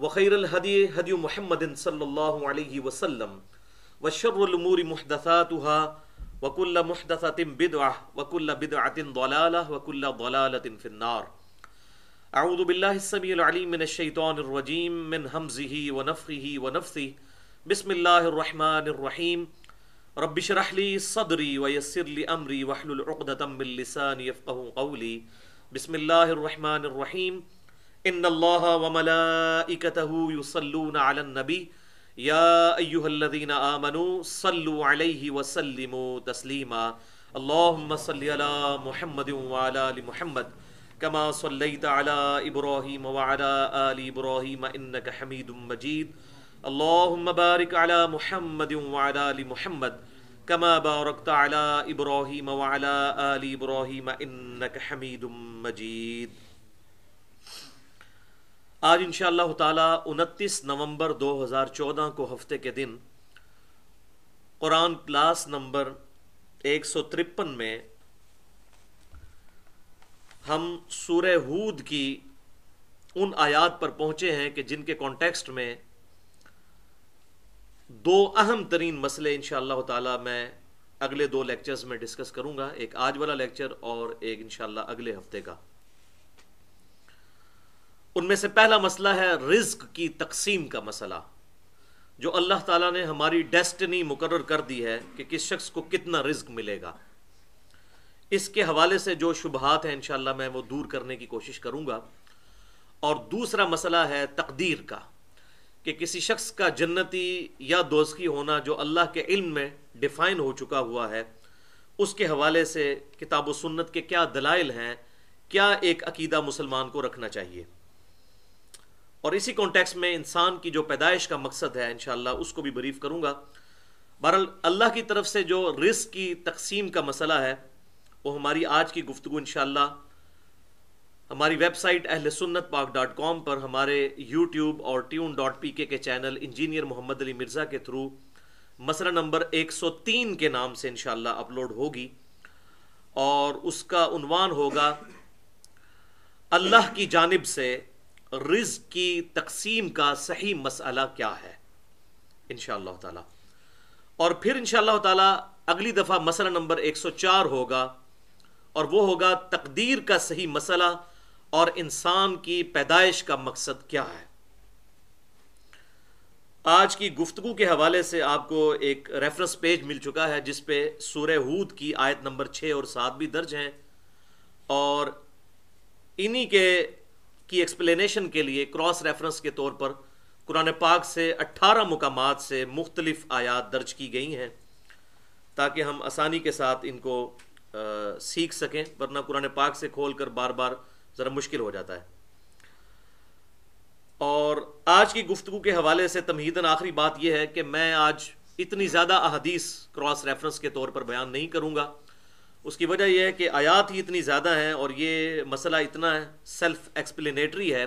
وخير الهدي هدي محمد صلى الله عليه وسلم وشر الأمور محدثاتها وكل محدثة بدعة وكل بدعة ضلالة وكل ضلالة في النار أعوذ بالله السميع العليم من الشيطان الرجيم من همزه ونفخه ونفثه بسم الله الرحمن الرحيم رب اشرح لي صدري ويسر لي أمري واحلل عقدة من لساني يفقه قولي بسم الله الرحمن الرحيم इन अल्लाह वमलाइकतहूसल्लूनबी यादीन आमनु सल्लु अलैहि वसल्लिम तस्लीमा अल्लाहुम्म सल्लि अला मुहम्मद वाला आलि मुहम्मद कमा सल्लैत अला इब्राहीम वअला आलि इब्राहीम इन्नक हमीदुम मजीद अल्लाहुम्म बारिक अला मुहम्मद वअला आलि मुहम्मद कमा बारकत अला इब्राहीम वअला आलि इब्राहीम इन्नक हमीदुम मजीद आज इन ताला 29 नवंबर 2014 को हफ्ते के दिन कुरान क्लास नंबर एक सौ तिरपन में हम सूर्य हूद की उन आयात पर पहुंचे हैं कि जिनके कॉन्टेक्स्ट में दो अहम तरीन मसले इन ताला मैं अगले दो लेक्चर्स में डिस्कस करूंगा एक आज वाला लेक्चर और एक इन अगले हफ्ते का उनमें से पहला मसला है रिज्क की तकसीम का मसला जो अल्लाह ताला ने हमारी डेस्टनी मुकर कर दी है कि किस शख्स को कितना रिज्क मिलेगा इसके हवाले से जो शुबहत हैं इन मैं वो दूर करने की कोशिश करूँगा और दूसरा मसला है तकदीर का कि किसी शख्स का जन्नती या दोस्ती होना जो अल्लाह के इल्म में डिफ़ाइन हो चुका हुआ है उसके हवाले से किताब सुन्नत के क्या दलाइल हैं क्या एक अकीदा मुसलमान को रखना चाहिए और इसी कॉन्टेक्स में इंसान की जो पैदाइश का मकसद है इन उसको भी ब्रीफ करूँगा बहरल अल्लाह की तरफ से जो रिस्क की तकसीम का मसला है वो हमारी आज की गुफ्तु इन हमारी वेबसाइट अहल सुन्नत पाक डॉट कॉम पर हमारे यूट्यूब और ट्यून डॉट पी के, के चैनल इंजीनियर मोहम्मद अली मिर्ज़ा के थ्रू मसला नंबर 103 के नाम से इन अपलोड होगी और उसका उनवान होगा अल्लाह की जानब से रिज की तकसीम का सही मसला क्या है इन ताला और फिर इन अगली दफ़ा मसला नंबर 104 होगा और वो होगा तकदीर का सही मसला और इंसान की पैदाइश का मकसद क्या है आज की गुफ्तु के हवाले से आपको एक रेफरेंस पेज मिल चुका है जिसपे सूर्य हूद की आयत नंबर छः और सात भी दर्ज हैं और इन्हीं के की एक्सप्लेनेशन के लिए क्रॉस रेफरेंस के तौर पर कुरान पाक से 18 मकाम से मुख्तलिफ आयात दर्ज की गई हैं ताकि हम आसानी के साथ इनको आ, सीख सकें वरना कुरान पाक से खोल कर बार बार ज़रा मुश्किल हो जाता है और आज की गुफ्तु के हवाले से तमहीदन आखिरी बात यह है कि मैं आज इतनी ज़्यादा अहदीस क्रॉस रेफरेंस के तौर पर बयान नहीं करूँगा उसकी वजह यह है कि आयात ही इतनी ज़्यादा हैं और ये मसला इतना सेल्फ एक्सप्लेनेटरी है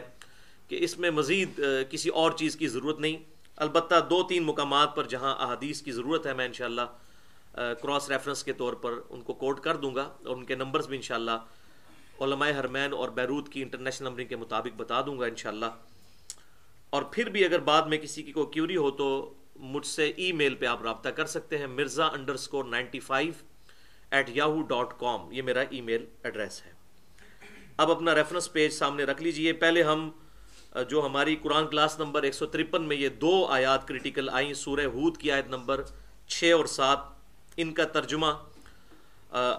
कि इसमें मज़ीद किसी और चीज़ की ज़रूरत नहीं अलबत् दो तीन मकाम पर जहाँ अहदीस की ज़रूरत है मैं इन क्रॉस रेफरेंस के तौर पर उनको कोट कर दूँगा और उनके नंबर्स भी इन हरमैन और बैरूत की इंटरनेशनल नंबरिंग के मुताबिक बता दूँगा इन और फिर भी अगर बाद में किसी की कोई क्यूरी हो तो मुझसे ई मेल पर आप रबता कर सकते हैं Mirza underscore ninety five at Yahoo dot com ये मेरा मेल एड्रेस है अब अपना रेफरेंस पेज सामने रख लीजिए पहले हम जो हमारी कुरान क्लास नंबर एक में ये दो आयात क्रिटिकल आई सूर्य हूद की आयत नंबर छः और सात इनका तर्जुमा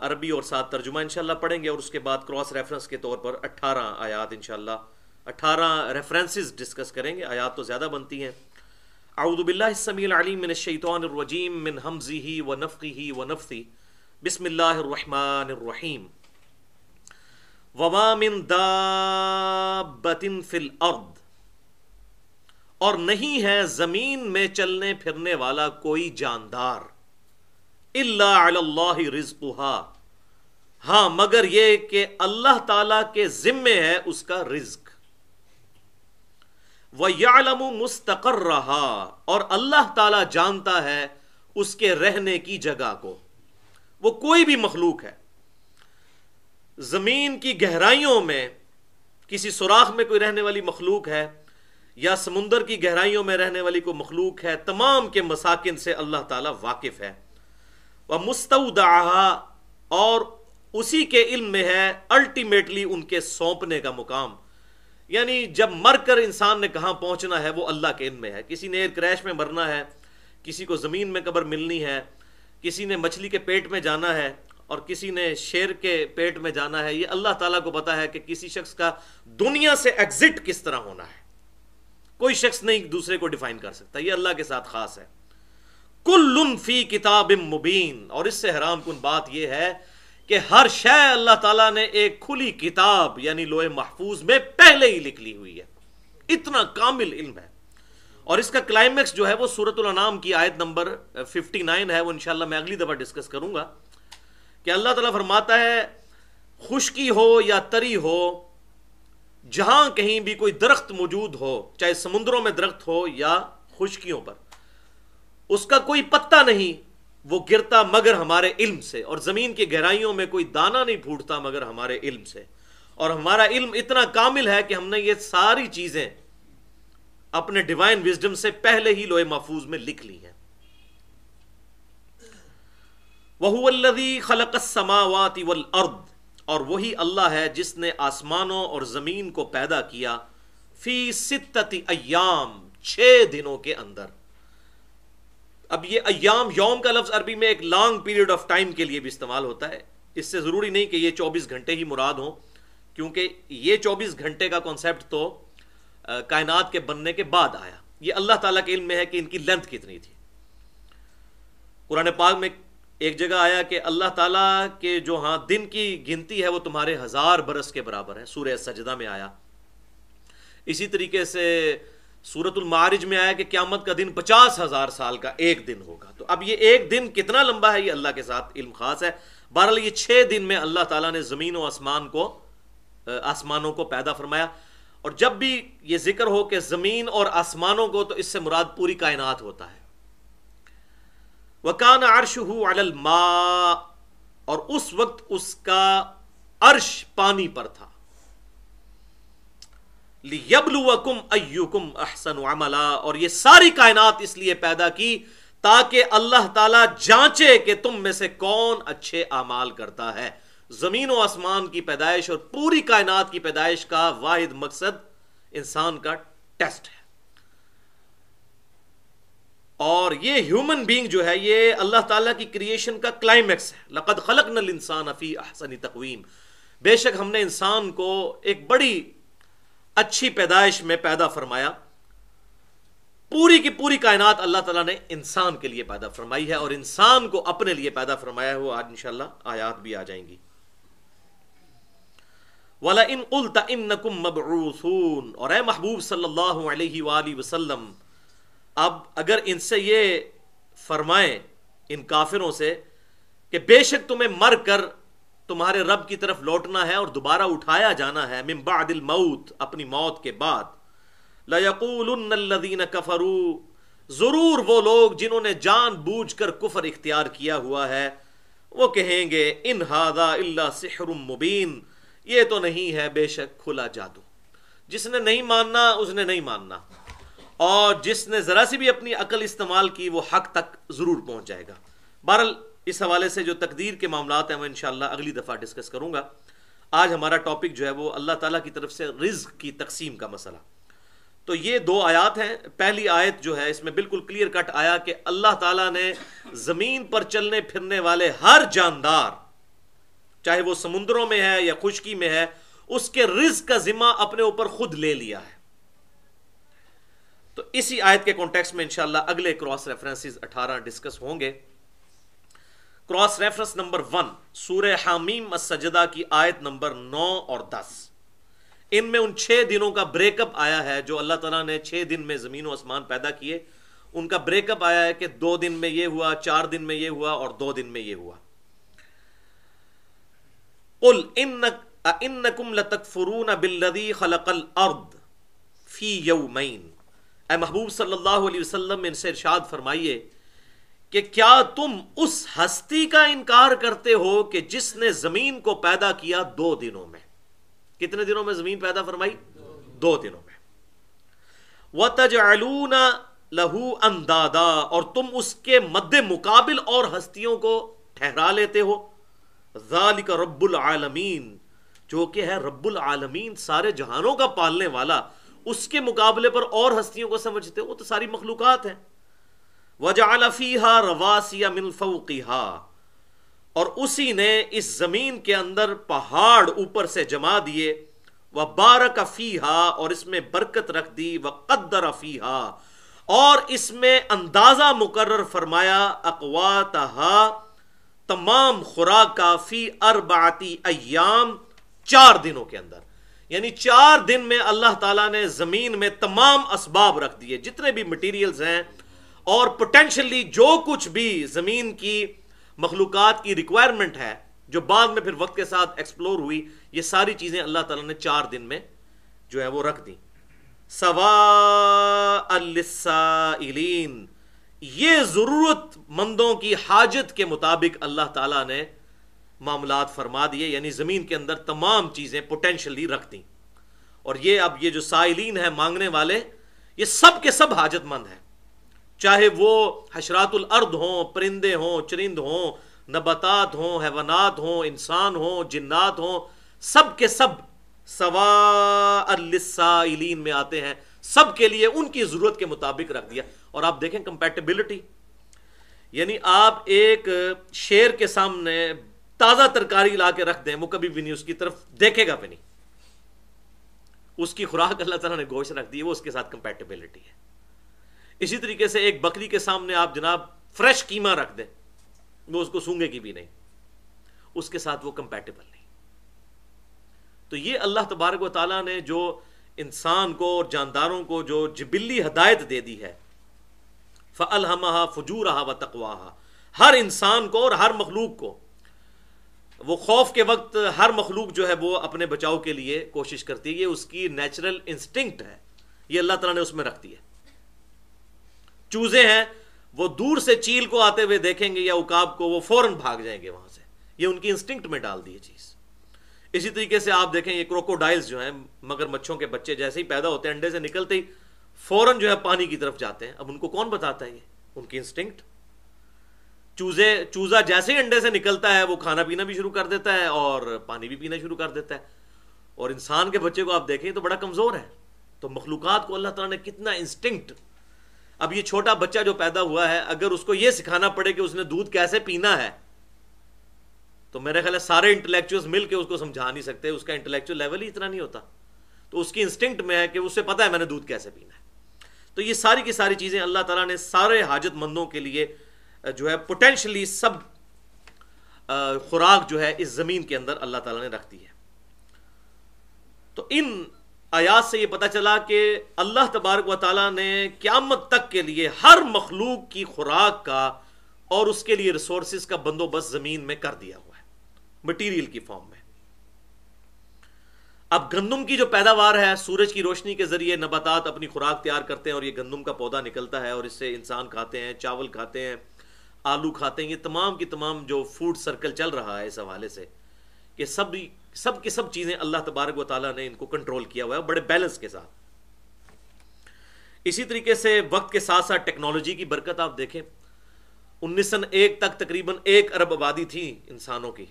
अरबी और सात तर्जुमा इनशाला पढ़ेंगे और उसके बाद क्रॉस रेफरेंस के तौर पर अट्ठारह आयात इंशाल्लाह अट्ठारह रेफरेंस डिस्कस करेंगे आयात तो ज़्यादा बनती हैं आउदबिल्लासमीम मिन मिन हमजी ही व नफ़ी ही व नफ़ी बिसमीम वमामिन दाबतिन फिल अर्द और नहीं है जमीन में चलने फिरने वाला कोई जानदार अल्लाह रिजकुहा हाँ मगर यह कि अल्लाह ताला के जिम्मे है उसका रिज्क वयालम मुस्तकर रहा और अल्लाह ताला जानता है उसके रहने की जगह को वो कोई भी मखलूक है ज़मीन की गहराइयों में किसी सुराख में कोई रहने वाली मखलूक है या समुंदर की गहराइयों में रहने वाली कोई मखलूक है तमाम के मसाकिन से अल्लाह ताला वाकिफ़ है व मुस्तौदा और उसी के इल्म में है अल्टीमेटली उनके सौंपने का मुकाम यानी जब मर कर इंसान ने कहाँ पहुंचना है वो अल्लाह के इल्म में है किसी ने एयर क्रैश में मरना है किसी को ज़मीन में कबर मिलनी है किसी ने मछली के पेट में जाना है और किसी ने शेर के पेट में जाना है ये अल्लाह ताला को पता है कि किसी शख्स का दुनिया से एग्जिट किस तरह होना है कोई शख्स नहीं दूसरे को डिफाइन कर सकता ये अल्लाह के साथ खास है कुल्लुन फी किताब मुबीन और इससे हैराम कन बात यह है कि हर शय अल्लाह ताला ने एक खुली किताब यानी लोहे महफूज में पहले ही लिख ली हुई है इतना कामिल इल्म है और इसका क्लाइमैक्स जो है वो सूरतुल अनाम की आयत नंबर 59 है वो इंशाल्लाह मैं अगली दफ़ा डिस्कस करूंगा कि अल्लाह ताला फरमाता है खुशकी हो या तरी हो जहां कहीं भी कोई दरख्त मौजूद हो चाहे समुद्रों में दरख्त हो या खुशकियों पर उसका कोई पत्ता नहीं वो गिरता मगर हमारे इल्म से और ज़मीन की गहराइयों में कोई दाना नहीं फूटता मगर हमारे इल्म से और हमारा इल्म इतना कामिल है कि हमने ये सारी चीज़ें अपने डिवाइन विजडम से पहले ही लोहे महफूज में लिख ली हैं वहुअल्लदी खलक समावात वल अर्द और वही अल्लाह है जिसने आसमानों और ज़मीन को पैदा किया फी सित्तति अयाम छह दिनों के अंदर अब ये अयाम यौम का लफ्ज़ अरबी में एक लॉन्ग पीरियड ऑफ टाइम के लिए भी इस्तेमाल होता है इससे ज़रूरी नहीं कि ये चौबीस घंटे ही मुराद हो क्योंकि ये चौबीस घंटे का कॉन्सेप्ट तो कायनात के बनने के बाद आया ये अल्लाह ताला के इल्म में है कि इनकी लेंथ कितनी थी कुरान पाक में एक जगह आया कि अल्लाह ताला के जो हाँ दिन की गिनती है वो तुम्हारे हज़ार बरस के बराबर है सूर्य सजदा में आया इसी तरीके से सूरतुलमारिज में आया कि क्यामत का दिन पचास हज़ार साल का एक दिन होगा तो अब ये एक दिन कितना लंबा है ये अल्लाह के साथ इल्म खास है बहरहाल ये छह दिन में अल्लाह ताला ने ज़मीन व आसमान को आसमानों को पैदा फरमाया और जब भी ये जिक्र हो कि ज़मीन और आसमानों को तो इससे मुराद पूरी कायनात होता है वकान अरश अलमा और उस वक्त उसका अर्श पानी पर था लियबलुवकुम अयुकुम अहसन अमला और ये सारी कायनात इसलिए पैदा की ताकि अल्लाह ताला जांचे कि तुम में से कौन अच्छे अमाल करता है जमीन व आसमान की पैदाइश और पूरी कायनात की पैदाइश का वाहिद मकसद इंसान का टेस्ट है और ये ह्यूमन बींग जो है ये अल्लाह ताला की क्रिएशन का क्लाइमैक्स है लकद खलक नल इंसान अफ़ी अहसनी तकवीम बेशक हमने इंसान को एक बड़ी अच्छी पैदाइश में पैदा फरमाया पूरी की पूरी कायनात अल्लाह ताला ने इंसान के लिए पैदा फरमाई है और इंसान को अपने लिए पैदा फरमाया हुआ आज इंशाल्लाह आयात भी आ जाएंगी वाला इन उल मबरूसून और ए महबूब सल्लल्लाहु अलैहि अब अगर इनसे ये फरमाए इन काफिरों से कि बेशक तुम्हें मर कर तुम्हारे रब की तरफ लौटना है और दोबारा उठाया जाना है मिम्बादिल मऊत अपनी मौत के बाद लयकूलदीन कफरू ज़रूर वो लोग जिन्होंने जान बूझ कर कुफर इख्तियार किया हुआ है वो कहेंगे इन हादा सिहरुम मुबीन ये तो नहीं है बेशक खुला जादू जिसने नहीं मानना उसने नहीं मानना और जिसने ज़रा सी भी अपनी अकल इस्तेमाल की वो हक तक ज़रूर पहुंच जाएगा बहरल इस हवाले से जो तकदीर के मामला हैं मैं इनशाला अगली दफ़ा डिस्कस करूंगा आज हमारा टॉपिक जो है वो अल्लाह ताला की तरफ से रिज्क की तकसीम का मसला तो ये दो आयात हैं पहली आयत जो है इसमें बिल्कुल क्लियर कट आया कि अल्लाह ताला ने ज़मीन पर चलने फिरने वाले हर जानदार चाहे वो समुद्रों में है या खुशकी में है उसके रिज का जिम्मा अपने ऊपर खुद ले लिया है तो इसी आयत के कॉन्टेक्स्ट में इंशाला अगले क्रॉस रेफरेंसेस 18 डिस्कस होंगे क्रॉस रेफरेंस नंबर वन सूर्य हामीम सजदा की आयत नंबर नौ और दस इनमें उन छह दिनों का ब्रेकअप आया है जो अल्लाह तला ने छह दिन में जमीन आसमान पैदा किए उनका ब्रेकअप आया है कि दो दिन में यह हुआ चार दिन में यह हुआ और दो दिन में यह हुआ कुल इन्नकुम लतकफुरून बिल्लदी खलकल अर्द फी यौमैन ए महबूब सल्लल्लाहु अलैहि वसल्लम इनसे इरशाद फरमाइए कि क्या तुम उस हस्ती का इनकार करते हो कि जिसने जमीन को पैदा किया दो दिनों में कितने दिनों में जमीन पैदा फरमाई दो दिनों में वह तजलूना लहू अंदादा और तुम उसके मद्द मुकाबिल और हस्तियों को ठहरा लेते हो जालिक रब्बुल आलमीन जो कि है रब्बुल आलमीन सारे जहानों का पालने वाला उसके मुकाबले पर और हस्तियों को समझते हो वो तो सारी मखलूकत हैं वजालफीहा रवासिया मिनफीहा और उसी ने इस जमीन के अंदर पहाड़ ऊपर से जमा दिए व बारक फीहा और इसमें बरकत रख दी व कद्दर फीहा और इसमें अंदाजा मुकर्र फरमाया अकवा अकवातहा तमाम खुराक काफी अरबाती अयाम चार दिनों के अंदर यानी चार दिन में अल्लाह ताला ने जमीन में तमाम असबाब रख दिए जितने भी मटेरियल्स हैं और पोटेंशली जो कुछ भी जमीन की मखलूक की रिक्वायरमेंट है जो बाद में फिर वक्त के साथ एक्सप्लोर हुई ये सारी चीजें अल्लाह ताला ने चार दिन में जो है वो रख दी सवा अलिन ये ज़रूरतमंदों की हाजत के मुताबिक अल्लाह ताला ने मामलात फरमा दिए यानी ज़मीन के अंदर तमाम चीज़ें पोटेंशली रख दी और ये अब ये जो साइलिन है मांगने वाले ये सब के सब हाजतमंद हैं चाहे वो हशरातुल अर्द हों परिंदे हों चरिंद हों नबतात हो हैवानात हो इंसान हो जिन्नात हों सब के सब सवा में आते हैं सबके लिए उनकी जरूरत के मुताबिक रख दिया और आप देखें कंपेटेबिलिटी यानी आप एक शेर के सामने ताजा तरकारी ला के रख दें वो कभी भी नहीं उसकी तरफ देखेगा भी नहीं उसकी खुराक अल्लाह तला ने गोश रख दी वो उसके साथ कंपेटेबिलिटी है इसी तरीके से एक बकरी के सामने आप जनाब फ्रेश कीमा रख दें वो उसको सूंघेगी भी नहीं उसके साथ वो कंपेटेबल नहीं तो ये अल्लाह तबारक वाली ने जो इंसान को और जानदारों को जो जबिली हदायत दे दी है फजू रहा व तकवाहा हर इंसान को और हर मखलूक को वो खौफ के वक्त हर मखलूक जो है वो अपने बचाव के लिए कोशिश करती है ये उसकी नेचुरल इंस्टिंक्ट है ये अल्लाह तला ने उसमें रख दी है चूजे हैं वो दूर से चील को आते हुए देखेंगे या उकाब को वो फौरन भाग जाएंगे वहां से ये उनकी इंस्टिंक्ट में डाल दी है चीज़ इसी तरीके से आप देखें ये क्रोकोडाइल्स जो हैं मगर मच्छों के बच्चे जैसे ही पैदा होते हैं अंडे से निकलते ही फौरन जो है पानी की तरफ जाते हैं अब उनको कौन बताता है ये उनकी इंस्टिंक्ट चूजे चूजा जैसे ही अंडे से निकलता है वो खाना पीना भी शुरू कर देता है और पानी भी पीना शुरू कर देता है और इंसान के बच्चे को आप देखें तो बड़ा कमज़ोर है तो मखलूक को अल्लाह तला ने कितना इंस्टिंक्ट अब ये छोटा बच्चा जो पैदा हुआ है अगर उसको ये सिखाना पड़े कि उसने दूध कैसे पीना है तो मेरे ख्याल है सारे इंटेलेक्चुअल्स मिल के उसको समझा नहीं सकते उसका इंटेलेक्चुअल लेवल ही इतना नहीं होता तो उसकी इंस्टिंक्ट में है कि उससे पता है मैंने दूध कैसे पीना है तो ये सारी की सारी चीज़ें अल्लाह ताला ने सारे हाजतमंदों के लिए जो है पोटेंशली सब खुराक जो है इस ज़मीन के अंदर अल्लाह ताला ने रख दी है तो इन आयात से ये पता चला कि अल्लाह तबारक व ने क़्यामत तक के लिए हर मखलूक की खुराक का और उसके लिए रिसोर्स का बंदोबस्त ज़मीन में कर दिया हुआ मटेरियल की फॉर्म में अब गंदम की जो पैदावार है सूरज की रोशनी के जरिए नबातात अपनी खुराक तैयार करते हैं और ये गंदम का पौधा निकलता है और इससे इंसान खाते हैं चावल खाते हैं आलू खाते हैं ये तमाम की तमाम जो फूड सर्कल चल रहा है इस हवाले से कि सब सब की सब चीज़ें अल्लाह तबारक वाली ने इनको कंट्रोल किया हुआ है बड़े बैलेंस के साथ इसी तरीके से वक्त के साथ साथ टेक्नोलॉजी की बरकत आप देखें उन्नीस एक तक तकरीबन एक अरब आबादी थी इंसानों की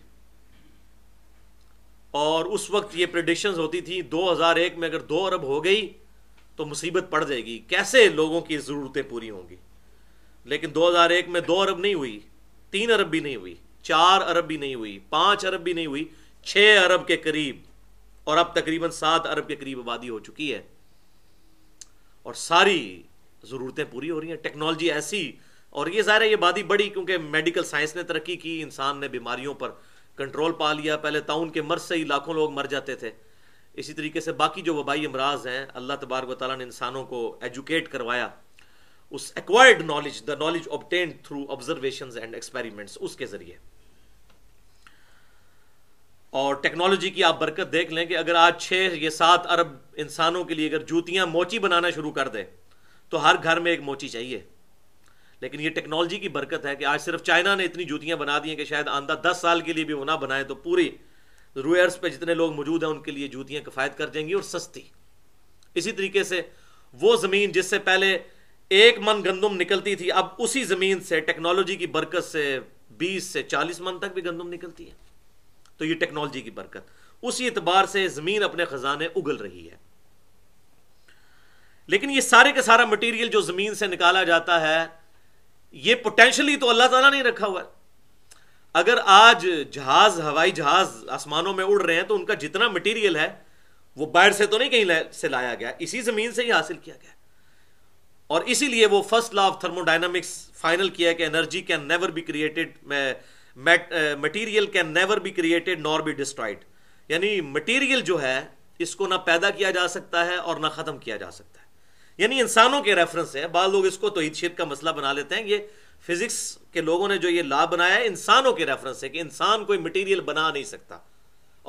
और उस वक्त ये प्रडिक्शन होती थी 2001 में अगर दो अरब हो गई तो मुसीबत पड़ जाएगी कैसे लोगों की ज़रूरतें पूरी होंगी लेकिन 2001 में दो अरब नहीं हुई तीन अरब भी नहीं हुई चार अरब भी नहीं हुई पाँच अरब भी नहीं हुई छः अरब के करीब और अब तकरीबन सात अरब के करीब आबादी हो चुकी है और सारी ज़रूरतें पूरी हो रही हैं टेक्नोलॉजी ऐसी और ये ज़ाहिर है ये आबादी बड़ी क्योंकि मेडिकल साइंस ने तरक्की की इंसान ने बीमारियों पर कंट्रोल पा लिया पहले ताउन के मर्ज से ही लाखों लोग मर जाते थे इसी तरीके से बाकी जो वबाई अमराज हैं अल्लाह तबारक ताली ने इंसानों को एजुकेट करवाया उस acquired knowledge the knowledge obtain through observation and experiments उसके ज़रिए और टेक्नोलॉजी की आप बरकत देख लें कि अगर आज छः या सात अरब इंसानों के लिए अगर जूतियाँ मोची बनाना शुरू कर दें तो हर घर में एक मोची चाहिए लेकिन ये टेक्नोलॉजी की बरकत है कि आज सिर्फ चाइना ने इतनी जूतियाँ बना दी हैं कि शायद आंदा दस साल के लिए भी वो ना बनाए तो पूरी रूएर्स पर जितने लोग मौजूद हैं उनके लिए जूतियाँ किफ़ायत कर जाएंगी और सस्ती इसी तरीके से वो ज़मीन जिससे पहले एक मन गंदम निकलती थी अब उसी ज़मीन से टेक्नोलॉजी की बरकत से बीस से चालीस मन तक भी गंदम निकलती है तो ये टेक्नोलॉजी की बरकत उसी एतबार से ज़मीन अपने ख़जाने उगल रही है लेकिन ये सारे का सारा मटेरियल जो ज़मीन से निकाला जाता है ये पोटेंशियली तो अल्लाह ताला ने रखा हुआ है अगर आज जहाज हवाई जहाज आसमानों में उड़ रहे हैं तो उनका जितना मटेरियल है वो बाहर से तो नहीं कहीं से लाया गया इसी जमीन से ही हासिल किया गया और इसीलिए वो first law of thermodynamics final किया कि energy can never be created material can never be created nor be destroyed यानी मटीरियल जो है इसको ना पैदा किया जा सकता है और ना ख़त्म किया जा सकता है यानी इंसानों के रेफरेंस है बाद लोग इसको ईद तो शेद का मसला बना लेते हैं ये फिजिक्स के लोगों ने जो ये लाभ बनाया है इंसानों के रेफरेंस है कि इंसान कोई मटेरियल बना नहीं सकता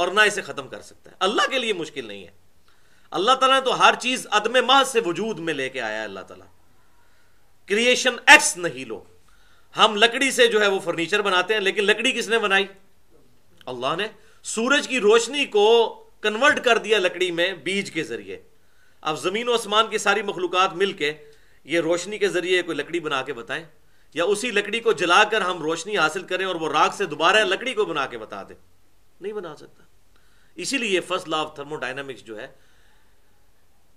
और ना इसे ख़त्म कर सकता है अल्लाह के लिए मुश्किल नहीं है अल्लाह तला ने तो हर चीज़ अदम माह से वजूद में लेके आया है अल्लाह तला क्रिएशन एक्स नहीं लो हम लकड़ी से जो है वो फर्नीचर बनाते हैं लेकिन लकड़ी किसने बनाई अल्लाह ने सूरज की रोशनी को कन्वर्ट कर दिया लकड़ी में बीज के जरिए अब ज़मीन और आसमान की सारी मखलूक मिल के ये रोशनी के ज़रिए कोई लकड़ी बना के बताएं या उसी लकड़ी को जलाकर हम रोशनी हासिल करें और वो राग से दोबारा लकड़ी को बना के बता दें नहीं बना सकता इसीलिए फर्स्ट लॉ ऑफ थर्मोडाइनमिक्स जो है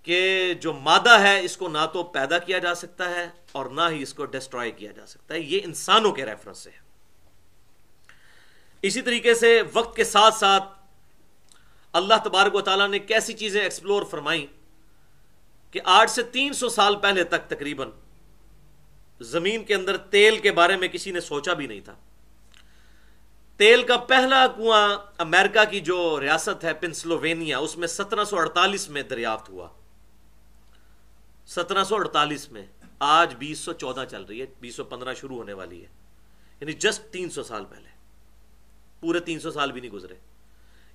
कि जो मादा है इसको ना तो पैदा किया जा सकता है और ना ही इसको डिस्ट्रॉय किया जा सकता है ये इंसानों के रेफरेंस से है इसी तरीके से वक्त के साथ साथ अल्लाह तबारक ताली ने कैसी चीज़ें एक्सप्लोर फरमाई कि आज से सौ साल पहले तक तकरीबन जमीन के अंदर तेल के बारे में किसी ने सोचा भी नहीं था तेल का पहला कुआं अमेरिका की जो रियासत है पेंसिलोवेनिया उसमें सत्रह अड़तालीस में दरियाफ्त हुआ सत्रह अड़तालीस में आज बीस सौ चौदह चल रही है बीस सौ पंद्रह शुरू होने वाली है यानी जस्ट सौ साल पहले पूरे 300 साल भी नहीं गुजरे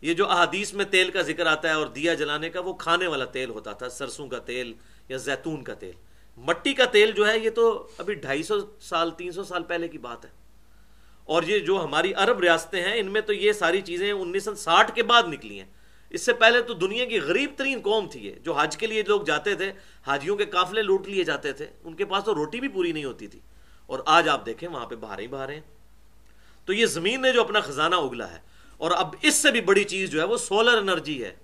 ये जो अहादीस में तेल का जिक्र आता है और दिया जलाने का वो खाने वाला तेल होता था सरसों का तेल या जैतून का तेल मट्टी का तेल जो है ये तो अभी 250 साल 300 साल पहले की बात है और ये जो हमारी अरब रियासतें हैं इनमें तो ये सारी चीज़ें उन्नीस के बाद निकली हैं इससे पहले तो दुनिया की गरीब तरीन कौम थी जो हज के लिए लोग जाते थे हाजियों के काफिले लूट लिए जाते थे उनके पास तो रोटी भी पूरी नहीं होती थी और आज आप देखें वहां पर बाहर ही बाहर हैं तो ये ज़मीन ने जो अपना ख़जाना उगला है और अब इससे भी बड़ी चीज जो है वो सोलर एनर्जी है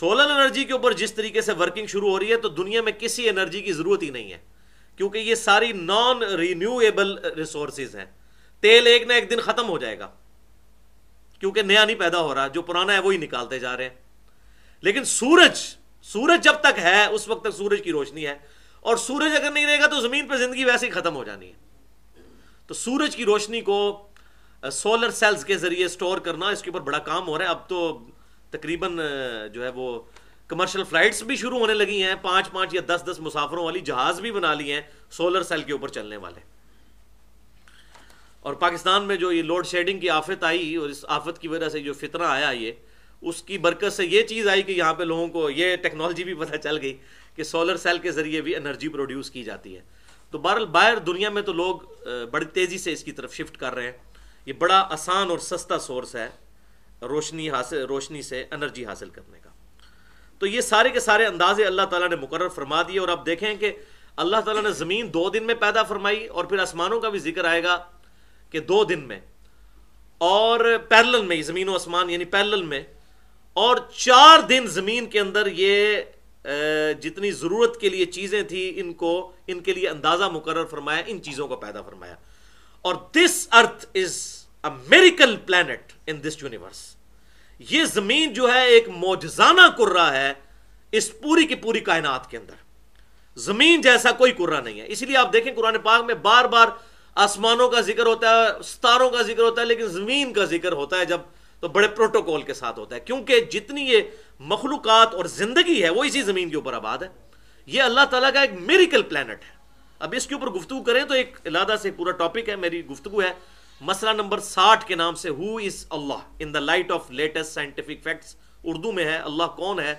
सोलर एनर्जी के ऊपर जिस तरीके से वर्किंग शुरू हो रही है तो दुनिया में किसी एनर्जी की जरूरत ही नहीं है क्योंकि ये सारी नॉन रिन्यूएबल रिसोर्सेज हैं तेल एक ना एक दिन खत्म हो जाएगा क्योंकि नया नहीं पैदा हो रहा जो पुराना है वो ही निकालते जा रहे हैं लेकिन सूरज सूरज जब तक है उस वक्त तक सूरज की रोशनी है और सूरज अगर नहीं रहेगा तो जमीन पर जिंदगी वैसे ही खत्म हो जानी है तो सूरज की रोशनी को सोलर सेल्स के ज़रिए स्टोर करना इसके ऊपर बड़ा काम हो रहा है अब तो तकरीबन जो है वो कमर्शियल फ़्लाइट्स भी शुरू होने लगी हैं पांच पांच या दस दस मुसाफरों वाली जहाज़ भी बना लिए हैं सोलर सेल के ऊपर चलने वाले और पाकिस्तान में जो ये लोड शेडिंग की आफत आई और इस आफत की वजह से जो फितरा आया ये उसकी बरकत से ये चीज़ आई कि यहाँ पे लोगों को ये टेक्नोलॉजी भी पता चल गई कि सोलर सेल के ज़रिए भी एनर्जी प्रोड्यूस की जाती है तो बहर बाहर दुनिया में तो लोग बड़ी तेज़ी से इसकी तरफ शिफ्ट कर रहे हैं ये बड़ा आसान और सस्ता सोर्स है रोशनी हासिल रोशनी से एनर्जी हासिल करने का तो ये सारे के सारे अंदाजे अल्लाह ताला ने मुकर फरमा दिए और आप देखें कि अल्लाह ताला ने ज़मीन दो दिन में पैदा फरमाई और फिर आसमानों का भी जिक्र आएगा कि दो दिन में और पैरल में ज़मीन और आसमान यानी पैरल में और चार दिन ज़मीन के अंदर ये जितनी ज़रूरत के लिए चीज़ें थी इनको इनके लिए अंदाज़ा मुकर फरमाया इन चीज़ों को पैदा फरमाया और this earth is miracle planet in this universe ये जमीन जो है एक मोजाना कुर्रा है इस पूरी की पूरी कायनात के अंदर जमीन जैसा कोई कुर्रा नहीं है इसलिए आप देखें कुरान पाक में बार बार आसमानों का जिक्र होता है सितारों का जिक्र होता है लेकिन जमीन का जिक्र होता है जब तो बड़े प्रोटोकॉल के साथ होता है क्योंकि जितनी ये मखलूक और जिंदगी है वो इसी जमीन के ऊपर आबाद है ये अल्लाह तला का एक मेरिकल प्लानट है अब इसके ऊपर गुफ्तु करें तो एक इलादा से पूरा टॉपिक है मेरी गुफ्तु है मसला नंबर साठ के नाम से who is Allah in the light of latest scientific facts Urdu में है अल्लाह कौन है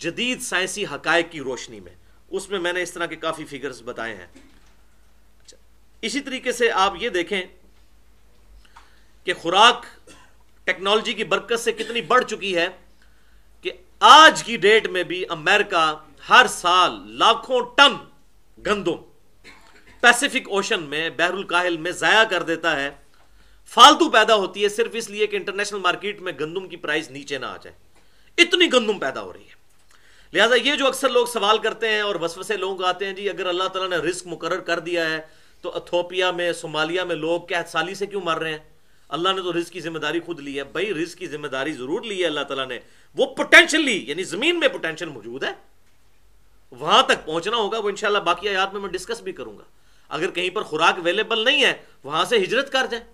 जदीद साइंसी हक की रोशनी में उसमें मैंने इस तरह के काफ़ी फिगर्स बताए हैं अच्छा, इसी तरीके से आप ये देखें कि खुराक टेक्नोलॉजी की बरकत से कितनी बढ़ चुकी है कि आज की डेट में भी अमेरिका हर साल लाखों टन गंदम पैसिफिक ओशन में बहरुल काहिल में ज़ाया कर देता है फालतू पैदा होती है सिर्फ इसलिए कि इंटरनेशनल मार्केट में गंदम की प्राइस नीचे ना आ जाए इतनी गंदम पैदा हो रही है लिहाजा ये जो अक्सर लोग सवाल करते हैं और वसवसे लोग आते हैं जी अगर अल्लाह तला ने रिस्क मुकर कर दिया है तो अथोपिया में सोमालिया में लोग क्या साली से क्यों मर रहे हैं अल्लाह ने तो रिस्क की जिम्मेदारी खुद ली है भाई रिस्क की जिम्मेदारी जरूर ली है अल्लाह तला ने वो ली यानी जमीन में पोटेंशियल मौजूद है वहां तक पहुंचना होगा वो इनशाला बाकी आयात में मैं डिस्कस भी करूंगा अगर कहीं पर खुराक अवेलेबल नहीं है वहां से हिजरत कर जाए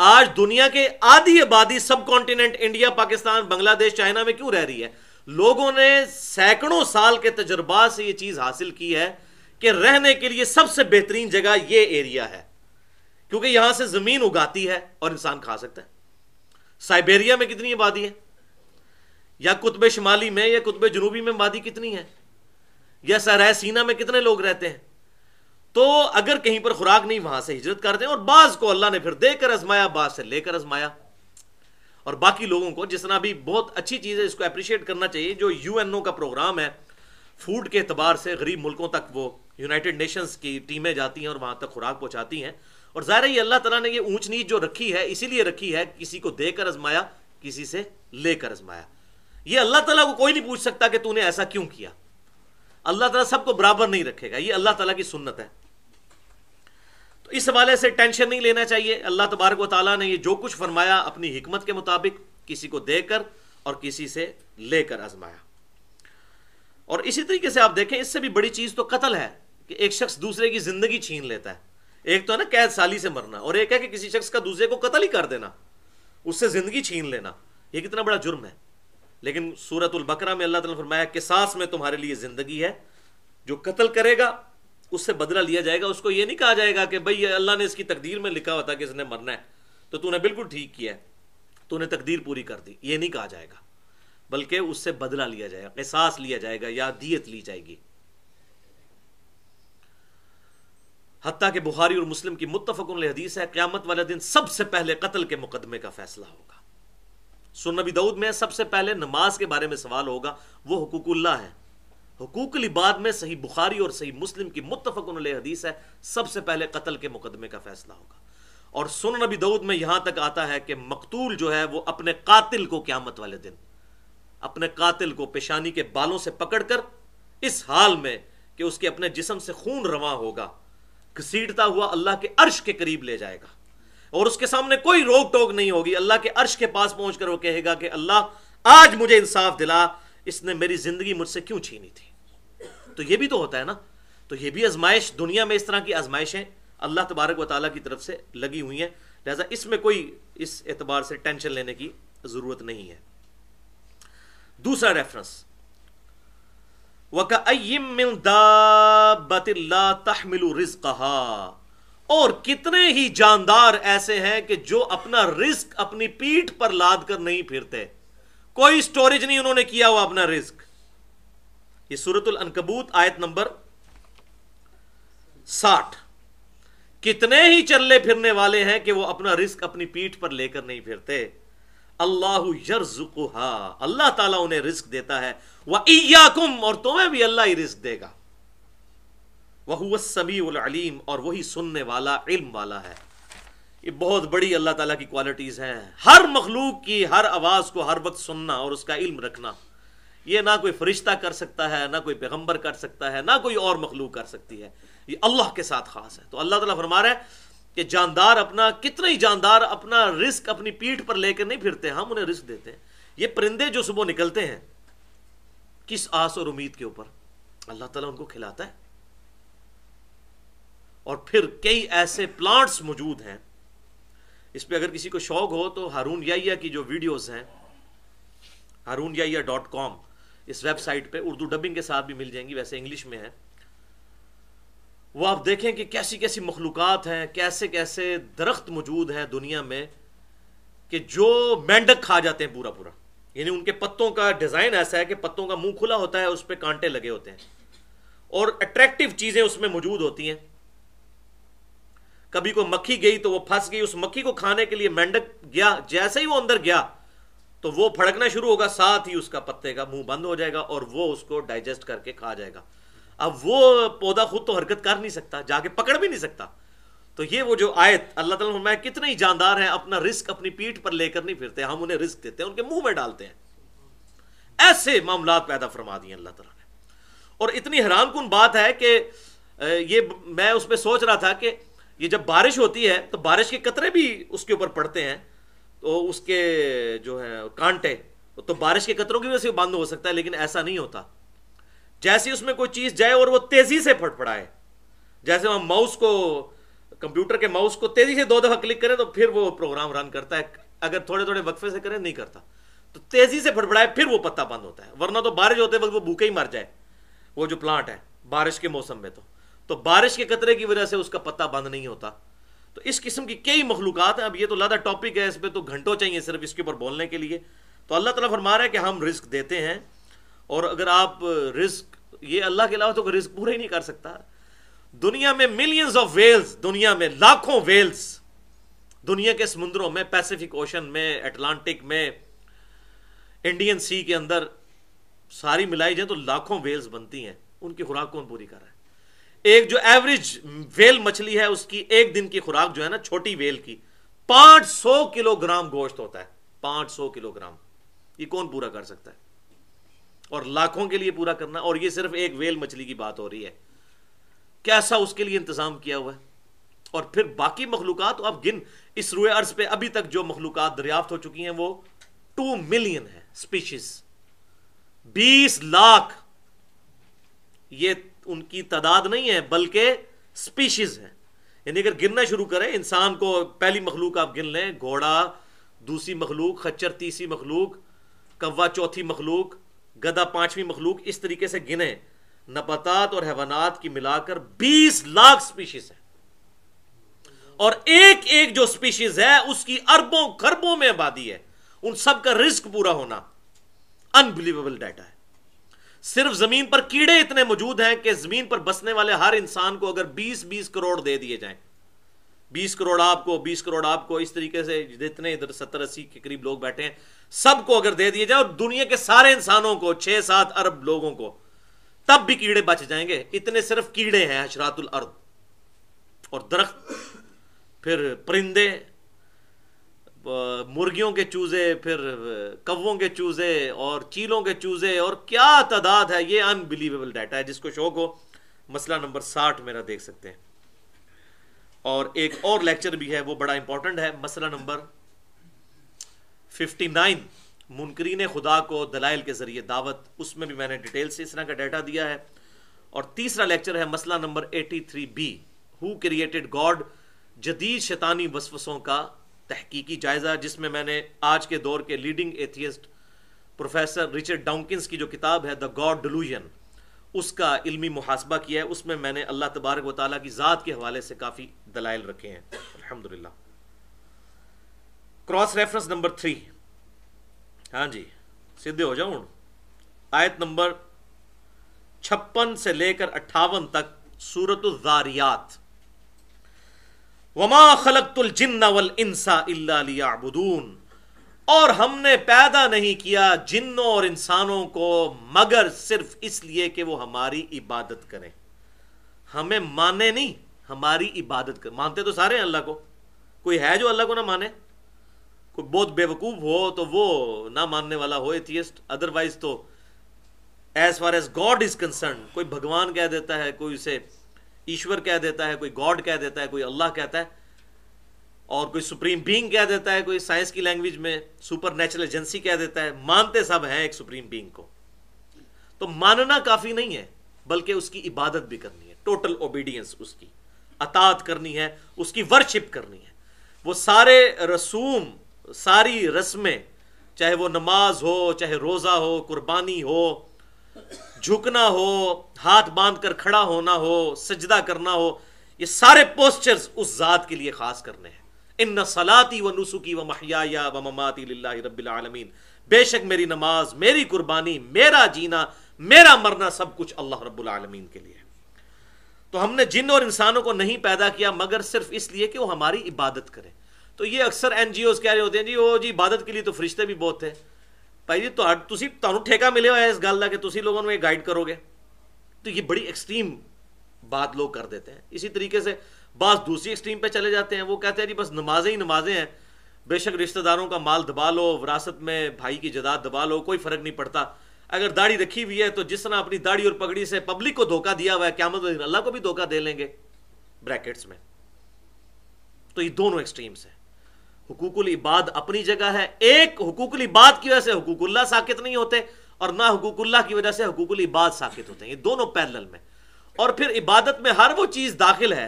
आज दुनिया के आधी आबादी subcontinent India Pakistan Bangladesh China में क्यों रह रही है लोगों ने सैकड़ों साल के तजर्बा से यह चीज हासिल की है कि रहने के लिए सबसे बेहतरीन जगह ये एरिया है क्योंकि यहां से जमीन उगाती है और इंसान खा सकता है साइबेरिया में कितनी आबादी है या कुतब शुमाली में या कुतब जनूबी में आबादी कितनी है या सराय सीना में कितने लोग रहते हैं तो अगर कहीं पर खुराक नहीं वहां से हिजरत करते हैं और बाज को अल्लाह ने फिर देकर आजमाया बाज से लेकर आजमाया और बाकी लोगों को जिस तरह भी बहुत अच्छी चीज़ है इसको अप्रिशिएट करना चाहिए जो यूएनओ का प्रोग्राम है फूड के अतबार से गरीब मुल्कों तक वो यूनाइटेड नेशंस की टीमें जाती हैं और वहां तक खुराक पहुंचाती हैं और ज़ाहिर ये अल्लाह तला ने ये ऊंच नीच जो रखी है इसीलिए रखी है किसी को देकर आजमाया किसी से लेकर आजमाया ये अल्लाह तला को कोई नहीं पूछ सकता कि तूने ऐसा क्यों किया अल्लाह तला सबको बराबर नहीं रखेगा ये अल्लाह तला की सुन्नत है तो इस हवाले से टेंशन नहीं लेना चाहिए अल्लाह तबारक व ताली ने ये जो कुछ फरमाया अपनी हमत के मुताबिक किसी को देकर और किसी से लेकर आजमाया और इसी तरीके से आप देखें इससे भी बड़ी चीज़ तो कतल है कि एक शख्स दूसरे की ज़िंदगी छीन लेता है एक तो है ना कैद साली से मरना और एक है कि किसी शख्स का दूसरे को कतल ही कर देना उससे ज़िंदगी छीन लेना यह कितना बड़ा जुर्म है लेकिन सूरत बकरा में अल्लाह तरमाया फरमाया कि सांस में तुम्हारे लिए ज़िंदगी है जो कत्ल करेगा उससे बदला लिया जाएगा उसको ये नहीं कहा जाएगा कि भाई अल्लाह ने इसकी तकदीर में लिखा हुआ था कि इसने मरना है तो तूने बिल्कुल ठीक किया है तूने तकदीर पूरी कर दी ये नहीं कहा जाएगा बल्कि उससे बदला लिया जाएगा एहसास लिया जाएगा या दियत ली जाएगी हती के बुखारी और मुस्लिम की मुतफकन हदीस है क़्यामत वाले दिन सबसे पहले कत्ल के मुकदमे का फैसला होगा सुनबी दाऊद में सबसे पहले नमाज के बारे में सवाल होगा वो हकूकुल्ला है हकूकली लिबाद में सही बुखारी और सही मुस्लिम की मुतफकन हदीस है सबसे पहले कत्ल के मुकदमे का फैसला होगा और सुन नबी दाऊद में यहां तक आता है कि मकतूल जो है वो अपने कातिल को क्यामत वाले दिन अपने कातिल को पेशानी के बालों से पकड़कर इस हाल में कि उसके अपने जिसम से खून रवा होगा घसीटता हुआ अल्लाह के अर्श के करीब ले जाएगा और उसके सामने कोई रोक टोक नहीं होगी अल्लाह के अर्श के पास पहुंच कर वो कहेगा कि अल्लाह आज मुझे इंसाफ दिला इसने मेरी जिंदगी मुझसे क्यों छीनी थी तो ये भी तो होता है ना तो ये भी आजमाइश दुनिया में इस तरह की आजमाइशें अल्लाह तबारक व ताली की तरफ से लगी हुई हैं लिहाजा इसमें कोई इस एतबार से टेंशन लेने की ज़रूरत नहीं है दूसरा रेफरेंस वक़म तहमिल रिज़ कहा और कितने ही जानदार ऐसे हैं कि जो अपना रिस्क अपनी पीठ पर लाद कर नहीं फिरते कोई स्टोरेज नहीं उन्होंने किया हुआ अपना रिस्क ये सूरतुल अनकबूत आयत नंबर साठ कितने ही चलने फिरने वाले हैं कि वो अपना रिस्क अपनी पीठ पर लेकर नहीं फिरते अल्लाह अल्लाह ताला उन्हें रिस्क देता है वह ईयाकुम और तुम्हें भी अल्लाह ही रिस्क देगा वह समी और वही सुनने वाला इल्म वाला है ये बहुत बड़ी अल्लाह ताला की क्वालिटीज़ हैं हर मखलूक की हर आवाज़ को हर वक्त सुनना और उसका इल्म रखना ये ना कोई फरिश्ता कर सकता है ना कोई पैगम्बर कर सकता है ना कोई और मखलूक कर सकती है ये अल्लाह के साथ खास है तो अल्लाह ताला फरमा रहा है कि जानदार अपना कितने ही जानदार अपना रिस्क अपनी पीठ पर लेकर नहीं फिरते हम उन्हें रिस्क देते हैं ये परिंदे जो सुबह निकलते हैं किस आस और उम्मीद के ऊपर अल्लाह तला उनको खिलाता है और फिर कई ऐसे प्लांट्स मौजूद हैं इस पर अगर किसी को शौक हो तो हारून याया की जो वीडियोस हैं हारून याया डॉट कॉम इस वेबसाइट पे उर्दू डबिंग के साथ भी मिल जाएंगी वैसे इंग्लिश में है वो आप देखें कि कैसी कैसी मखलूक हैं कैसे कैसे दरख्त मौजूद हैं दुनिया में कि जो मेंढक खा जाते हैं पूरा पूरा यानी उनके पत्तों का डिज़ाइन ऐसा है कि पत्तों का मुंह खुला होता है उस पर कांटे लगे होते हैं और अट्रैक्टिव चीज़ें उसमें मौजूद होती हैं कभी कोई मक्खी गई तो वो फंस गई उस मक्खी को खाने के लिए मेंढक गया जैसे ही वो अंदर गया तो वो फड़कना शुरू होगा साथ ही उसका पत्ते का मुंह बंद हो जाएगा और वो उसको डाइजेस्ट करके खा जाएगा अब वो पौधा खुद तो हरकत कर नहीं सकता जाके पकड़ भी नहीं सकता तो ये वो जो आयत अल्लाह ताला कितने ही जानदार हैं अपना रिस्क अपनी पीठ पर लेकर नहीं फिरते हम उन्हें रिस्क देते हैं उनके मुंह में डालते हैं ऐसे मामला पैदा फरमा दिए अल्लाह तला ने और इतनी हैरान कन बात है कि ये मैं उसमें सोच रहा था कि ये जब बारिश होती है तो बारिश के कतरे भी उसके ऊपर पड़ते हैं तो उसके जो है कांटे तो बारिश के कतरों की वजह से बंद हो सकता है लेकिन ऐसा नहीं होता जैसे उसमें कोई चीज जाए और वो तेजी से फटफड़ाए जैसे हम माउस को कंप्यूटर के माउस को तेजी से दो दफा क्लिक करें तो फिर वो प्रोग्राम रन करता है अगर थोड़े थोड़े वक्फे से करें नहीं करता तो तेजी से फटफड़ाए फिर वो पत्ता बंद होता है वरना तो बारिश होते वक्त वो भूखे ही मर जाए वो जो प्लांट है बारिश के मौसम में तो तो बारिश के कतरे की वजह से उसका पत्ता बंद नहीं होता तो इस किस्म की कई मखलूक हैं अब ये तो लादा टॉपिक है इस पर तो घंटों चाहिए सिर्फ इसके ऊपर बोलने के लिए तो अल्लाह तला फरमा रहा है कि हम रिस्क देते हैं और अगर आप रिस्क ये अल्लाह के अलावा तो रिस्क पूरा ही नहीं कर सकता दुनिया में मिलियंस ऑफ वेल्स दुनिया में लाखों वेल्स दुनिया के समुद्रों में पैसिफिक ओशन में अटलांटिक में इंडियन सी के अंदर सारी मिलाई जाए तो लाखों वेल्स बनती हैं उनकी खुराक कौन पूरी कर रहा है एक जो एवरेज वेल मछली है उसकी एक दिन की खुराक जो है ना छोटी वेल की 500 किलोग्राम गोश्त होता है 500 किलोग्राम ये कौन पूरा कर सकता है और लाखों के लिए पूरा करना और ये सिर्फ एक वेल मछली की बात हो रही है कैसा उसके लिए इंतजाम किया हुआ है और फिर बाकी मखलूकत अब गिन इस रुए अर्ज पर अभी तक जो मखलूक दरियाफ्त हो चुकी हैं वो टू मिलियन है स्पीशीज बीस लाख ये उनकी तादाद नहीं है बल्कि स्पीशीज़ हैं यानी अगर गिनना शुरू करें इंसान को पहली मखलूक आप गिन लें घोड़ा दूसरी मखलूक खच्चर तीसरी मखलूक कौवा चौथी मखलूक गदा पांचवी मखलूक इस तरीके से गिने नपतात और हैवानात की मिलाकर 20 लाख स्पीशीज हैं और एक एक जो स्पीशीज है उसकी अरबों खरबों में आबादी है उन सब का रिस्क पूरा होना अनबिलीवेबल डाटा है सिर्फ जमीन पर कीड़े इतने मौजूद हैं कि जमीन पर बसने वाले हर इंसान को अगर 20-20 करोड़ दे दिए जाएं 20 करोड़ आपको 20 करोड़ आपको इस तरीके से जितने इधर सत्तर अस्सी के करीब लोग बैठे हैं सबको अगर दे दिए जाए और दुनिया के सारे इंसानों को छह सात अरब लोगों को तब भी कीड़े बच जाएंगे इतने सिर्फ कीड़े हैं हशरातुल अर्द और दरख्त फिर परिंदे मुर्गियों के चूजे फिर कौों के चूजे और चीलों के चूजे और क्या तादाद है ये अनबिलीवेबल डाटा है जिसको शौक हो मसला नंबर साठ मेरा देख सकते हैं और एक और लेक्चर भी है वो बड़ा इंपॉर्टेंट है मसला नंबर फिफ्टी नाइन मुनकरीन खुदा को दलाइल के ज़रिए दावत उसमें भी मैंने डिटेल से इस तरह का डाटा दिया है और तीसरा लेक्चर है मसला number eighty three B who created God जदीद शैतानी वसफसों का तहकीकी जायज़ा जिसमें मैंने आज के दौर के leading atheist professor Richard Dawkins की जो किताब है द गॉड डिलूजन उसका इल्मी मुहासबा किया है उसमें मैंने अल्लाह तबारक व ताली की ज़ात के हवाले से काफ़ी दलाइल रखे हैं अलहमद ला क्रॉस रेफरेंस नंबर थ्री हाँ जी सीधे हो जाऊँ आयत नंबर छप्पन से लेकर अट्ठावन तक सूरत ज़ारियात वमा खलकतुल जिन्ना वल इंसा इल्लाबुदून और हमने पैदा नहीं किया जिन्नों और इंसानों को मगर सिर्फ इसलिए कि वो हमारी इबादत करें हमें माने नहीं हमारी इबादत कर मानते तो सारे हैं अल्लाह को कोई है जो अल्लाह को ना माने कोई बहुत बेवकूफ हो तो वो ना मानने वाला हो एथियस्ट अदरवाइज तो as far as God is concern कोई भगवान कह देता है कोई उसे ईश्वर कह देता है कोई गॉड कह देता है कोई अल्लाह कहता है और कोई सुप्रीम बींग कह देता है कोई साइंस की लैंग्वेज में सुपर नेचुरल एजेंसी कह देता है मानते सब हैं एक सुप्रीम बींग को तो मानना काफी नहीं है बल्कि उसकी इबादत भी करनी है टोटल ओबीडियंस उसकी अतात करनी है उसकी वर्शिप करनी है वो सारे रसूम सारी रस्में चाहे वो नमाज हो चाहे रोज़ा हो कुर्बानी हो झुकना हो हाथ बांध कर खड़ा होना हो सजदा करना हो ये सारे पोस्चर्स उस जात के लिए खास करने हैं इन न सलाती व नुसुकी व महिया व ममाती रबीआलमीन बेशक मेरी नमाज मेरी कुर्बानी मेरा जीना मेरा मरना सब कुछ अल्लाह रबीन के लिए तो हमने जिन और इंसानों को नहीं पैदा किया मगर सिर्फ इसलिए कि वो हमारी इबादत करें तो ये अक्सर एन जी ओज कह रहे होते हैं जी वो जी इबादत के लिए तो फरिश्ते भी बहुत थे ਭਾਈ ਜੀ ਤੁਹਾਨੂੰ ਤੁਸੀਂ ਤੁਹਾਨੂੰ ਠੇਕਾ ਮਿਲਿਆ ਹੋਇਆ ਇਸ ਗੱਲ ਦਾ ਕਿ ਤੁਸੀਂ ਲੋਕਾਂ ਨੂੰ ਇਹ ਗਾਈਡ ਕਰੋਗੇ तो ये बड़ी एक्सट्रीम बात लोग कर देते हैं इसी तरीके से बस दूसरी एक्सट्रीम पर चले जाते हैं वो कहते हैं जी बस नमाजें ही नमाजें हैं बेशक रिश्तेदारों का माल दबा लो विरासत में भाई की जदाद दबा लो कोई फर्क नहीं पड़ता अगर दाढ़ी रखी हुई है तो जिस तरह अपनी दाढ़ी और पगड़ी से पब्लिक को धोखा दिया हुआ है क्या मतलब अल्लाह को भी धोखा दे लेंगे ब्रैकेट्स में तो ये दोनों एक्सट्रीम्स हैं हुकूकुल इबाद अपनी जगह है एक हुकूकुल इबाद की वजह से हुकूकुल्ला साकित नहीं होते और ना हुकूकुल्ला की वजह से हुकूकुल इबाद साकित होते हैं ये दोनों पैरल में और फिर इबादत में हर वो चीज़ दाखिल है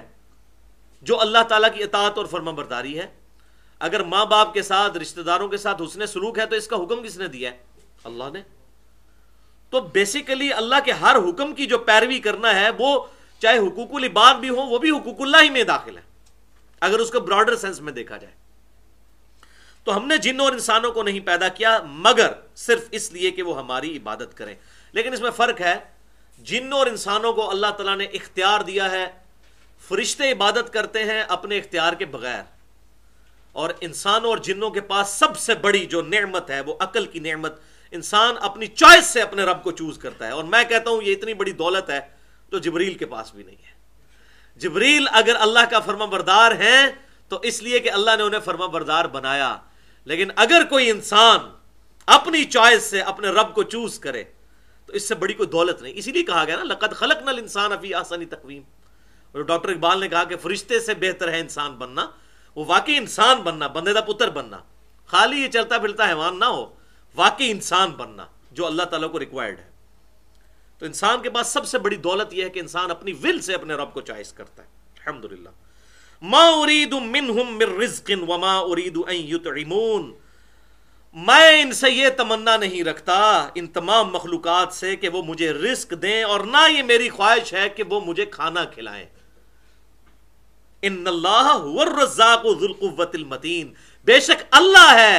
जो अल्लाह ताला की इतात और फर्माबरदारी है अगर माँ बाप के साथ रिश्तेदारों के साथ उसने सलूक है तो इसका हुक्म किसने दिया है अल्लाह ने तो बेसिकली अल्लाह के हर हुक्म की जो पैरवी करना है वो चाहे हुकूकुल इबाद भी हो वो भी हुकूकुल्ला ही में दाखिल है अगर उसको ब्रॉडर सेंस में देखा जाए तो हमने जिन और इंसानों को नहीं पैदा किया मगर सिर्फ इसलिए कि वो हमारी इबादत करें लेकिन इसमें फ़र्क है जिन और इंसानों को अल्लाह तला ने इख्तियार दिया है फरिश्ते इबादत करते हैं अपने इख्तियार के बगैर और इंसानों और जिनों के पास सबसे बड़ी जो नमत है वो अकल की नमत इंसान अपनी चॉइस से अपने रब को चूज करता है और मैं कहता हूं ये इतनी बड़ी दौलत है जो जबरील के पास भी नहीं है जबरील अगर अल्लाह का फर्मा बरदार है तो इसलिए कि अल्लाह ने उन्हें फर्मा बरदार बनाया लेकिन अगर कोई इंसान अपनी चॉइस से अपने रब को चूज करे तो इससे बड़ी कोई दौलत नहीं इसीलिए कहा गया ना लकद खलक नल इंसान अभी आसानी तकवीम और डॉक्टर इकबाल ने कहा कि फरिश्ते से बेहतर है इंसान बनना वो वाकई इंसान बनना बंदे का पुत्र बनना खाली ये चलता फिरता हैवान ना हो वाकई इंसान बनना जो अल्लाह ताला को रिक्वायर्ड है तो इंसान के पास सबसे बड़ी दौलत यह है कि इंसान अपनी विल से अपने रब को चॉइस करता है अलहमदुल्ला मा उरीदु मिनहुम मिर रिज्किन व मा अन युतइमून मैं इनसे ये तमन्ना नहीं रखता इन तमाम मखलूक़ात से कि वो मुझे रिस्क दें और ना ये मेरी ख्वाहिश है कि वो मुझे खाना खिलाएं इन अल्लाहतमतीन बेशक अल्लाह है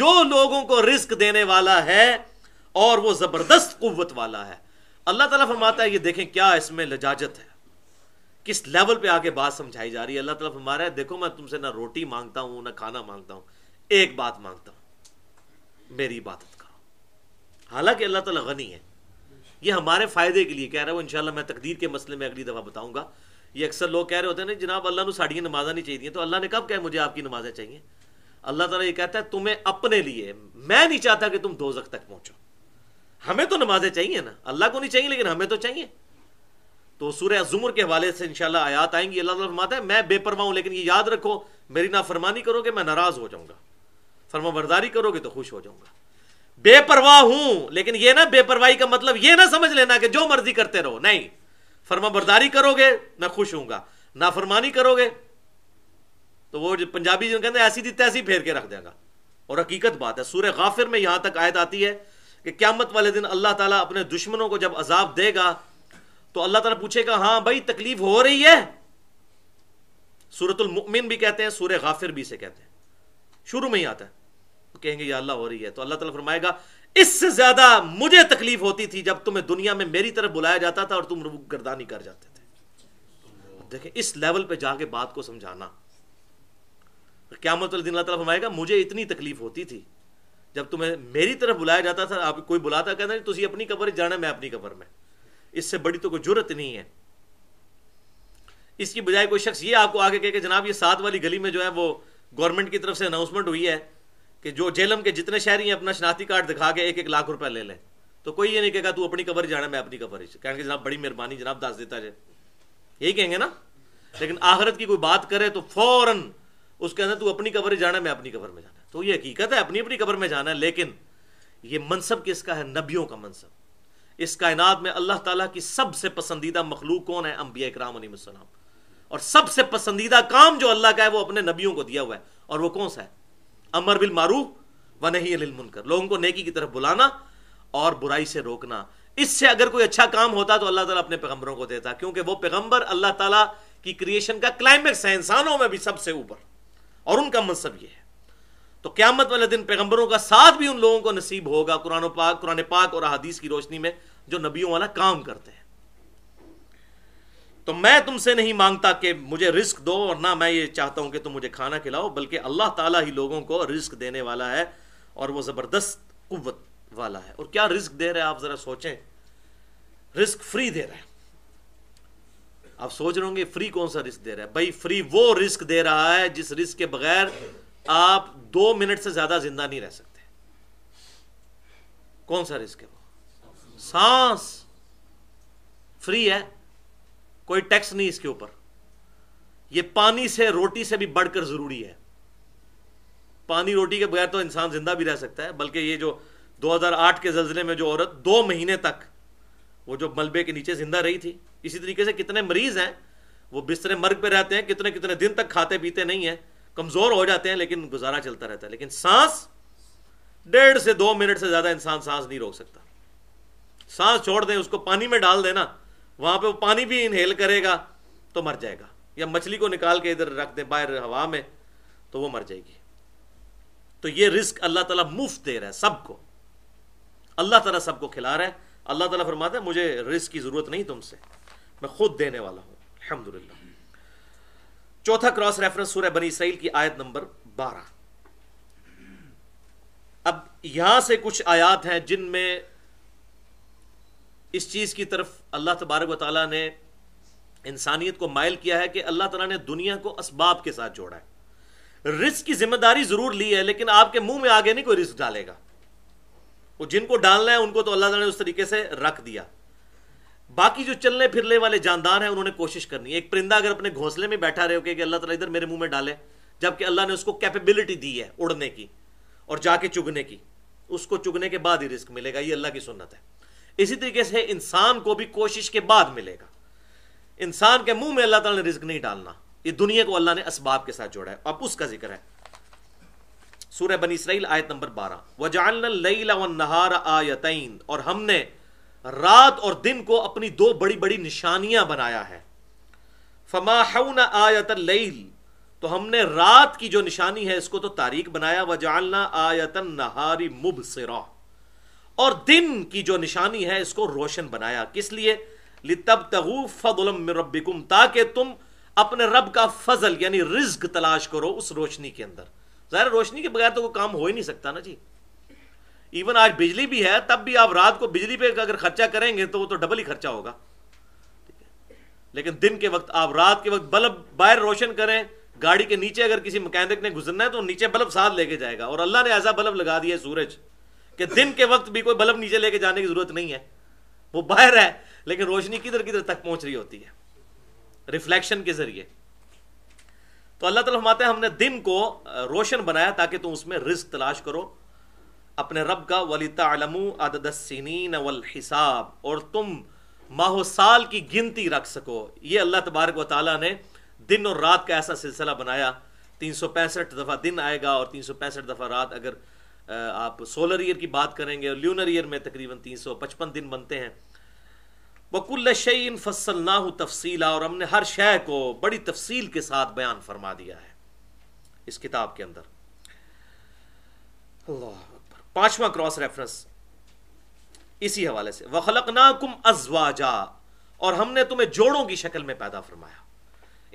जो लोगों को रिस्क देने वाला है और वो ज़बरदस्त कुत वाला है अल्लाह तला फरमाता है ये देखें क्या इसमें लजाजत है किस लेवल पे आके बात समझाई जा रही है अल्लाह तला हमारा है देखो मैं तुमसे ना रोटी मांगता हूं ना खाना मांगता हूं एक बात मांगता हूं मेरी इबादत करो हालांकि अल्लाह तला गनी है ये हमारे फायदे के लिए कह रहा हो इनशाला मैं तकदीर के मसले में अगली दफ़ा बताऊंगा ये अक्सर लोग कह रहे होते हैं ना जनाब अल्लाह साड़ियाँ नमाजा नहीं चाहिए तो अल्लाह ने कब कहे मुझे आपकी नमाजें चाहिए अल्लाह तला ये कहता है तुम्हें अपने लिए मैं नहीं चाहता कि तुम दो तक पहुंचो हमें तो नमाजें चाहिए ना अल्लाह को नहीं चाहिए लेकिन हमें तो चाहिए तो सूर्य जुमर के हवाले से इंशाल्लाह आयात आएंगी अल्लाह ताला फरमाता है मैं बेपरवाह हूं लेकिन ये याद रखो मेरी ना फरमानी करोगे मैं नाराज हो जाऊंगा फरमा बरदारी करोगे तो खुश हो जाऊंगा बेपरवाह हूं लेकिन यह ना बेपरवाही का मतलब ये ना समझ लेना कि जो मर्जी करते रहो नहीं फरमा बरदारी करोगे मैं खुश हूंगा नाफरमानी करोगे तो वो जो पंजाबी जो कहते हैं ऐसी दी तैसी फेर के रख देगा और हकीकत बात है सूर्य गाफिर में यहां तक आयत आती है कि क्यामत वाले दिन अल्लाह ताला अपने दुश्मनों को जब अजाब देगा तो अल्लाह तला पूछेगा हाँ भाई तकलीफ हो रही है सूरतुल मुमिन भी कहते हैं सूर्य गाफिर भी से कहते हैं शुरू में ही आता है तो कहेंगे या अल्लाह हो रही है तो अल्लाह तला फरमाएगा इससे ज्यादा मुझे तकलीफ होती थी जब तुम्हें दुनिया में मेरी तरफ बुलाया जाता था और तुम गर्दानी कर जाते थे देखें इस लेवल पे जाके बात को समझाना क्या मतलब दिन अल्लाह फरमाएगा मुझे इतनी तकलीफ होती थी जब तुम्हें मेरी तरफ बुलाया जाता था आप कोई बुलाता कहता नहीं तुम्हें अपनी कबर जाना मैं अपनी कबर में इससे बड़ी तो कोई जरूरत नहीं है इसकी बजाय कोई शख्स ये आपको आगे कह के जनाब ये सात वाली गली में जो है वो गवर्नमेंट की तरफ से अनाउंसमेंट हुई है कि जो जेलम के जितने शहरी हैं अपना शनाख्ती कार्ड दिखा के एक एक लाख रुपया ले लें तो कोई ये नहीं कहेगा तू अपनी कवर जाना मैं अपनी कवर कहेंगे जनाब बड़ी मेहरबानी जनाब दस देता जे यही कहेंगे ना लेकिन आखिरत की कोई बात करे तो फौरन उसके अंदर तू अपनी कबर जाना मैं अपनी कबर में जाना तो ये हकीकत है अपनी अपनी कबर में जाना है लेकिन ये मनसब किसका है नबियों का मनसब इस कायनात में अल्लाह ताला की सबसे पसंदीदा मखलूक कौन है अंबिया इक्राम सलाम और सबसे पसंदीदा काम जो अल्लाह का है वो अपने नबियों को दिया हुआ है और वो कौन सा है अमर बिल मारूफ व नहीं अनिल मुनकर लोगों को नेकी की तरफ बुलाना और बुराई से रोकना इससे अगर कोई अच्छा काम होता तो अल्लाह ताला अपने पैगंबरों को देता क्योंकि वो पैगंबर अल्लाह ताला की क्रिएशन का क्लाइमेक्स है इंसानों में भी सबसे ऊपर और उनका मनसब यह है तो क्यामत वाले दिन पैगंबरों का साथ भी उन लोगों को नसीब होगा कुरान पाक कुरान पाक और अहादीस की रोशनी में जो नबियों वाला काम करते हैं तो मैं तुमसे नहीं मांगता कि मुझे रिस्क दो और ना मैं ये चाहता हूं कि तुम मुझे खाना खिलाओ बल्कि अल्लाह ताला ही लोगों को रिस्क देने वाला है और वो ज़बरदस्त कुत वाला है और क्या रिस्क दे रहे हैं आप ज़रा सोचें रिस्क फ्री दे रहा है आप सोच रहे होंगे फ्री कौन सा रिस्क दे रहा है भाई फ्री वो रिस्क दे रहा है जिस रिस्क के बगैर आप दो मिनट से ज़्यादा जिंदा नहीं रह सकते कौन सा रिस्क है वो सांस फ्री है कोई टैक्स नहीं इसके ऊपर ये पानी से रोटी से भी बढ़कर जरूरी है पानी रोटी के बगैर तो इंसान जिंदा भी रह सकता है बल्कि ये जो 2008 के जलजिले में जो औरत दो महीने तक वो जो मलबे के नीचे जिंदा रही थी इसी तरीके से कितने मरीज हैं वो बिस्तरे मर्ग पे रहते हैं कितने कितने दिन तक खाते पीते नहीं है कमजोर हो जाते हैं लेकिन गुजारा चलता रहता है लेकिन सांस डेढ़ से दो मिनट से ज्यादा इंसान सांस नहीं रोक सकता सांस छोड़ दें उसको पानी में डाल देना वहां पे वो पानी भी इनहेल करेगा तो मर जाएगा या मछली को निकाल के इधर रख दें बाहर हवा में तो वो मर जाएगी तो ये रिस्क अल्लाह ताला मुफ्त दे रहा है सबको अल्लाह ताला सबको खिला रहा है अल्लाह ताला फरमाता है मुझे रिस्क की ज़रूरत नहीं तुमसे मैं खुद देने वाला हूं अलहमदिल्ला चौथा क्रॉस रेफरेंस सूर्य बनी इसराइल की आयत नंबर बारह अब यहां से कुछ आयात हैं जिनमें इस चीज़ की तरफ अल्लाह तबारक ताली ने इंसानियत को मायल किया है कि अल्लाह तला ने दुनिया को इसबाब के साथ जोड़ा है रिस्क की जिम्मेदारी ज़रूर ली है लेकिन आपके मुंह में आगे नहीं कोई रिस्क डालेगा वो जिनको डालना है उनको तो अल्लाह ने उस तरीके से रख दिया बाकी जो चलने फिरने वाले जानदार हैं उन्होंने कोशिश करनी है एक परिंदा अगर अपने घोंसले में बैठा रहे हो कि अल्लाह तला इधर मेरे मुंह में डाले जबकि अल्लाह ने उसको कैपेबिलिटी दी है उड़ने की और जाके चुगने की उसको चुगने के बाद ही रिस्क मिलेगा ये अल्लाह की सुन्नत है इसी तरीके से इंसान को भी कोशिश के बाद मिलेगा इंसान के मुंह में अल्लाह ताला ने रिस्क नहीं डालना ये दुनिया को अल्लाह ने असबाब के साथ जोड़ा है अब उसका जिक्र है सूर्य बनी इसराइल आयत नंबर बारह वजाल नहार आयतन और हमने रात और दिन को अपनी दो बड़ी बड़ी निशानियां बनाया है फमाहन आयत लईल तो हमने रात की जो निशानी है इसको तो तारीख बनाया वजालना आयतन नहारी सिरा और दिन की जो निशानी है इसको रोशन बनाया किस लिए तब तगू फदलम रबिकुम ताकि तुम अपने रब का फजल यानी रिज्क तलाश करो उस रोशनी के अंदर ज़ाहिर रोशनी के बगैर तो कोई काम हो ही नहीं सकता ना जी इवन आज बिजली भी है तब भी आप रात को बिजली पे अगर खर्चा करेंगे तो वो तो डबल ही खर्चा होगा लेकिन दिन के वक्त आप रात के वक्त बल्ब बाहर रोशन करें गाड़ी के नीचे अगर किसी मकैनिक ने गुजरना है तो नीचे बल्ब साथ लेके जाएगा और अल्लाह ने ऐसा बल्ब लगा दिया सूरज कि दिन के वक्त भी कोई बल्ब नीचे लेके जाने की जरूरत नहीं है वो बाहर है लेकिन रोशनी किधर किधर तक पहुंच रही होती है रिफ्लेक्शन के जरिए तो अल्लाह तला फरमाते हैं हमने दिन को रोशन बनाया ताकि तुम उसमें रिस्क तलाश करो अपने रब का वली तलमू अददसिन वल हिसाब और तुम माहो साल की गिनती रख सको ये अल्लाह तबारक व ताली ने दिन और रात का ऐसा सिलसिला बनाया तीन सौ पैंसठ दफ़ा दिन आएगा और तीन सौ पैंसठ दफ़ा रात अगर आप सोलर ईयर की बात करेंगे और ल्यूनर ईयर में तकरीबन तीन सौ पचपन दिन बनते हैं वकुल्ल फसल ना तफसीला और हमने हर शय को बड़ी तफसील के साथ बयान फरमा दिया है इस किताब के अंदर पांचवा क्रॉस रेफरेंस इसी हवाले से ना कुम अजवाजा और हमने तुम्हें जोड़ों की शक्ल में पैदा फरमाया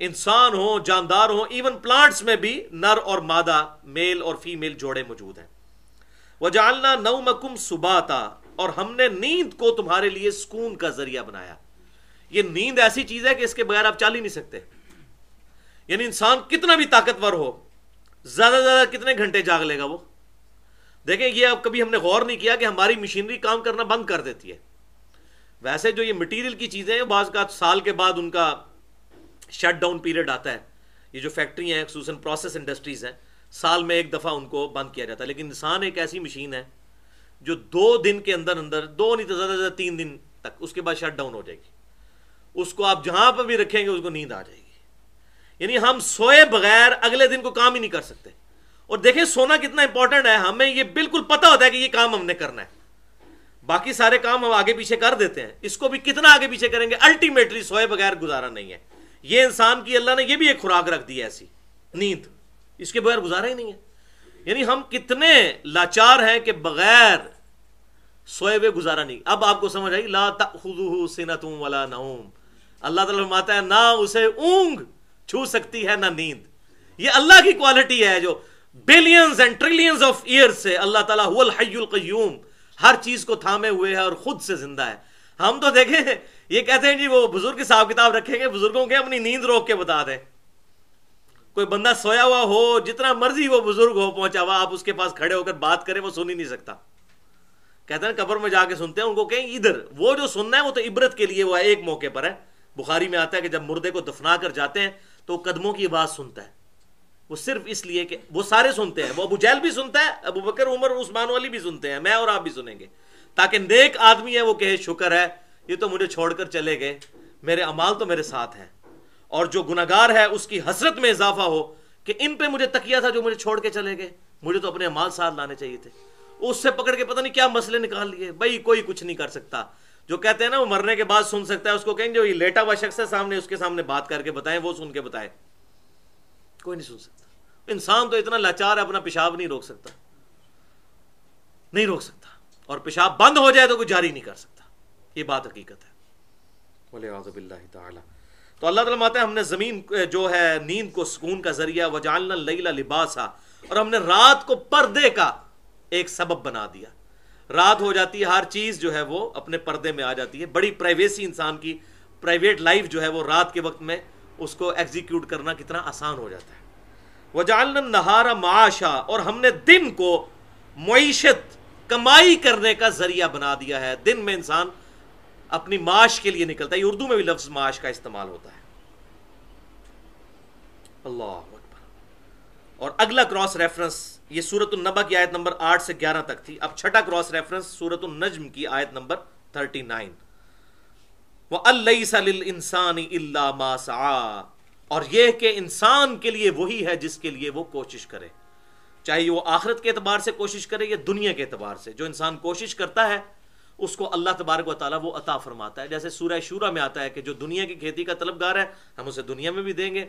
इंसान हो जानदार हो इवन प्लांट्स में भी नर और मादा मेल और फीमेल जोड़े मौजूद हैं वजालना नव मकुम सुबाता और हमने नींद को तुम्हारे लिए सुकून का जरिया बनाया ये नींद ऐसी चीज है कि इसके बगैर आप चल ही नहीं सकते यानी इंसान कितना भी ताकतवर हो ज्यादा ज्यादा कितने घंटे जाग लेगा वो देखें ये अब कभी हमने गौर नहीं किया कि हमारी मशीनरी काम करना बंद कर देती है वैसे जो ये मटेरियल की चीज़ें हैं बाज़ का साल के बाद उनका शट डाउन पीरियड आता है ये जो फैक्ट्री हैं खूस प्रोसेस इंडस्ट्रीज़ हैं साल में एक दफ़ा उनको बंद किया जाता है लेकिन इंसान एक ऐसी मशीन है जो दो दिन के अंदर अंदर दो नहीं तो ज़्यादा से ज़्यादा तीन दिन तक उसके बाद शट डाउन हो जाएगी उसको आप जहाँ पर भी रखेंगे उसको नींद आ जाएगी यानी हम सोए बगैर अगले दिन को काम ही नहीं कर सकते और देखें सोना कितना इंपॉर्टेंट है हमें ये बिल्कुल पता होता है कि ये काम हमने करना है बाकी सारे काम हम आगे पीछे कर देते हैं इसको भी कितना आगे पीछे करेंगे अल्टीमेटली सोए बगैर गुजारा नहीं है ये इंसान की अल्लाह ने ये भी एक खुराक रख दी है ऐसी नींद इसके बगैर गुजारा ही नहीं है यानी हम कितने लाचार हैं कि बगैर सोए हुए गुजारा नहीं अब आपको समझ आई ला खुदू सिना तुम वाला नाउम अल्लाह ताला है ना उसे ऊंग छू सकती है ना नींद ये अल्लाह की क्वालिटी है जो billions and trillions of years से अल्लाह ताला हुल हयुल कयूम हर चीज को थामे हुए है और खुद से जिंदा है हम तो देखें ये कहते हैं जी वो बुजुर्ग हिसाब किताब रखेंगे बुजुर्गों के अपनी नींद रोक के बता दें कोई बंदा सोया हुआ हो जितना मर्जी वो बुजुर्ग हो पहुंचा हुआ आप उसके पास खड़े होकर बात करें वो सुन ही नहीं सकता कहते हैं कब्र में जाके सुनते हैं उनको कहें इधर वो जो सुनना है वो तो इबरत के लिए वो है एक मौके पर है बुखारी में आता है कि जब मुर्दे को दफना कर जाते हैं तो कदमों की आवाज़ सुनता है वो सिर्फ इसलिए कि वो सारे सुनते हैं वो अबू जैल भी सुनता है अबू बकर उमर उस्मान वाली भी सुनते हैं मैं और आप भी सुनेंगे ताकि नेक आदमी है वो कहे शुक्र है ये तो मुझे छोड़कर चले गए मेरे अमाल तो मेरे साथ हैं और जो गुनागार है उसकी हसरत में इजाफा हो कि इन पे मुझे तकिया था जो मुझे छोड़ के चले गए मुझे तो अपने माल साथ लाने चाहिए थे उससे पकड़ के पता नहीं क्या मसले निकाल लिए भाई कोई कुछ नहीं कर सकता जो कहते हैं ना वो मरने के बाद सुन सकता है उसको कहेंगे जो ये लेटा हुआ शख्स है सामने उसके सामने बात करके बताएं वो सुन के बताए कोई नहीं सुन सकता इंसान तो इतना लाचार है अपना पेशाब नहीं रोक सकता नहीं रोक सकता और पेशाब बंद हो जाए तो कोई जारी नहीं कर सकता ये बात हकीकत है बोले आजबिल्ला तो अल्लाह ताला माता है हमने ज़मीन जो है नींद को सुकून का ज़रिया वजालना लईला लिबासा और हमने रात को पर्दे का एक सबब बना दिया रात हो जाती है हर चीज़ जो है वो अपने पर्दे में आ जाती है बड़ी प्राइवेसी इंसान की प्राइवेट लाइफ जो है वो रात के वक्त में उसको एग्जीक्यूट करना कितना आसान हो जाता है वजालना नहारा माशा और हमने दिन को मीशत कमाई करने का ज़रिया बना दिया है दिन में इंसान अपनी माश के लिए निकलता है उर्दू में भी लफ्ज माश का इस्तेमाल होता है अल्लाह और अगला क्रॉस रेफरेंस ये सूरत नबा की आयत नंबर आठ से ग्यारह तक थी अब छठा क्रॉस रेफरेंस सूरत नजम की आयत नंबर थर्टी नाइन वह इल्ला मासा और यह के इंसान के लिए वही है जिसके लिए वो कोशिश करे चाहे वो आखरत के एतबार से कोशिश करे या दुनिया के एतबार से जो इंसान कोशिश करता है उसको अल्लाह तबारक वाली वो अता फरमाता है जैसे सूर्य शूरा में आता है कि जो दुनिया की खेती का तलब गार है हम उसे दुनिया में भी देंगे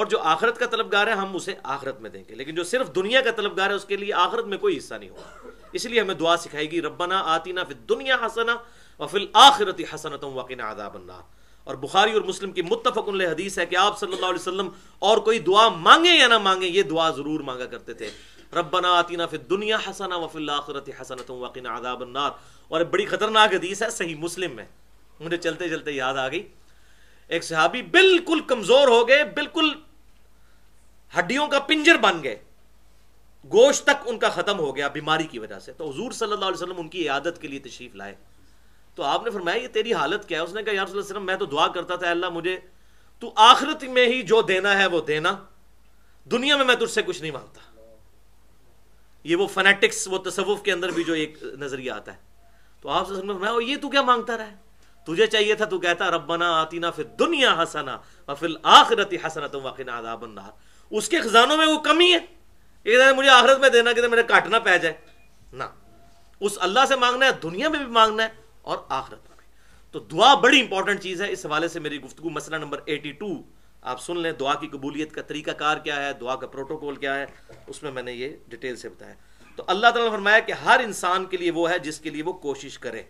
और जो आखरत का तलब गार है हम उसे आखरत में देंगे लेकिन जो सिर्फ दुनिया का तलब गार है उसके लिए आखरत में कोई हिस्सा नहीं होगा इसलिए हमें दुआ सिखाएगी रब्बना आतीना फिर दुनिया हसना व हसन आखिरत हसनत वाकिन आदाबन्ना और बुखारी और मुस्लिम की मुतफक हदीस है कि आप सल्लल्लाहु अलैहि और कोई दुआ मांगे या ना मांगे ये दुआ ज़रूर मांगा करते थे रबना आतीना फिर दुनिया हसना वफिल्लाखरत हसन तुम वकीन आदाबन्नार और बड़ी ख़तरनाक हदीस है सही मुस्लिम में मुझे चलते चलते याद आ गई एक सहाबी बिल्कुल कमज़ोर हो गए बिल्कुल हड्डियों का पिंजर बन गए गोश्त तक उनका ख़त्म हो गया बीमारी की वजह से तो हजूर सल्ला वसल्लम उनकी इयादत के लिए तशरीफ़ लाए तो आपने फरमाया ये तेरी हालत क्या है उसने कहा यार वसल्लम मैं तो दुआ करता था अल्लाह मुझे तू आखिरत में ही जो देना है वो देना दुनिया में मैं तुझसे कुछ नहीं मांगता ये वो फनेटिक्स वो तसवुफ के अंदर भी जो एक नज़रिया आता है तो आप और ये तू क्या मांगता रहा है तुझे चाहिए था तू कहता रब्बना आतीना फिर दुनिया हसना और फिर आखरत हसना तो वाकिन आदाबन उसके खजानों में वो कमी है एक मुझे आखरत में देना कि तो मेरे काटना पै जाए ना उस अल्लाह से मांगना है दुनिया में भी मांगना है और आखरत में भी तो दुआ बड़ी इंपॉर्टेंट चीज़ है इस हवाले से मेरी गुफ्तु मसला नंबर एटी टू आप सुन लें दुआ की कबूलियत का तरीका कार क्या है दुआ का प्रोटोकॉल क्या है उसमें मैंने ये डिटेल से बताया तो अल्लाह ताला फरमाया कि हर इंसान के लिए वो है जिसके लिए वो कोशिश करे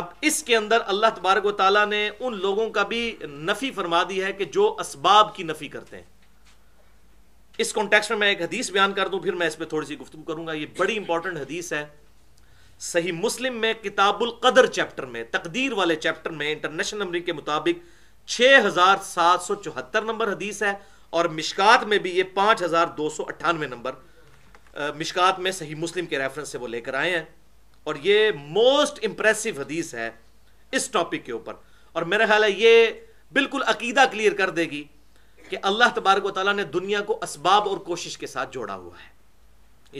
अब इसके अंदर अल्लाह तबारक ताली ने उन लोगों का भी नफ़ी फरमा दी है कि जो इसबाब की नफ़ी करते हैं इस कॉन्टेक्स्ट में मैं एक हदीस बयान कर दूं फिर मैं इस पर थोड़ी सी गुफ्तु करूंगा ये बड़ी इंपॉर्टेंट हदीस है सही मुस्लिम में किताबुल कदर चैप्टर में तकदीर वाले चैप्टर में इंटरनेशनल नंबरिंग के मुताबिक छह हजार सात सौ चौहत्तर नंबर हदीस है और मिशकात में भी ये पांच हजार दो सौ अट्ठानवे नंबर मिशकात में सही मुस्लिम के रेफरेंस से वो लेकर आए हैं और ये मोस्ट इंप्रेसिव हदीस है इस टॉपिक के ऊपर और मेरा ख्याल है ये बिल्कुल अकीदा क्लियर कर देगी कि अल्लाह तबारक ताली ने दुनिया को इसबाब और कोशिश के साथ जोड़ा हुआ है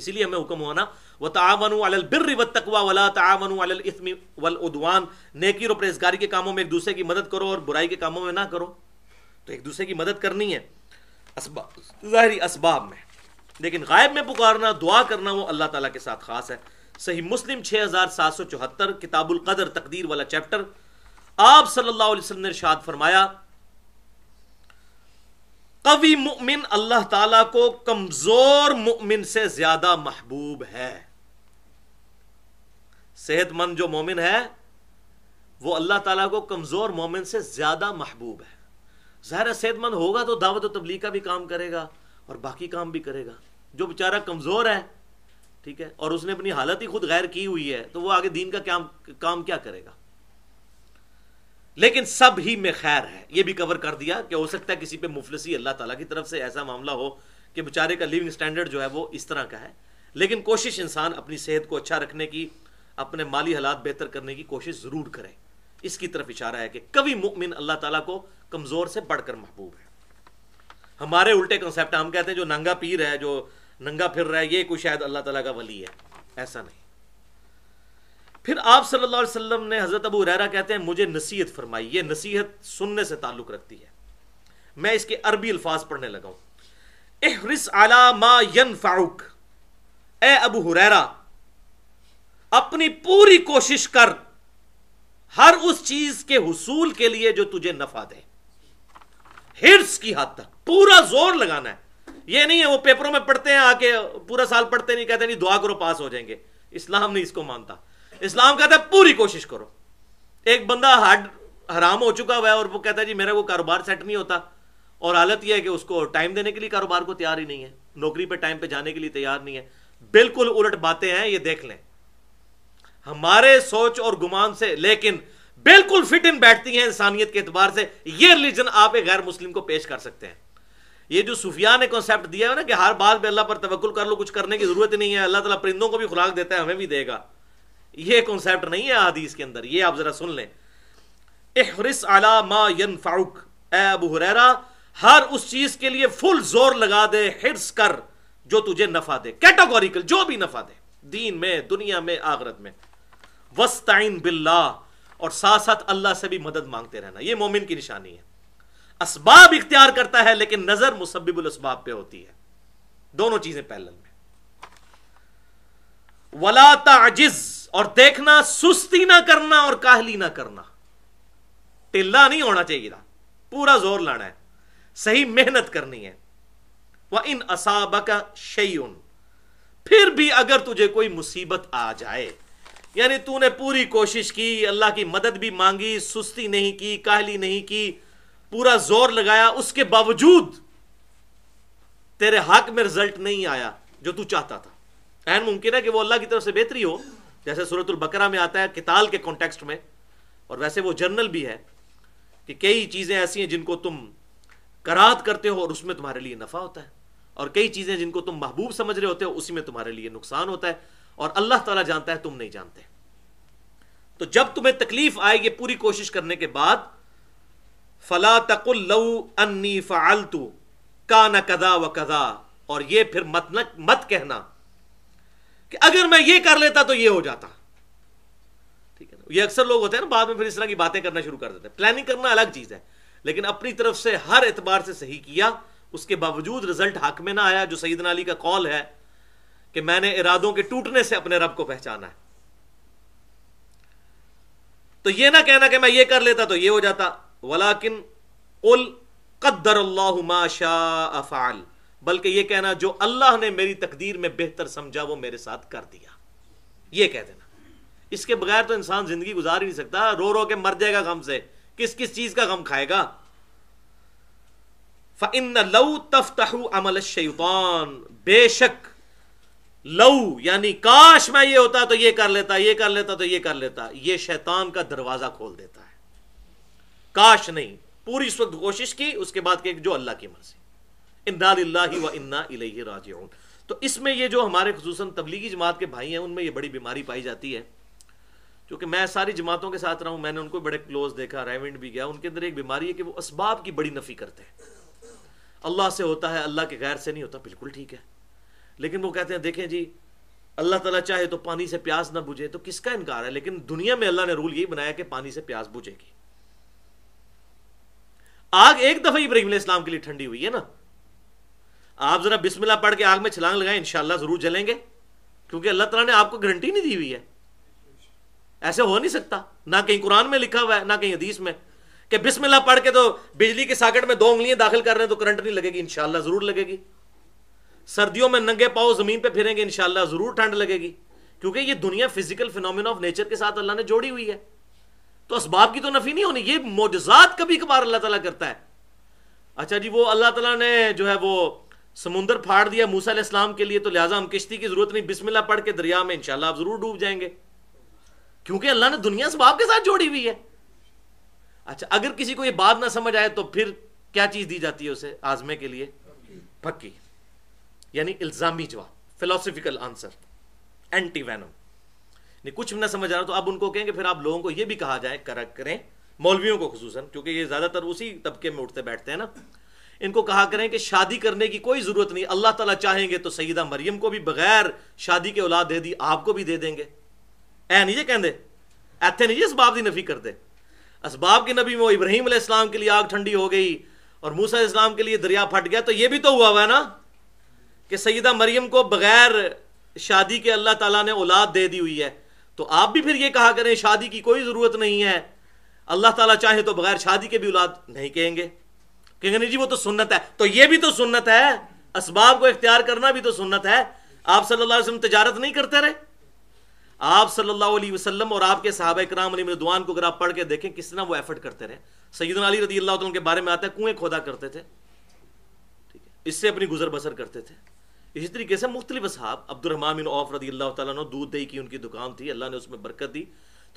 इसीलिए हमें हुक्म हुआ ना व तावन बिर व तकवा वला तावन अलस्म वल उदवान नेकी और परहेजगारी के कामों में एक दूसरे की मदद करो और बुराई के कामों में ना करो तो एक दूसरे की मदद करनी है असबाब ज़ाहरी इसबाब में लेकिन गायब में पुकारना दुआ करना वो अल्लाह ताला के साथ ख़ास है सही मुस्लिम 6774 किताबुल कदर तकदीर वाला चैप्टर आप सल्लल्लाहु अलैहि वसल्लम ने इरशाद फरमाया कवी मुमिन अल्लाह तला को कमजोर मुमिन से ज्यादा महबूब है सेहतमंद जो मोमिन है वो अल्लाह तला को कमजोर मोमिन से ज्यादा महबूब है ज़ाहिर सेहतमंद होगा तो दावत तबलीग का भी काम करेगा और बाकी काम भी करेगा जो बेचारा कमजोर है ठीक है और उसने अपनी हालत ही खुद गैर की हुई है तो वो आगे दीन का क्या काम क्या करेगा लेकिन सब ही में खैर है ये भी कवर कर दिया कि हो सकता है किसी पे मुफलसी अल्लाह ताला की तरफ से ऐसा मामला हो कि बेचारे का लिविंग स्टैंडर्ड जो है वो इस तरह का है लेकिन कोशिश इंसान अपनी सेहत को अच्छा रखने की अपने माली हालात बेहतर करने की कोशिश ज़रूर करे इसकी तरफ इशारा है कि कभी मुमिन अल्लाह तला को कमज़ोर से बढ़कर महबूब है हमारे उल्टे कंसेप्ट हम कहते हैं जो नंगा पीर है जो नंगा फिर रहा है ये कोई शायद अल्लाह तला का वली है ऐसा नहीं फिर आप सल्लल्लाहु अलैहि वसल्लम ने हज़रत अबू हुरैरा कहते हैं मुझे नसीहत फरमाई ये नसीहत सुनने से ताल्लुक़ रखती है मैं इसके अरबी अल्फाज पढ़ने लगा हूं एहरिस आला मा यन ए अबू हुरैरा अपनी पूरी कोशिश कर हर उस चीज के हसूल के लिए जो तुझे नफा दे हिर्स की हद तक पूरा जोर लगाना है ये नहीं है वो पेपरों में पढ़ते हैं आके पूरा साल पढ़ते नहीं कहते नहीं दुआ करो पास हो जाएंगे इस्लाम नहीं इसको मानता इस्लाम कहता है पूरी कोशिश करो एक बंदा हार्ड हराम हो चुका हुआ है और वो कहता है जी मेरा वो कारोबार सेट नहीं होता और हालत यह है कि उसको टाइम देने के लिए कारोबार को तैयार ही नहीं है नौकरी पे टाइम पे जाने के लिए तैयार नहीं है बिल्कुल उलट बातें हैं ये देख लें हमारे सोच और गुमान से लेकिन बिल्कुल फिट इन बैठती हैं इंसानियत के एतबार से ये रिलीजन आप एक गैर मुस्लिम को पेश कर सकते हैं ये जो सुफिया ने कॉन्सेप्ट दिया है ना कि हर बात में अल्लाह पर तवक्ल कर लो कुछ करने की जरूरत नहीं है अल्लाह ताला परिंदों को भी खुराक देता है हमें भी देगा ये कॉन्सेप्ट नहीं है आदि के अंदर ये आप जरा सुन लें एहरिस अला मा यन फाउक अबू हुरैरा हर उस चीज के लिए फुल जोर लगा दे हिर्स कर जो तुझे नफा दे कैटेगोरिकल जो भी नफा दे दीन में दुनिया में आगरत में वस्ताइन बिल्ला और साथ साथ अल्लाह से भी मदद मांगते रहना यह मोमिन की निशानी है असबाब इख्तियार करता है लेकिन नजर मुसबिबुल असबाब पे होती है दोनों चीजें पैरल में वला ताजिज़ और देखना सुस्ती ना करना और काहली ना करना टिल्ला नहीं होना चाहिए था पूरा जोर लाना है सही मेहनत करनी है वह इन असाबक शयुन फिर भी अगर तुझे कोई मुसीबत आ जाए यानी तूने पूरी कोशिश की अल्लाह की मदद भी मांगी सुस्ती नहीं की काहली नहीं की पूरा जोर लगाया उसके बावजूद तेरे हक में रिजल्ट नहीं आया जो तू चाहता था एहन मुमकिन है कि वो अल्लाह की तरफ से बेहतरी हो जैसे सूरतुल बकरा में आता है किताल के कॉन्टेक्स्ट में और वैसे वो जर्नल भी है कि कई चीज़ें ऐसी हैं जिनको तुम करात करते हो और उसमें तुम्हारे लिए नफ़ा होता है और कई चीज़ें जिनको तुम महबूब समझ रहे होते हो उसी में तुम्हारे लिए नुकसान होता है और अल्लाह ताला जानता है तुम नहीं जानते तो जब तुम्हें तकलीफ आएगी पूरी कोशिश करने के बाद फला तक अन्नी फ़ालतू का न कदा व कदा और ये फिर मत न मत कहना कि अगर मैं ये कर लेता तो ये हो जाता ठीक है ना ये अक्सर लोग होते हैं ना बाद में फिर इस तरह की बातें करना शुरू कर देते हैं प्लानिंग करना अलग चीज है लेकिन अपनी तरफ से हर एतबार से सही किया उसके बावजूद रिजल्ट हक में ना आया जो सईद अली का कॉल है कि मैंने इरादों के टूटने से अपने रब को पहचाना है तो ये ना कहना कि मैं ये कर लेता तो ये हो जाता वलाकिन उल कदर अल्लाह माशा अफाल बल्कि यह कहना जो अल्लाह ने मेरी तकदीर में बेहतर समझा वो मेरे साथ कर दिया यह कह देना इसके बगैर तो इंसान जिंदगी गुजार ही नहीं सकता रो रो के मर जाएगा गम से किस किस चीज का गम खाएगा फ़िन तफ तफ्तहू अमल शैतान बेशक लऊ यानी काश मैं ये होता तो ये कर लेता ये कर लेता तो ये कर लेता ये शैतान का दरवाजा खोल देता है काश नहीं पूरी इस वक्त कोशिश की उसके बाद के जो अल्लाह की मर्जी इन्ना तो इसमें ये जो हमारे खसूस तबलीगी जमात के भाई हैं उनमें ये बड़ी बीमारी पाई जाती है क्योंकि मैं सारी जमातों के साथ रहा हूँ मैंने उनको बड़े क्लोज देखा रेवेंट भी गया उनके अंदर एक बीमारी है कि वो इसबाब की बड़ी नफ़ी करते हैं अल्लाह से होता है अल्लाह के गैर से नहीं होता बिल्कुल ठीक है लेकिन वो कहते हैं देखें जी अल्लाह तला चाहे तो पानी से प्यास ना बुझे तो किसका इनकार है लेकिन दुनिया में अल्लाह ने रूल यही बनाया कि पानी से प्यास बुझेगी आग एक दफा इब्राहिम इस्लाम के लिए ठंडी हुई है ना आप ज़रा बिस्मिल्लाह पढ़ के आग में छलांग लगाएं इंशाल्लाह ज़रूर जलेंगे क्योंकि अल्लाह तला ने आपको गारंटी नहीं दी हुई है ऐसे हो नहीं सकता ना कहीं कुरान में लिखा हुआ है ना कहीं हदीस में कि बिस्मिल्लाह पढ़ के तो बिजली के साकेट में दो उंगलियां दाखिल कर रहे हैं तो करंट नहीं लगेगी इंशाल्लाह ज़रूर लगेगी सर्दियों में नंगे पाओ ज़मीन पर फिरेंगे इंशाल्लाह ज़रूर ठंड लगेगी क्योंकि ये दुनिया फिजिकल फिनोमिना ऑफ नेचर के साथ अल्लाह ने जोड़ी हुई है तो इसबाब की तो नफ़ी नहीं होनी ये मोजात कभी कभार अल्लाह ताला करता है अच्छा जी वो अल्लाह ताला ने जो है वो समुंदर फाड़ दिया मूसा इस्लाम के लिए तो लिहाजा हम किश्ती की जरूरत नहीं बिस्मिल्ला पढ़ के दरिया में इंशाल्लाह आप जरूर डूब जाएंगे क्योंकि अल्लाह ने दुनिया सबाब के साथ जोड़ी हुई है अच्छा अगर किसी को ये बात ना समझ आए तो फिर क्या चीज दी जाती है उसे आजमे के लिए पक्की यानी इल्जामी जवाब फिलोसफिकल आंसर एंटी वैनम नहीं कुछ ना समझ आ रहा तो अब उनको कहेंगे फिर आप लोगों को यह भी कहा जाए करें मौलवियों को खसूस क्योंकि ये ज्यादातर उसी तबके में उठते बैठते हैं ना इनको कहा करें कि शादी करने की कोई ज़रूरत नहीं अल्लाह ताला चाहेंगे तो सईदा मरियम को भी बगैर शादी के औलाद दे दी आपको भी दे देंगे ऐ नहीं जी कहते ऐसे नहीं जी इसबाब की नफ़ी करते इसबाब के नबी में इब्राहिम इस्लाम के लिए आग ठंडी हो गई और मूसा इस्लाम के लिए दरिया फट गया तो ये भी तो हुआ हुआ है ना कि सईदा मरियम को बगैर शादी के अल्लाह तला ने औलाद दे दी हुई है तो आप भी फिर ये कहा करें शादी की कोई ज़रूरत नहीं है अल्लाह ताला चाहे तो बगैर शादी के भी औलाद नहीं कहेंगे कहेंगे जी वो तो सुन्नत है तो ये भी तो सुन्नत है इसबाब को इख्तियार करना भी तो सुन्नत है आप सल्लल्लाहु अलैहि वसल्लम तजारत नहीं करते रहे आप सल्लल्लाहु अलैहि वसल्लम और आपके साहब कराम रिदवान को अगर आप पढ़ के देखें किस तरह वो एफर्ट करते रहे सैदन अली रदी अल्लाह के बारे में आता है कुएं खोदा करते थे ठीक है इससे अपनी गुजर बसर करते थे इसी तरीके से मुख्तलिफ साहब अब्दुलरहमान बिन औफ रदी अल्लाह तु दूध दही की उनकी दुकान थी अल्लाह ने उसमें बरकत दी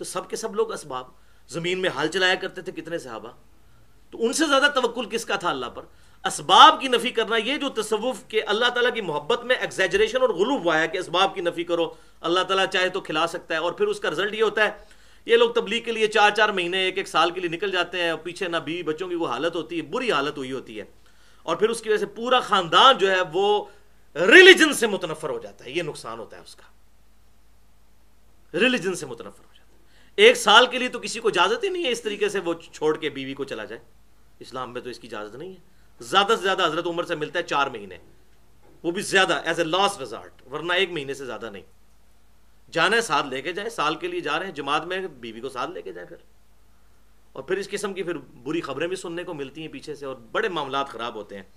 तो सबके सब लोग इसबाब ज़मीन में हल चलाया करते थे कितने साहबा तो उनसे ज़्यादा तवक्ल किसका था अल्लाह पर इसबाब की नफ़ी करना यह जो तस्वुफ के अल्लाह तला की मोहब्बत में एग्जेजरेशन और गुलूब हुआ है कि इसबाब की नफ़ी करो अल्लाह तला चाहे तो खिला सकता है और फिर उसका रिजल्ट यह होता है ये लोग तबलीग के लिए चार चार महीने एक एक साल के लिए निकल जाते हैं और पीछे ना बीवी बच्चों की वो हालत होती है बुरी हालत हुई होती है और फिर उसकी वजह से पूरा ख़ानदान जो है वो रिलीजन से मुतनफर हो जाता है ये नुकसान होता है उसका रिलीजन से मुतनफर हो एक साल के लिए तो किसी को इजाजत ही नहीं है इस तरीके से वो छोड़ के बीवी को चला जाए इस्लाम में तो इसकी इजाजत नहीं है ज्यादा से ज्यादा हजरत उम्र से मिलता है चार महीने वो भी ज्यादा एज ए लास्ट रिजॉर्ट वरना एक महीने से ज्यादा नहीं जाना है साथ लेके जाए साल के लिए जा रहे हैं जमात में बीवी को साथ लेके जाए फिर और फिर इस किस्म की फिर बुरी खबरें भी सुनने को मिलती हैं पीछे से और बड़े मामला ख़राब होते हैं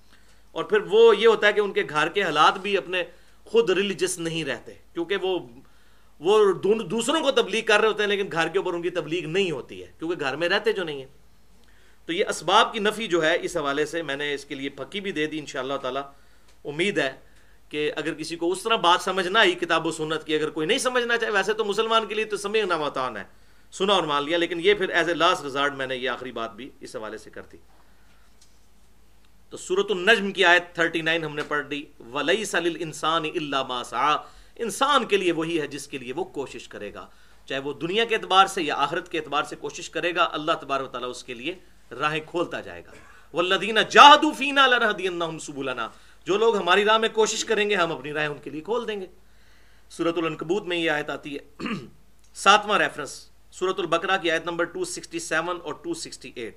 और फिर वो ये होता है कि उनके घर के हालात भी अपने खुद रिलीजस नहीं रहते क्योंकि वो वो दूसरों को तबलीग कर रहे होते हैं लेकिन घर के ऊपर उनकी तबलीग नहीं होती है क्योंकि घर में रहते जो नहीं है तो ये इसबाब की नफ़ी जो है इस हवाले से मैंने इसके लिए पक्की भी दे दी इन ताला उम्मीद है कि अगर किसी को उस तरह बात समझना ही किताब व की अगर कोई नहीं समझना चाहे वैसे तो मुसलमान के लिए तो ना मतान है सुना और मान लिया लेकिन ये फिर एज ए लास्ट रिजार्ट मैंने ये आखिरी बात भी इस हवाले से कर दी तो सूरत नजम की आयत 39 हमने पढ़ दी वलई सलिल इंसान इल्ला मासा इंसान के लिए वही है जिसके लिए वो कोशिश करेगा चाहे वो दुनिया के अतबार से या आखरत के अतबार से कोशिश करेगा अल्लाह तबार वाली उसके लिए राहें खोलता जाएगा वल्लदीना लदीना लनहदीना जो लोग हमारी राह में कोशिश करेंगे हम अपनी राय उनके लिए खोल देंगे सूरतुलकबूत में ये आयत आती है सातवां रेफरेंस सूरतुल बकरा की आयत नंबर 267 और 268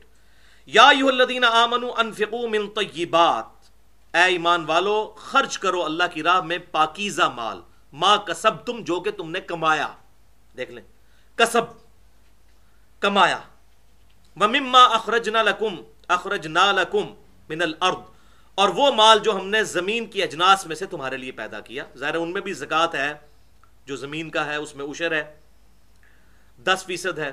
या यूहदीन आमनु अनफिकू मिन तय्यबात ए ईमान वालो खर्च करो अल्लाह की राह में पाकिजा माल मां कसब तुम जो कि तुमने कमाया देख ले कसब कमाया वमिम्मा अखरजना लकुम अखरजना लकुम मिनल अर्द और वो माल जो हमने ज़मीन की अजनास में से तुम्हारे लिए पैदा किया ज़ाहिर उनमें भी ज़क़़त है जो ज़मीन का है उसमें उशर है दस फीसद है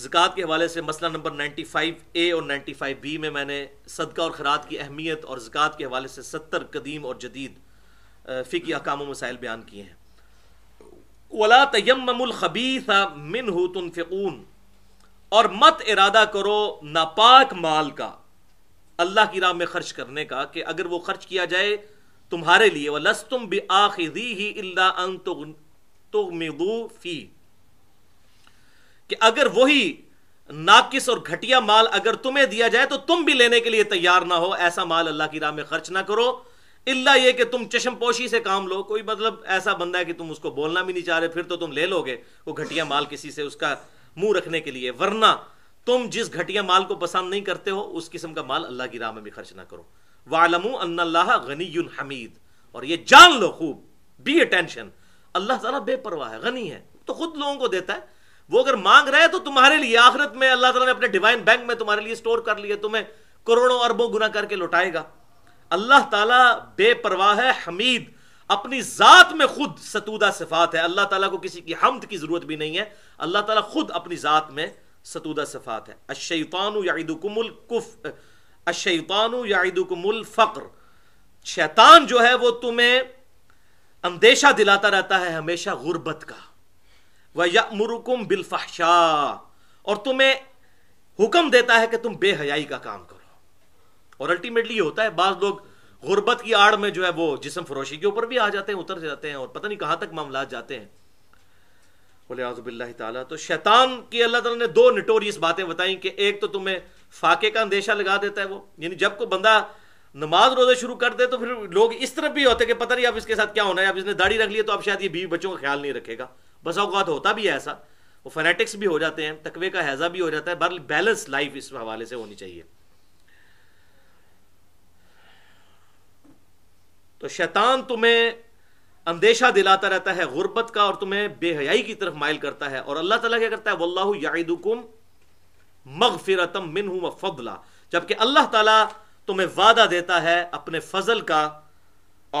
ज़क़़त के हवाले से मसला नंबर नाइनटी फाइव ए और नाइनटी फाइव बी में मैंने सदका और खरात की अहमियत और ज़क़़त के हवाले से सत्तर कदीम और जदीद फ़िकी अकाम मसाइल बयान किए हैं वला तयमखबीसा मिन हो तुनफ़ून और मत इरादा करो नापाक माल का अल्लाह की राह में खर्च करने का कि अगर वो खर्च किया जाए तुम्हारे लिए वलस तुम भी आखिरी ही अल्लादू फी अगर वही नाकिस और घटिया माल अगर तुम्हें दिया जाए तो तुम भी लेने के लिए तैयार ना हो ऐसा माल अल्लाह की राह में खर्च ना करो इल्ला ये कि तुम पोशी से काम लो कोई मतलब ऐसा बंदा है कि तुम उसको बोलना भी नहीं चाह रहे फिर तो तुम ले लोगे वो घटिया माल किसी से उसका मुंह रखने के लिए वरना तुम जिस घटिया माल को पसंद नहीं करते हो उस किस्म का माल अल्लाह की राह में भी खर्च ना करो वालमु अन्ना गनी हमीद और ये जान लो खूब बी अटेंशन अल्लाह तला बेपरवाह है गनी है तो खुद लोगों को देता है वो अगर मांग रहे हैं तो तुम्हारे लिए आखिरत में अल्लाह तला ने अपने डिवाइन बैंक में तुम्हारे लिए स्टोर कर लिए तुम्हें करोड़ों अरबों गुना करके लौटाएगा अल्लाह ताला बेपरवाह है हमीद अपनी ज़ात में खुद सतूदा सिफात है अल्लाह ताला को किसी की हमद की ज़रूरत भी नहीं है अल्लाह ताला खुद अपनी ज़ात में सतूदा सिफात है अशैतान यादुकुमुल कुफ अशैतान यादुकुमुल फ़क्र शैतान जो है वो तुम्हें अंदेशा दिलाता रहता है हमेशा गुर्बत का वह यमुरकुम बिलफाशा और तुम्हें हुक्म देता है कि तुम बेहयाई का काम करो और अल्टीमेटली ये होता है बाज लोग गुर्बत की आड़ में जो है वो जिसम फरोशी के ऊपर भी आ जाते हैं उतर जाते हैं और पता नहीं कहाँ तक मामला जाते हैं बोले ताला तो शैतान की अल्लाह तला ने दो नटोरियस बातें बताई कि एक तो तुम्हें फाके का अंदेशा लगा देता है वो यानी जब को बंदा नमाज रोजे शुरू कर दे तो फिर लोग इस तरफ भी होते कि पता नहीं अब इसके साथ क्या होना है आप इसने दाढ़ी रख लिया तो आप शायद ये बीवी बच्चों का ख्याल नहीं रखेगा बस अवकात होता भी है ऐसा वो फेनेटिक्स भी हो जाते हैं तकवे का हैजा भी हो जाता है बहरल बैलेंस लाइफ इस हवाले से होनी चाहिए तो शैतान तुम्हें अंदेशा दिलाता रहता है गुर्बत का और तुम्हें बेहयाई की तरफ माइल करता है और अल्लाह ताला क्या करता है वल्लाह यादुकुम मगफिरतम मिन हूँ फदला जबकि अल्लाह ताला तुम्हें वादा देता है अपने फजल का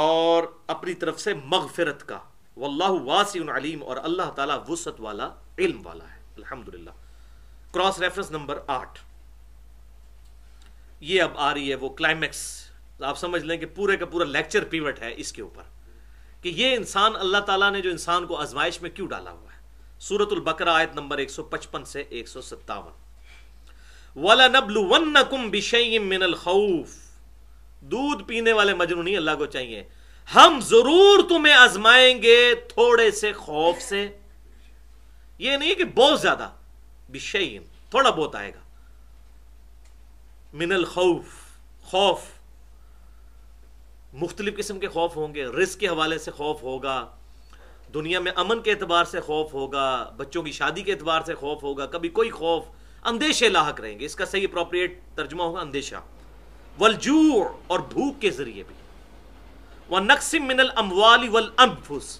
और अपनी तरफ से मगफिरत का वल्लाह वासी अलीम और अल्लाह ताला वसत वाला इल्म वाला है अल्हम्दुलिल्लाह क्रॉस रेफरेंस नंबर आठ ये अब आ रही है वो क्लाइमैक्स तो आप समझ लें कि पूरे का पूरा लेक्चर पीवट है इसके ऊपर कि ये इंसान अल्लाह ताला ने जो इंसान को आजमाइश में क्यों डाला हुआ है सूरतुल बकरा आयत नंबर 155 से एक सौ सत्तावन वाला नबलू वन कुम मिनल खूफ दूध पीने वाले मजनूनी अल्लाह को चाहिए हम जरूर तुम्हें आजमाएंगे थोड़े से खौफ से यह नहीं कि बहुत ज्यादा बिशैन थोड़ा बहुत आएगा मिनल खौफ खौफ मुख्तलिफ़ किस्म के खौफ होंगे रिस्क के हवाले से खौफ होगा दुनिया में अमन के अतबार से खौफ होगा बच्चों की शादी के अतबार से खौफ होगा कभी कोई खौफ अंदेशे लाक रहेंगे इसका सही अप्रोप्रिएट तर्जमा होगा अंदेशा वलजू और भूख के जरिए भी वह नक्सिम मिनल अमवाली वल अम्फुस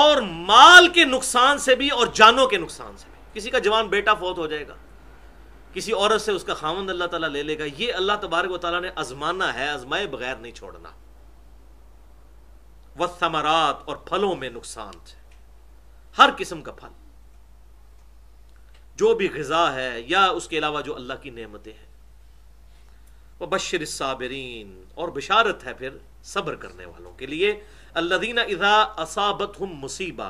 और माल के नुकसान से भी और जानों के नुकसान से भी किसी का जवान बेटा फौत हो जाएगा किसी औरत से उसका खामंद अल्लाह ताला ले लेगा ये अल्लाह तबारक वाली ने आजमाना है आजमाए बगैर नहीं छोड़ना व समरात और फलों में नुकसान है हर किस्म का फल जो भी गजा है या उसके अलावा जो अल्लाह की नमतें हैं वह बशर साबरीन और बिशारत है फिर सब्र करने वालों के लिए अल्लादीना इजा असाबत हम मुसीबा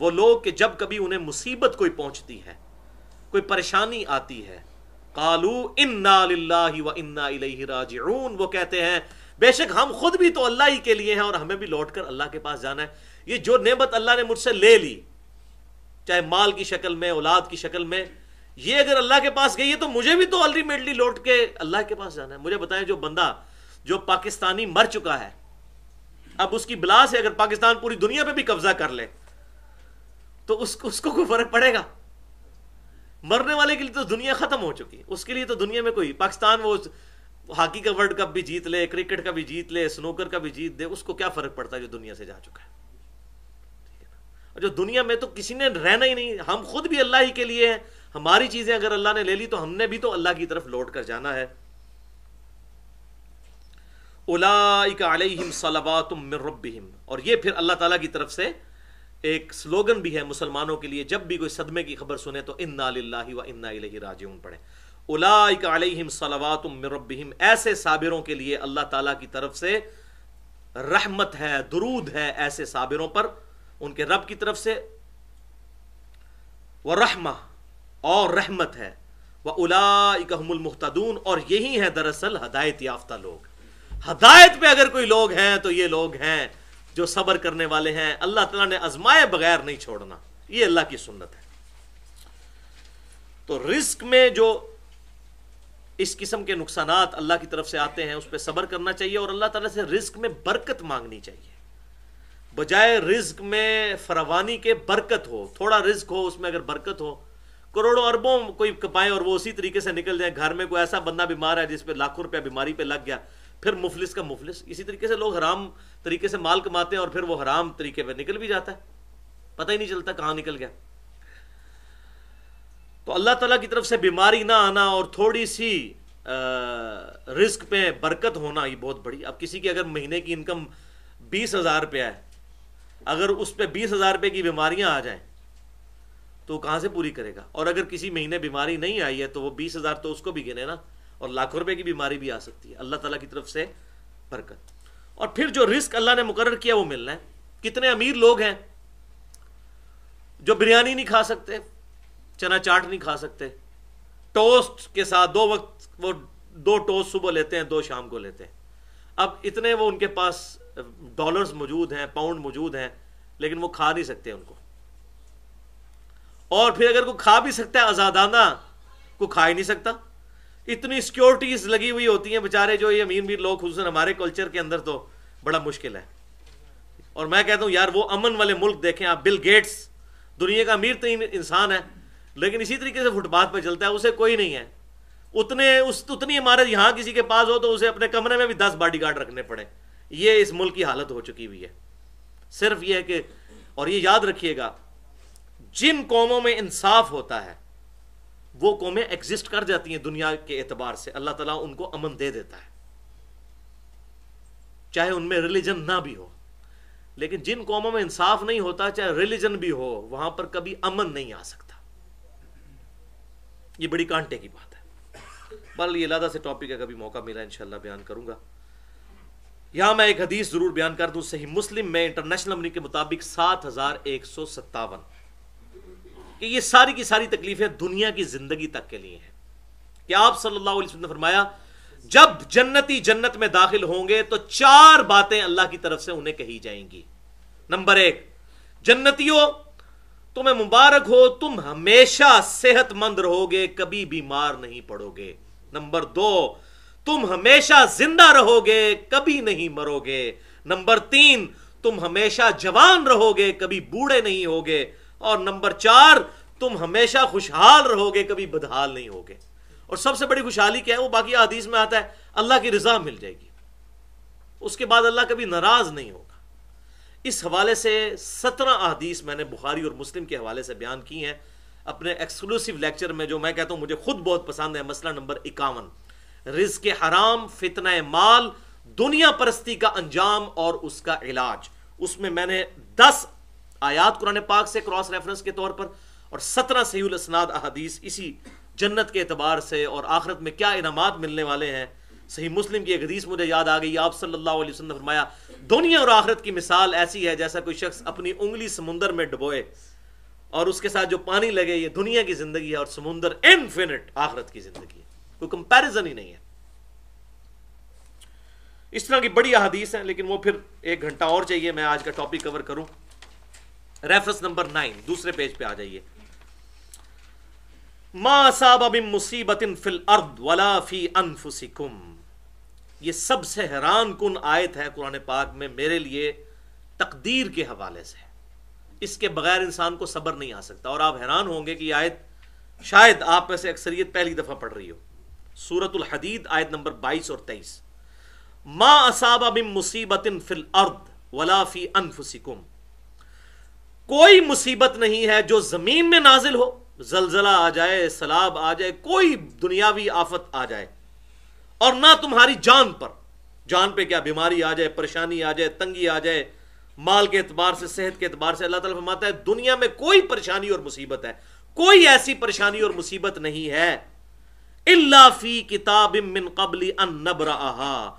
वो लोग कि जब कभी उन्हें मुसीबत कोई पहुंचती है कोई परेशानी आती है कालू इन्ना व इन्ना राजून वो कहते हैं बेशक हम खुद भी तो अल्लाह ही के लिए हैं और हमें भी लौटकर अल्लाह के पास जाना है ये जो नेमत अल्लाह ने मुझसे ले ली चाहे माल की शक्ल में औलाद की शक्ल में ये अगर अल्लाह के पास गई है तो मुझे भी तो अल्टीमेटली लौट के अल्लाह के पास जाना है मुझे बताएं जो बंदा जो पाकिस्तानी मर चुका है अब उसकी बिलास है अगर पाकिस्तान पूरी दुनिया पे भी कब्जा कर ले तो उस, उसको कोई फर्क पड़ेगा मरने वाले के लिए तो दुनिया खत्म हो चुकी है उसके लिए तो दुनिया में कोई पाकिस्तान वो हॉकी का वर्ल्ड कप भी जीत ले क्रिकेट का भी जीत ले स्नोकर का भी जीत दे उसको क्या फर्क पड़ता है जो दुनिया से जा चुका है और जो दुनिया में तो किसी ने रहना ही नहीं हम खुद भी अल्लाह ही के लिए हैं हमारी चीजें अगर अल्लाह ने ले ली तो हमने भी तो अल्लाह की तरफ लौट कर जाना है उलाइम रबिम और ये फिर अल्लाह ताला की तरफ से एक स्लोगन भी है मुसलमानों के लिए जब भी कोई सदमे की खबर सुने तो इन्ना व इन्ना उन पढ़े उलाइम सलावातम ऐसे साबिरों के लिए अल्लाह ताला की तरफ से रहमत है दरूद है ऐसे साबिरों पर उनके रब की तरफ से वह रहमा और रहमत है व उलाइकहमुलमुहतदून और यही है दरअसल हदायत याफ्ता लोग हदायत पे अगर कोई लोग हैं तो ये लोग हैं जो सब्र करने वाले हैं अल्लाह तला ने आजमाए बगैर नहीं छोड़ना ये अल्लाह की सुन्नत है तो रिस्क में जो इस किस्म के नुकसान अल्लाह की तरफ से आते हैं उस पर सब्र करना चाहिए और अल्लाह तला से रिस्क में बरकत मांगनी चाहिए बजाय रिस्क में फरावानी के बरकत हो थोड़ा रिस्क हो उसमें अगर बरकत हो करोड़ों अरबों कोई कपाए और वो उसी तरीके से निकल जाए घर में कोई ऐसा बंदा बीमार है जिसपे लाखों रुपया बीमारी पे लग गया फिर मुफलिस का मुफलिस इसी तरीके से लोग हराम तरीके से माल कमाते हैं और फिर वो हराम तरीके पर निकल भी जाता है पता ही नहीं चलता कहाँ निकल गया तो अल्लाह ताला की तरफ से बीमारी ना आना और थोड़ी सी आ, रिस्क पे बरकत होना ये बहुत बड़ी अब किसी की अगर महीने की इनकम बीस हज़ार रुपया है अगर उस पर बीस हज़ार रुपये की बीमारियाँ आ जाएं तो कहाँ से पूरी करेगा और अगर किसी महीने बीमारी नहीं आई है तो वो बीस हज़ार तो उसको भी गिने ना और लाखों रुपये की बीमारी भी आ सकती है अल्लाह तला की तरफ से बरकत और फिर जो रिस्क अल्लाह ने मुकर किया वो मिलना है कितने अमीर लोग हैं जो बिरयानी नहीं खा सकते चना चाट नहीं खा सकते टोस्ट के साथ दो वक्त वो दो टोस्ट सुबह लेते हैं दो शाम को लेते हैं अब इतने वो उनके पास डॉलर्स मौजूद हैं पाउंड मौजूद हैं लेकिन वो खा नहीं सकते उनको और फिर अगर कोई खा भी सकता है आज़ादाना को खा ही नहीं सकता इतनी सिक्योरिटीज लगी हुई होती हैं बेचारे जो ये अमीर मीर लोग खूस हमारे कल्चर के अंदर तो बड़ा मुश्किल है और मैं कहता हूँ यार वो अमन वाले मुल्क देखें आप बिल गेट्स दुनिया का अमीर तरीन इंसान है लेकिन इसी तरीके से फुटपाथ पर चलता है उसे कोई नहीं है उतने उस उतनी इमारत यहाँ किसी के पास हो तो उसे अपने कमरे में भी दस बॉडी गार्ड रखने पड़े ये इस मुल्क की हालत हो चुकी हुई है सिर्फ ये है कि और ये याद रखिएगा जिन कौमों में इंसाफ होता है वो कौमें एग्जिस्ट कर जाती हैं दुनिया के एतबार से अल्लाह ताला उनको अमन दे देता है चाहे उनमें रिलीजन ना भी हो लेकिन जिन कौमों में इंसाफ नहीं होता चाहे रिलीजन भी हो वहां पर कभी अमन नहीं आ सकता ये बड़ी कांटे की बात है बल ये लादा से टॉपिक है कभी मौका मिला इनशाला बयान करूंगा यहां मैं एक हदीस ज़रूर बयान कर दूँ सही मुस्लिम में इंटरनेशनल के मुताबिक सात हज़ार एक सौ सत्तावन कि ये सारी की सारी तकलीफ़ें दुनिया की ज़िंदगी तक के लिए हैं कि आप सल्लल्लाहु अलैहि वसल्लम ने फरमाया जब जन्नती जन्नत में दाखिल होंगे तो चार बातें अल्लाह की तरफ से उन्हें कही जाएंगी नंबर एक जन्नतियों तुम्हें मुबारक हो तुम हमेशा सेहतमंद रहोगे कभी बीमार नहीं पड़ोगे नंबर दो तुम हमेशा जिंदा रहोगे कभी नहीं मरोगे नंबर तीन तुम हमेशा जवान रहोगे कभी बूढ़े नहीं होगे और नंबर चार तुम हमेशा खुशहाल रहोगे कभी बदहाल नहीं होगे और सबसे बड़ी खुशहाली क्या है वो बाकी आदीस में आता है अल्लाह की रजा मिल जाएगी उसके बाद अल्लाह कभी नाराज नहीं होगा इस हवाले से सत्रह अहदीस मैंने बुखारी और मुस्लिम के हवाले से बयान की हैं अपने एक्सक्लूसिव लेक्चर में जो मैं कहता हूँ मुझे खुद बहुत पसंद है मसला नंबर इक्यावन रिज के हराम फितन माल दुनिया परस्ती का अंजाम और उसका इलाज उसमें मैंने दस आयात कुरान पाक से क्रॉस रेफरेंस के तौर पर और सत्रह असनाद अहदीस इसी जन्नत के अतबार से और आखरत में क्या इनाम मिलने वाले हैं सही मुस्लिम की एक हदीस मुझे याद आ गई आप सल्लल्लाहु अलैहि वसल्लम ने फरमाया दुनिया और आखरत की मिसाल ऐसी है जैसा कोई शख्स अपनी उंगली समुंदर में डुबोए और उसके साथ जो पानी लगे ये दुनिया की जिंदगी है और समुंदर इनफिनिट आखरत की जिंदगी है कोई कंपैरिजन ही नहीं है इस तरह की बड़ी अहदीस है लेकिन वो फिर एक घंटा और चाहिए मैं आज का टॉपिक कवर करूं रेफरेंस नंबर नाइन दूसरे पेज पे आ जाइए मा साब मुसीबत फिल अर्द वला फी अनफुसिकुम ये सबसे हैरान कन आयत है कुरान पाक में मेरे लिए तकदीर के हवाले से इसके बगैर इंसान को सब्र नहीं आ सकता और आप हैरान होंगे कि आयत शायद आप में से अक्सरियत पहली दफ़ा पढ़ रही हो सूरत हदीद आयत नंबर बाईस और तेईस मा असाबा बिम इन फिल अर्द वलाफ़ी अनफुसिकुम कोई मुसीबत नहीं है जो ज़मीन में नाजिल हो जलजला आ जाए सलाब आ जाए कोई दुनियावी आफत आ जाए और ना तुम्हारी जान पर जान पे क्या बीमारी आ जाए परेशानी आ जाए तंगी आ जाए माल के एतबार से सेहत के एतबार से अल्लाह तला फरमाता है दुनिया में कोई परेशानी और मुसीबत है कोई ऐसी परेशानी और मुसीबत नहीं है इल्ला फी किताब मिन कबली अन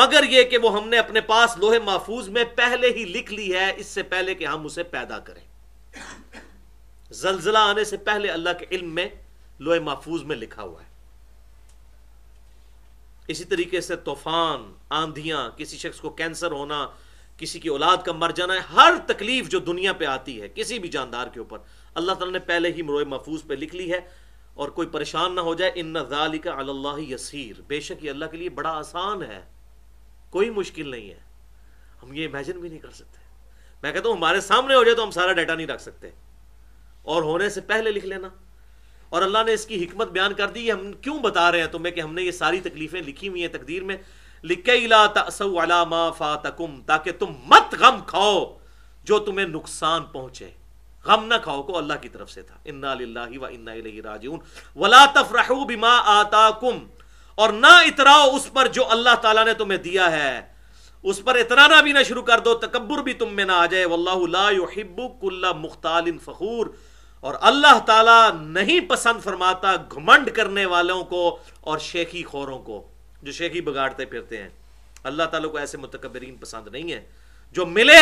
मगर यह कि वो हमने अपने पास लोहे महफूज में पहले ही लिख ली है इससे पहले कि हम उसे पैदा करें जलजिला आने से पहले अल्लाह के इल्म में लोहे महफूज में लिखा हुआ है इसी तरीके से तूफान आंधियां किसी शख्स को कैंसर होना किसी की औलाद का मर जाना है हर तकलीफ जो दुनिया पे आती है किसी भी जानदार के ऊपर अल्लाह ताला ने पहले ही मरोए महफूज पे लिख ली है और कोई परेशान ना हो जाए इन नजालिकल्ला अल्लाह यसीर बेशक ये अल्लाह के लिए बड़ा आसान है कोई मुश्किल नहीं है हम ये इमेजिन भी नहीं कर सकते मैं कहता हूँ हमारे सामने हो जाए तो हम सारा डाटा नहीं रख सकते और होने से पहले लिख लेना और अल्लाह ने इसकी हमत बयान कर दी हम क्यों बता रहे हैं तुम्हें कि हमने ये सारी तकलीफें लिखी हुई हैं तकदीर में लिकमा तुम ताकि तुम मत गम खाओ जो तुम्हें नुकसान पहुंचे गम ना खाओ को अल्लाह की तरफ से था इन्ना व इन्ना राजून वला तफरहू बिमा कुम और ना इतराओ उस पर जो अल्लाह ताला ने तुम्हें दिया है उस पर इतराना भी ना शुरू कर दो तकबर भी तुम में ना आ जाए वल्लाह कुल्ला मुख्तालिन फखूर और अल्लाह ताला नहीं पसंद फरमाता घमंड करने वालों को और शेखी खोरों को जो शेखी बिगाड़ते फिरते हैं अल्लाह ताला को ऐसे मुतकबरीन पसंद नहीं है जो मिले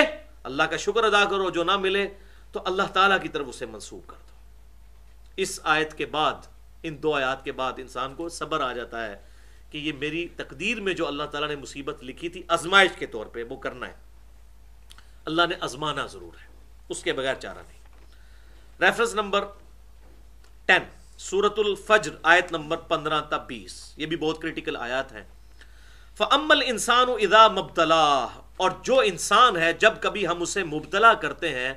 अल्लाह का शुक्र अदा करो जो ना मिले तो अल्लाह ताला की तरफ उसे मंसूब कर दो इस आयत के बाद इन दो आयात के बाद इंसान को सब्र आ जाता है कि ये मेरी तकदीर में जो अल्लाह ताला ने मुसीबत लिखी थी आजमाइश के तौर पे वो करना है अल्लाह ने आजमाना ज़रूर है उसके बगैर चारा नहीं रेफरेंस नंबर टेन सूरतुल फज्र आयत नंबर पंद्रह तब बीस ये भी बहुत क्रिटिकल आयत है फ़मल इंसान इदा मुबतला और जो इंसान है जब कभी हम उसे मुबतला करते हैं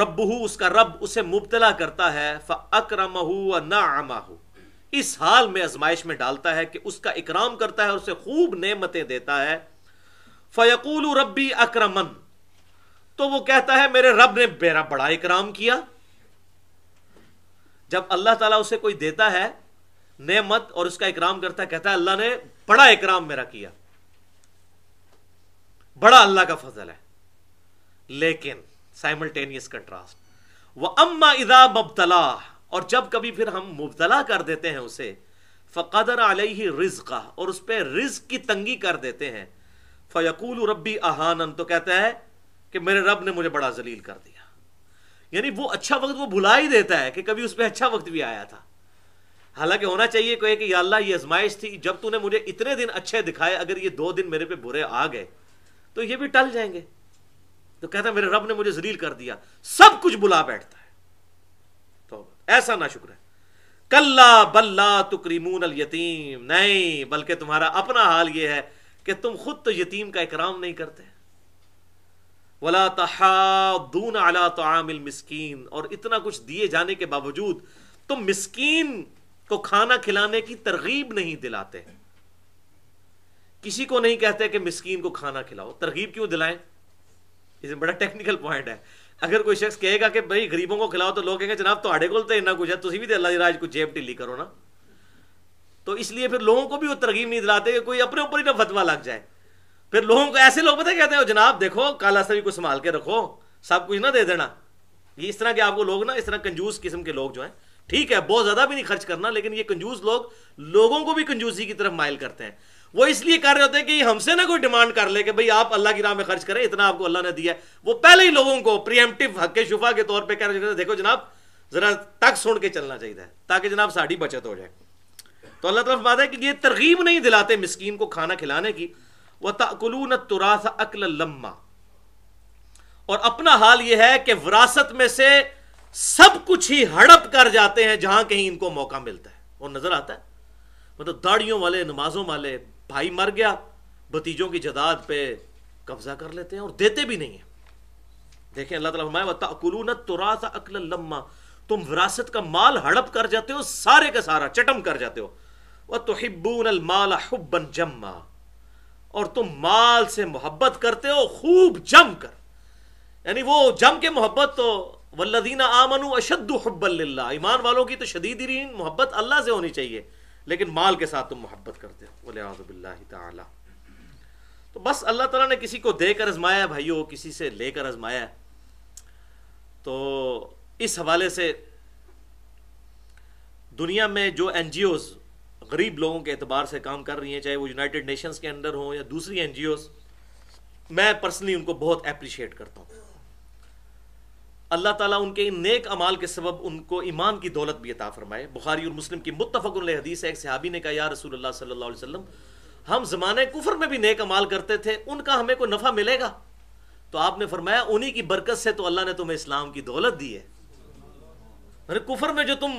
रबहू उसका रब उसे मुबतला करता है फ़क्रम व नामा इस हाल में आजमाइश में डालता है कि उसका इकराम करता है और उसे खूब नेमतें देता है फ़यकूल रबी अक्रमन तो वो कहता है मेरे रब ने मेरा बड़ा इकराम किया जब अल्लाह ताला उसे कोई देता है नेमत और उसका इकराम करता है कहता है अल्लाह ने बड़ा इकराम मेरा किया बड़ा अल्लाह का फजल है लेकिन साइमल्टेनियस कंट्रास्ट वह अम्मा इदा मबतला और जब कभी फिर हम मुबतला कर देते हैं उसे फ़कदर ही रिज का और उस पर रिज की तंगी कर देते हैं फ़यकूल रब्बी आहानन तो कहता है कि मेरे रब ने मुझे बड़ा जलील कर दिया यानी वो अच्छा वक्त वो भुला ही देता है कि कभी उस पर अच्छा वक्त भी आया था हालांकि होना चाहिए कोई कि अल्लाह ये आजमाइश थी जब तूने मुझे इतने दिन अच्छे दिखाए अगर ये दो दिन मेरे पे बुरे आ गए तो ये भी टल जाएंगे तो कहता मेरे रब ने मुझे जलील कर दिया सब कुछ बुला बैठता है तो ऐसा ना शुक्र है कल्ला बल्ला तुक्रीमून अल यतीम नहीं बल्कि तुम्हारा अपना हाल यह है कि तुम खुद तो यतीम का इकराम नहीं करते वला तहादून अला तमिल मिसकीन और इतना कुछ दिए जाने के बावजूद तुम तो मिसकीन को खाना खिलाने की तरगीब नहीं दिलाते किसी को नहीं कहते कि मिसकीन को खाना खिलाओ तरगीब क्यों दिलाएं इसमें तो बड़ा टेक्निकल पॉइंट है अगर कोई शख्स कहेगा कि भाई गरीबों को खिलाओ तो लोग कहेंगे जनाब तो आड़े कोल इन्ना कुछ है तुम भी तो अल्लाह राज को जेब ढिली करो ना तो इसलिए फिर लोगों को भी वो तरगीब नहीं दिलाते कि कोई अपने ऊपर ही ना फतवा लग जाए फिर लोगों को ऐसे लोग पता कहते हैं जनाब देखो काला सभी को संभाल के रखो सब कुछ ना दे देना ये इस तरह के आपको लोग ना इस तरह कंजूस किस्म के लोग जो हैं ठीक है बहुत ज्यादा भी नहीं खर्च करना लेकिन ये कंजूस लोग लोगों को भी कंजूसी की तरफ माइल करते हैं वो इसलिए कर रहे होते हैं कि हमसे ना कोई डिमांड कर ले कि भाई आप अल्लाह की राह में खर्च करें इतना आपको अल्लाह ने दिया है वो पहले ही लोगों को प्रियमटिव हक शुफा के तौर पर कह रहे थे देखो जनाब जरा तक सुन के चलना चाहिए ताकि जनाब साड़ी बचत हो जाए तो अल्लाह तरफ बात है कि ये तरगीब नहीं दिलाते मिसकीन को खाना खिलाने की व तकलून तुरासा अकल लम्मा और अपना हाल यह है कि विरासत में से सब कुछ ही हड़प कर जाते हैं जहां कहीं इनको मौका मिलता है और नजर आता है मतलब दाढ़ियों वाले नमाजों वाले भाई मर गया भतीजों की जदाद पर कब्जा कर लेते हैं और देते भी नहीं है देखें अल्लाह ताला तकुलून तुरासा अकल लम्मा तुम विरासत का माल हड़प कर जाते हो सारे का सारा चटम कर जाते हो वह तो हिब्बून माल हब्बन जम्मा और तुम माल से मोहब्बत करते हो खूब जम कर यानी वो जम के मोहब्बत तो वल्लदीना आमनु अशद हब्बल्ला ईमान वालों की तो शदीद मोहब्बत अल्लाह से होनी चाहिए लेकिन माल के साथ तुम मोहब्बत करते हो वलियाबिल्ला ताला तो बस अल्लाह तला ने किसी को देकर आजमाया भाइयों किसी से लेकर आजमाया तो इस हवाले से दुनिया में जो एन जी ओज़ गरीब लोगों के अतबार से काम कर रही हैं चाहे वो यूनाइटेड नेशंस के अंदर हों या दूसरी एन मैं पर्सनली उनको बहुत अप्रिशिएट करता हूँ अल्लाह ताला उनके इन नेक अमाल के सबब उनको ईमान की दौलत भी अता फरमाए बुखारी और मुस्लिम की मुतफ़ हदीस है एक सहाबी ने कहा या रसूल अल्लाह सल्लल्लाहु अलैहि वसल्लम हम ज़माने कुफर में भी नेक अमाल करते थे उनका हमें कोई नफ़ा मिलेगा तो आपने फरमाया उन्हीं की बरकत से तो अल्लाह ने तुम्हें इस्लाम की दौलत दी है अरे कुफर में जो तुम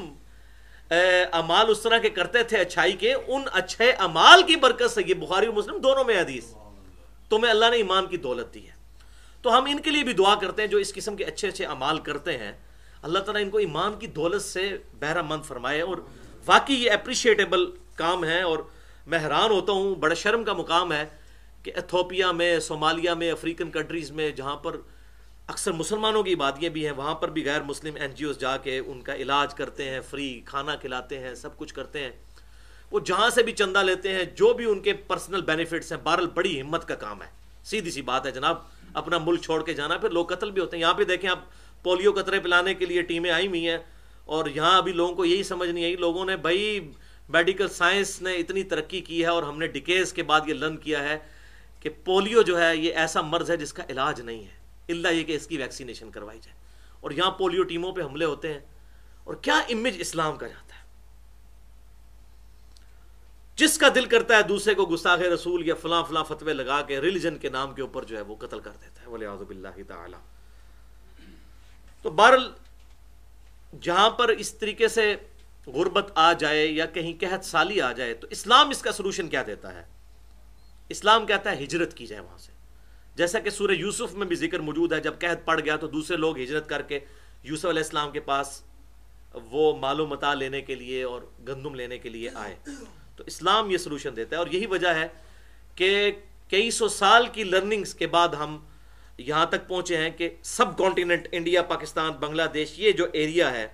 अमाल उस तरह के करते थे अच्छाई के उन अच्छे अमाल की बरकत से ये बुखारी और मुस्लिम दोनों में हदीस तुम्हें अल्लाह ने ईमान की दौलत दी है तो हम इनके लिए भी दुआ करते हैं जो इस किस्म के अच्छे अच्छे अमाल करते हैं अल्लाह ताला इनको ईमान की दौलत से बहरा मंद फरमाए और वाकई ये अप्रिशिएटेबल काम है और मैं हैरान होता हूँ बड़ा शर्म का मुकाम है कि एथोपिया में सोमालिया में अफ्रीकन कंट्रीज़ में जहाँ पर अक्सर मुसलमानों की इबादतें भी हैं वहाँ पर भी गैर मुस्लिम एन जी ओज जाके उनका इलाज करते हैं फ्री खाना खिलाते हैं सब कुछ करते हैं वो जहाँ से भी चंदा लेते हैं जो भी उनके पर्सनल बेनिफिट्स हैं बहरल बड़ी हिम्मत का काम है सीधी सी बात है जनाब अपना मुल्क छोड़ के जाना फिर लोग कत्ल भी होते हैं यहाँ पे देखें आप पोलियो कतरे पिलाने के लिए टीमें आई हुई हैं और यहाँ अभी लोगों को यही समझ नहीं आई लोगों ने भाई मेडिकल साइंस ने इतनी तरक्की की है और हमने डिकेज के बाद ये लर्न किया है कि पोलियो जो है ये ऐसा मर्ज है जिसका इलाज नहीं है इल्ला ये कि इसकी वैक्सीनेशन करवाई जाए और यहाँ पोलियो टीमों पे हमले होते हैं और क्या इमेज इस्लाम का जाता है जिसका दिल करता है दूसरे को गुस्साख रसूल या फला फलां फतवे लगा के रिलीजन के नाम के ऊपर जो है वो कत्ल कर देता है वलियाज़ुबिल्लाह ताला तो बहरल जहां पर इस तरीके से गुर्बत आ जाए या कहीं कहत साली आ जाए तो इस्लाम इसका सलूशन क्या देता है इस्लाम कहता है हिजरत की जाए वहां से जैसा कि सूर्य यूसुफ में भी जिक्र मौजूद है जब कहद पड़ गया तो दूसरे लोग हिजरत करके यूसुफ अलैहिस्सलाम के पास वो मालो मता लेने के लिए और गंदम लेने के लिए आए तो इस्लाम ये सलूशन देता है और यही वजह है कि कई सौ साल की लर्निंग्स के बाद हम यहाँ तक पहुँचे हैं कि सब कॉन्टीनेंट इंडिया पाकिस्तान बांग्लादेश ये जो एरिया है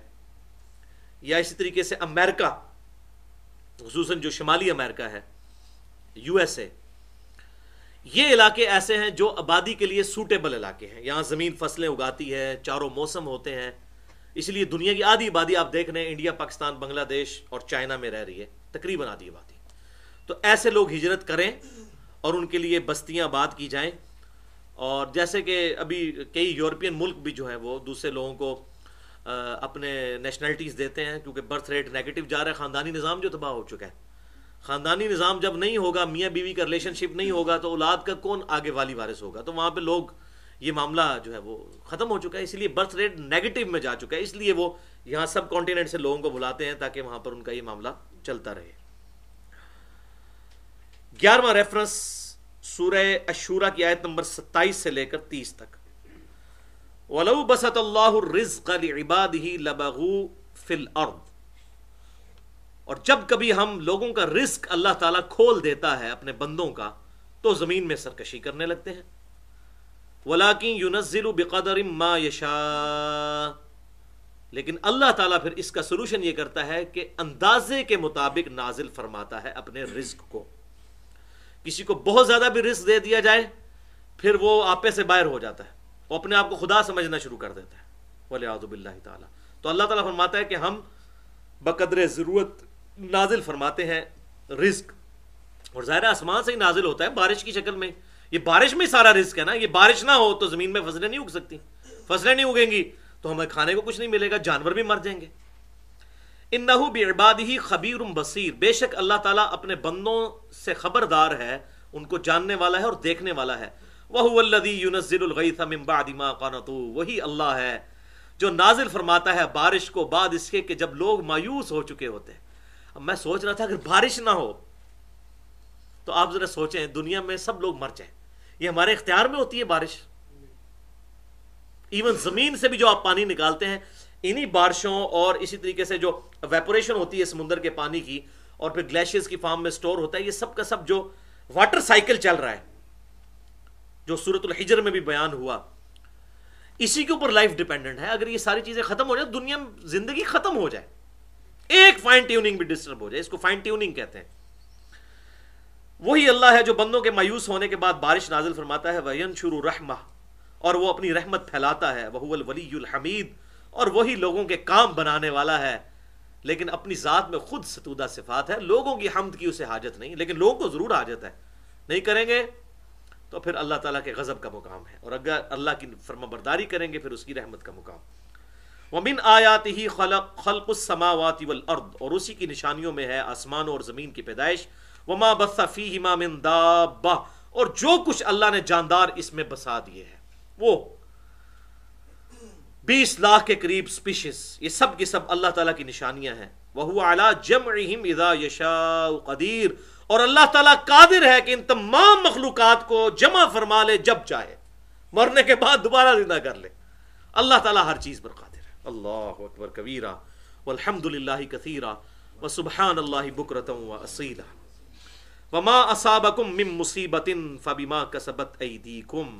या इसी तरीके से अमेरिका खूस जो शुमाली अमेरिका है यूएसए ये इलाके ऐसे हैं जो आबादी के लिए सूटेबल इलाके हैं यहाँ ज़मीन फसलें उगाती है चारों मौसम होते हैं इसलिए दुनिया की आधी आबादी आप देख रहे हैं इंडिया पाकिस्तान बांग्लादेश और चाइना में रह रही है तकरीबन आधी आबादी तो ऐसे लोग हिजरत करें और उनके लिए बस्तियां आबाद की जाएं और जैसे कि अभी कई यूरोपियन मुल्क भी जो है वो दूसरे लोगों को अपने नेशनलिटीज़ देते हैं क्योंकि बर्थ रेट नेगेटिव जा रहा है ख़ानदानी निज़ाम जो तबाह हो चुका है ख़ानदानी निज़ाम जब नहीं होगा मियाँ बीवी का रिलेशनशिप नहीं होगा तो औलाद का कौन आगे वाली वारिस होगा तो वहाँ पर लोग ये मामला जो है वो ख़त्म हो चुका है इसलिए बर्थ रेट नेगेटिव में जा चुका है इसलिए वो यहाँ सब कॉन्टिनेंट से लोगों को बुलाते हैं ताकि वहाँ पर उनका ये मामला चलता रहे ग्यारहवा रेफरेंस सूर्य अशूरा की आयत नंबर सत्ताईस से लेकर तीस तक वलऊ बसत रिज़ इबाद ही लबू फिल अर्द और जब कभी हम लोगों का रिस्क अल्लाह ताला खोल देता है अपने बंदों का तो ज़मीन में सरकशी करने लगते हैं वलाकिन यूनजिल बेकदर मा यशा लेकिन अल्लाह ताला फिर इसका सलूशन ये करता है कि अंदाजे के मुताबिक नाजिल फरमाता है अपने रिस्क को किसी को बहुत ज़्यादा भी रिस्क दे दिया जाए फिर वो आपे से बाहर हो जाता है वो अपने आप को खुदा समझना शुरू कर देता है वाले ताला तो अल्लाह ताला फरमाता है कि हम बकदर ज़रूरत नाजिल फरमाते हैं रिस्क और ज़ाहिर आसमान से ही नाजिल होता है बारिश की शक्ल में ये बारिश में सारा रिस्क है ना ये बारिश ना हो तो ज़मीन में फसलें नहीं उग सकती फसलें नहीं उगेंगी तो हमें खाने को कुछ नहीं मिलेगा जानवर भी मर जाएंगे इन नहू बेबाद ही खबीर बसीर बेशक अल्लाह ताला अपने बंदों से खबरदार है उनको जानने वाला है और देखने वाला है वहदी यूनज़िलगैमा कानतू वही अल्लाह है जो नाजिल फरमाता है बारिश को बाद इसके कि जब लोग मायूस हो चुके होते हैं अब मैं सोच रहा था अगर बारिश ना हो तो आप जरा सोचें दुनिया में सब लोग मर जाए ये हमारे इख्तियार में होती है बारिश इवन जमीन से भी जो आप पानी निकालते हैं इन्हीं बारिशों और इसी तरीके से जो वेपोरेशन होती है समुंदर के पानी की और फिर ग्लेशियर्स की फार्म में स्टोर होता है ये सब का सब जो वाटर साइकिल चल रहा है जो सूरत हिजर में भी बयान हुआ इसी के ऊपर लाइफ डिपेंडेंट है अगर ये सारी चीजें खत्म हो जाए दुनिया में जिंदगी खत्म हो जाए एक फाइन ट्यूनिंग भी डिस्टर्ब हो जाए इसको फाइन ट्यूनिंग कहते हैं वही अल्लाह है जो बंदों के मायूस होने के बाद बारिश नाजिल फरमाता है वयन शुरू रहमा और वो अपनी रहमत फैलाता है वहूल वली हमीद और वही लोगों के काम बनाने वाला है लेकिन अपनी ज़ात में खुद सतूदा सिफात है लोगों की हमद की उसे हाजत नहीं लेकिन लोगों को ज़रूर हाजत है नहीं करेंगे तो फिर अल्लाह ताला के गज़ब का मुकाम है और अगर अल्लाह की फर्माबरदारी करेंगे फिर उसकी रहमत का मुकाम वमिन आयात ही खलकसमावत वर्द और उसी की निशानियों में है आसमान और ज़मीन की पैदाइश वमा बसफ़ी हिमामिन दाबा और जो कुछ अल्लाह ने जानदार इसमें बसा दिए हैं वो बीस लाख के करीब स्पीशीज ये सब की सब अल्लाह ताला की निशानियां हैं वह हुआ अला जम इदा यशा कदीर और अल्लाह ताला कादिर है कि इन तमाम मखलूक़ात को जमा फरमा ले जब चाहे मरने के बाद दोबारा जिंदा कर ले अल्लाह ताला हर चीज़ पर अल्लाह अकबर कबीरा वलहमदिल्ला कसीरा व सुबहान अल्लाह बकरतम व असीदा वमा असाबकुम मिम मुसीबतिन फ़बिमा कसबत ऐदीकुम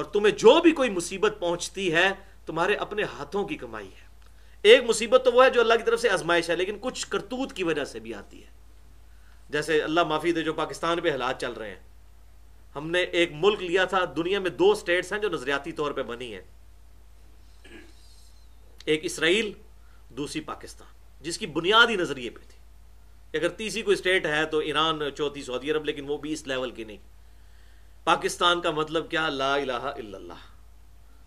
और तुम्हें जो भी कोई मुसीबत पहुंचती है तुम्हारे अपने हाथों की कमाई है एक मुसीबत तो वो है जो अल्लाह की तरफ से आजमाइश है लेकिन कुछ करतूत की वजह से भी आती है जैसे अल्लाह माफी दे जो पाकिस्तान पे हालात चल रहे हैं हमने एक मुल्क लिया था दुनिया में दो स्टेट्स हैं जो नजरियाती तौर पे बनी हैं एक इसराइल दूसरी पाकिस्तान जिसकी बुनियादी नज़रिए पे थी अगर तीसरी कोई स्टेट है तो ईरान चौथी सऊदी अरब लेकिन वो भी इस लेवल की नहीं पाकिस्तान का मतलब क्या ला इला इल्लल्लाह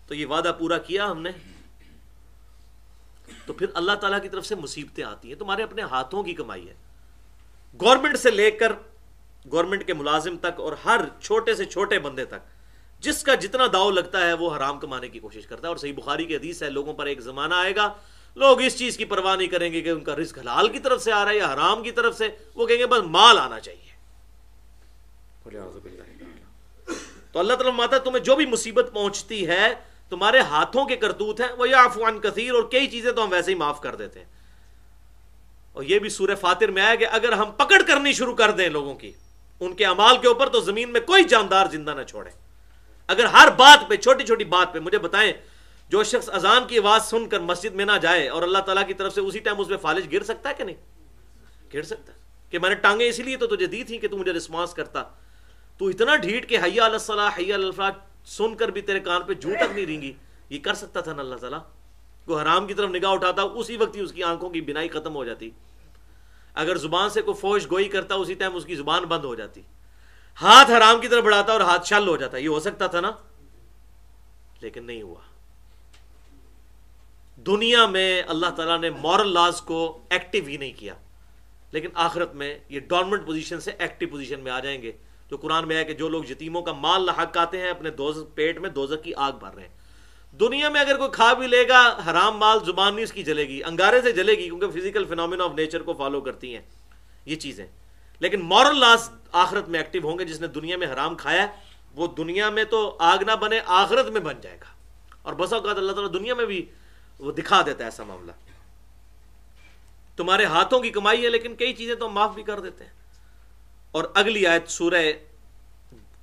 तो ये वादा पूरा किया हमने तो फिर अल्लाह ताला की तरफ से मुसीबतें आती हैं तुम्हारे अपने हाथों की कमाई है गवर्नमेंट से लेकर गवर्नमेंट के मुलाजिम तक और हर छोटे से छोटे बंदे तक जिसका जितना दाव लगता है वो हराम कमाने की कोशिश करता है और सही बुखारी की हदीस है लोगों पर एक ज़माना आएगा लोग इस चीज़ की परवाह नहीं करेंगे कि उनका रिस्क हलाल की तरफ से आ रहा है या हराम की तरफ से वो कहेंगे बस माल आना चाहिए तो अल्लाह तला माता तुम्हें जो भी मुसीबत पहुंचती है तुम्हारे हाथों के करतूत हैं वो वह अफवान कसीर और कई चीज़ें तो हम वैसे ही माफ़ कर देते हैं और यह भी सूर्य फातिर में आया कि अगर हम पकड़ करनी शुरू कर दें लोगों की उनके अमाल के ऊपर तो ज़मीन में कोई जानदार जिंदा ना छोड़े अगर हर बात पे छोटी छोटी बात पे मुझे बताएं जो शख्स अजान की आवाज सुनकर मस्जिद में ना जाए और अल्लाह ताला की तरफ से उसी टाइम उसमें फालिज गिर सकता है कि नहीं गिर सकता है कि मैंने टांगे इसीलिए तो तुझे दी थी कि तू मुझे रिस्पॉन्स करता तू इतना ढीठ के हैया अल्लाह हैया सुनकर भी तेरे कान पर जू तक नहीं रेंगी ये कर सकता था ना अल्लाह ताला को हराम की तरफ निगाह उठाता उसी वक्त ही उसकी आंखों की बिनाई खत्म हो जाती अगर जुबान से कोई फोश गोई करता उसी टाइम उसकी जुबान बंद हो जाती हाथ हराम की तरफ बढ़ाता और हाथ शाल हो जाता ये हो सकता था ना लेकिन नहीं हुआ दुनिया में अल्लाह ताला ने मॉरल लॉज को एक्टिव ही नहीं किया लेकिन आखिरत में ये डॉर्मेंट पोजीशन से एक्टिव पोजीशन में आ जाएंगे जो कुरान में है कि जो लोग यतीमों का माल लहक आते हैं अपने दोज पेट में दोजक की आग भर रहे हैं दुनिया में अगर कोई खा भी लेगा हराम माल जुबान नहीं उसकी जलेगी अंगारे से जलेगी क्योंकि फिजिकल फिनोमिन ऑफ नेचर को फॉलो करती हैं ये चीज़ें लेकिन मॉरल लॉस आखरत में एक्टिव होंगे जिसने दुनिया में हराम खाया वो दुनिया में तो आग ना बने आखरत में बन जाएगा और बस अवत अल्लाह तला दुनिया में भी वो दिखा देता है ऐसा मामला तुम्हारे हाथों की कमाई है लेकिन कई चीज़ें तो हम माफ़ भी कर देते हैं और अगली आयत सूर्य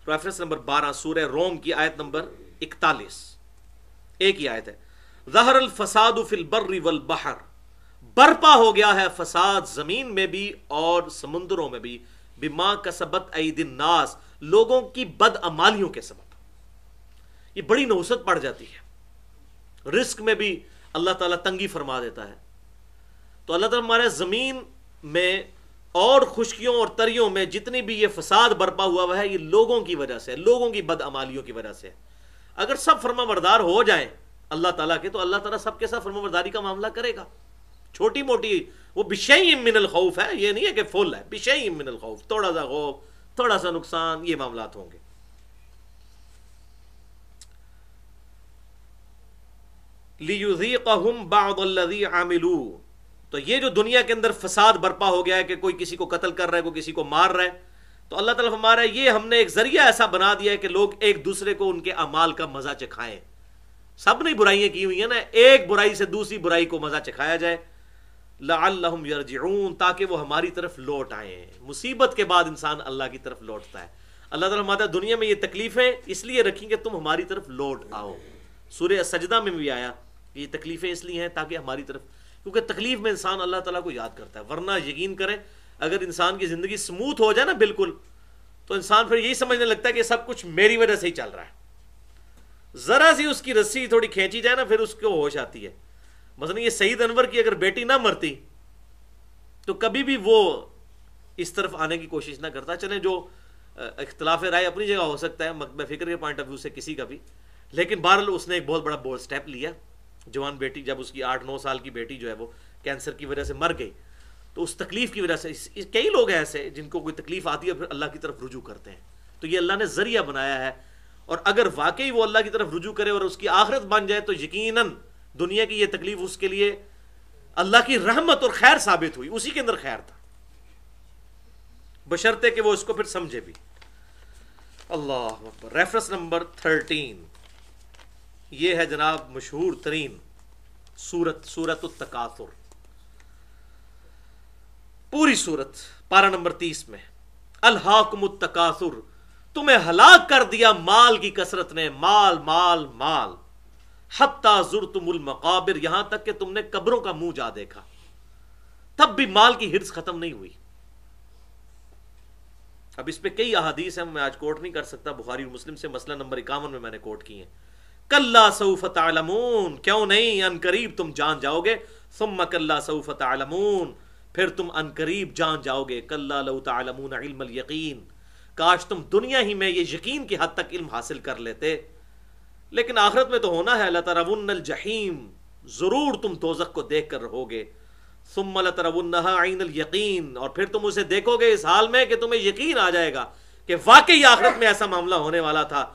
रेफरेंस नंबर बारह सूर्य रोम की आयत नंबर इकतालीस एक ही आयत है जहर अल फसाद फिल बर्री वल बहर बर्पा हो गया है फसाद जमीन में भी और समुद्रों में भी बिमा कसबत दिन नास लोगों की बदअमालियों के सबक ये बड़ी नौसत पड़ जाती है रिस्क में भी अल्लाह ताला तंगी फरमा देता है तो अल्लाह ताला हमारे ज़मीन में और खुशकियों और तरियों में जितनी भी ये फसाद बर्पा हुआ है ये लोगों की वजह से लोगों की बदअमालियों की वजह से अगर सब फर्मा बरदार हो जाए अल्लाह ताला के तो अल्लाह ताला सबके साथ फर्मा बरदारी का मामला करेगा छोटी मोटी वो बिशई मिनल खौफ है ये नहीं है कि फुल है बिशई मिनल खौफ थोड़ा सा खौफ थोड़ा सा नुकसान ये मामला होंगे लीजी आमिलू तो ये जो दुनिया के अंदर फसाद बर्पा हो गया है कि कोई किसी को कत्ल कर रहा है कोई किसी को मार रहा है तो अल्लाह तला हमारा ये हमने एक जरिया ऐसा बना दिया है कि लोग एक दूसरे को उनके अमाल का मजा चखाएं सब ने बुराइयां की हुई है ना एक बुराई से दूसरी बुराई को मजा चखाया जाए लम यरजून ताकि वो हमारी तरफ लौट आए मुसीबत के बाद इंसान अल्लाह की तरफ लौटता है अल्लाह ताला माता दुनिया में ये तकलीफ़ें इसलिए रखी कि तुम हमारी तरफ लौट आओ सूर्य सजदा में भी आया कि ये तकलीफ़ें इसलिए हैं ताकि हमारी तरफ क्योंकि तकलीफ़ में इंसान अल्लाह ताला को याद करता है वरना यकीन करें अगर इंसान की ज़िंदगी स्मूथ हो जाए ना बिल्कुल तो इंसान फिर यही समझने लगता है कि सब कुछ मेरी वजह से ही चल रहा है ज़रा सी उसकी रस्सी थोड़ी खींची जाए ना फिर उसको होश आती है मसलन मतलब ये सईद अनवर की अगर बेटी ना मरती तो कभी भी वो इस तरफ आने की कोशिश ना करता चले जो इख्तलाफ राय अपनी जगह हो सकता है मकब फिक्र के पॉइंट ऑफ व्यू से किसी का भी लेकिन बहरहाल उसने एक बहुत बड़ा बोल्ड स्टेप लिया जवान बेटी जब उसकी आठ नौ साल की बेटी जो है वो कैंसर की वजह से मर गई तो उस तकलीफ की वजह से कई लोग हैं ऐसे जिनको कोई तकलीफ आती है फिर अल्लाह की तरफ रुजू करते हैं तो ये अल्लाह ने जरिया बनाया है और अगर वाकई वो अल्लाह की तरफ रुजू करे और उसकी आखिरत बन जाए तो यकीनन दुनिया की यह तकलीफ उसके लिए अल्लाह की रहमत और खैर साबित हुई उसी के अंदर खैर था बशर्ते कि वो इसको फिर समझे भी अल्लाह रेफरेंस नंबर थर्टीन ये है जनाब मशहूर तरीन सूरत सूरत तकातुर पूरी सूरत पारा नंबर तीस में अल्हाकुम तकासुर तुम्हें हलाक कर दिया माल की कसरत ने माल माल माल हत्ता तुमुल मकाबिर यहां तक कि तुमने कब्रों का मुंह जा देखा तब भी माल की हिर्स खत्म नहीं हुई अब इस पर कई अहादीस हैं मैं आज कोट नहीं कर सकता बुखारी और मुस्लिम से मसला नंबर इक्यावन में मैंने कोट की है कल्ला सऊफत आलमून क्यों नहीं अनकरीब तुम जान जाओगे सुम्मा कल्ला सऊफत आलमून फिर तुम अनकरीब जान जाओगे कल्ला इल्म यकीन काश तुम दुनिया ही में ये यकीन की हद तक इल्म हासिल कर लेते लेकिन आखिरत में तो होना है लतरवन्नल जहीम जरूर तुम दोजक को देख कर रहोगे सुम लतरवन्नहा यकीन और फिर तुम उसे देखोगे इस हाल में कि तुम्हें यकीन आ जाएगा कि वाकई आखिरत में ऐसा मामला होने वाला था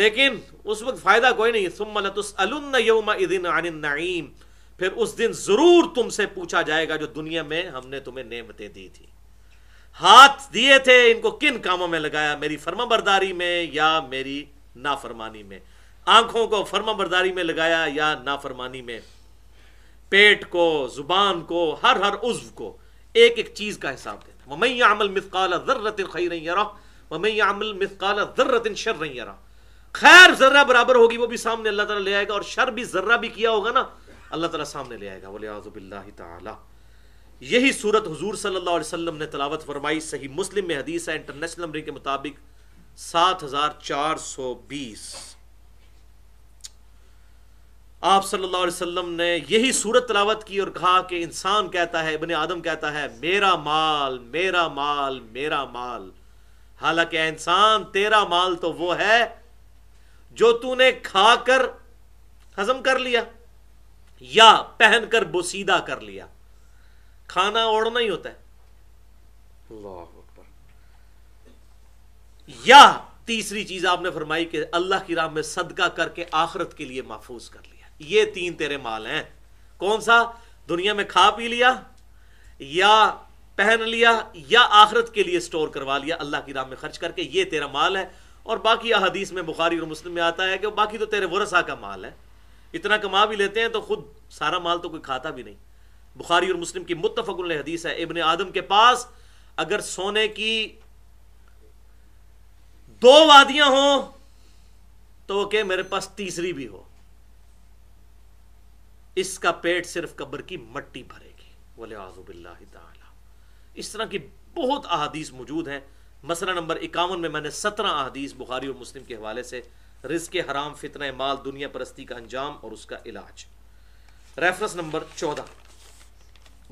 लेकिन उस वक्त फायदा कोई नहीं सुम लतुसअलुन्न यौम इदिन नईम फिर उस दिन जरूर तुमसे पूछा जाएगा जो दुनिया में हमने तुम्हें नेमतें दी थी हाथ दिए थे इनको किन कामों में लगाया मेरी फर्मा बरदारी में या मेरी नाफरमानी में आंखों को फर्मा बरदारी में लगाया या नाफरमानी में पेट को जुबान को हर हर उज्व को एक एक चीज का हिसाब देता मैं अमल मिसकाल रही खैर वह मैं अमल मिसकाल जर्रतिन शर रहा खैर जर्रा बराबर होगी वो भी सामने अल्लाह तला ले आएगा और शर भी जर्रा भी किया होगा ना अल्लाह तला सामने ले आएगा वलियाज़ुबिल्लाह ताला यही सूरत हजूर सल्ला वसलम ने तलावत फरमाई सही मुस्लिम में हदीस है इंटरनेशनल नंबर के मुताबिक सात हजार चार सौ बीस आप सल्लल्लाहु अलैहि वसल्लम ने यही सूरत तलावत की और कहा कि इंसान कहता है इबन आदम कहता है मेरा माल मेरा माल मेरा माल हालांकि इंसान तेरा माल तो वो है जो तूने खाकर हजम कर लिया या पहन कर बोसीदा कर लिया खाना ओढ़ना ही होता है या तीसरी चीज आपने फरमाई कि अल्लाह की राह में सदका करके आखरत के लिए महफूज कर लिया ये तीन तेरे माल हैं कौन सा दुनिया में खा पी लिया या पहन लिया या आखरत के लिए स्टोर करवा लिया अल्लाह की राम में खर्च करके ये तेरा माल है और बाकी अदीस में बुखारी और मुस्लिम में आता है कि बाकी तो तेरे वरसा का माल है इतना कमा भी लेते हैं तो खुद सारा माल तो कोई खाता भी नहीं बुखारी और मुस्लिम की मुतफकुल हदीस है इबन आदम के पास अगर सोने की दो वादियां हो तो वो मेरे पास तीसरी भी हो इसका पेट सिर्फ कब्र की मट्टी भरेगी बोले आजुबिल्ला इस तरह की बहुत अहादीस मौजूद हैं मसला नंबर इक्यावन में मैंने सत्रह अहादीस बुखारी और मुस्लिम के हवाले से रिस्क हराम फितन माल दुनिया परस्ती का अंजाम और उसका इलाज रेफरेंस नंबर चौदह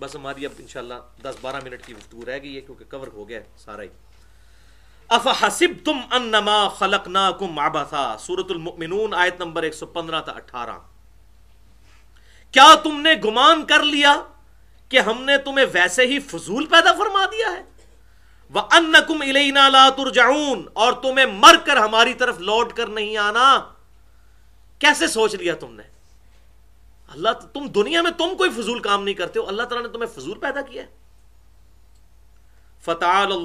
बस हमारी अब इनशा दस बारह मिनट की गुफ्तु रह गई है क्योंकि कवर हो गया सारा ही अफ हसिब तुम अन्नमा खलक ना कुम आबा सूरतमिन आयत नंबर एक सौ पंद्रह था अठारह क्या तुमने गुमान कर लिया कि हमने तुम्हें वैसे ही फजूल पैदा फरमा दिया है वह अन्न कुम इलेना जाऊन और तुम्हें मर कर हमारी तरफ लौट कर नहीं आना कैसे सोच लिया तुमने अल्लाह तुम दुनिया में तुम कोई फजूल काम नहीं करते हो अल्लाह तला ने तुम्हें फजूल पैदा किया फताल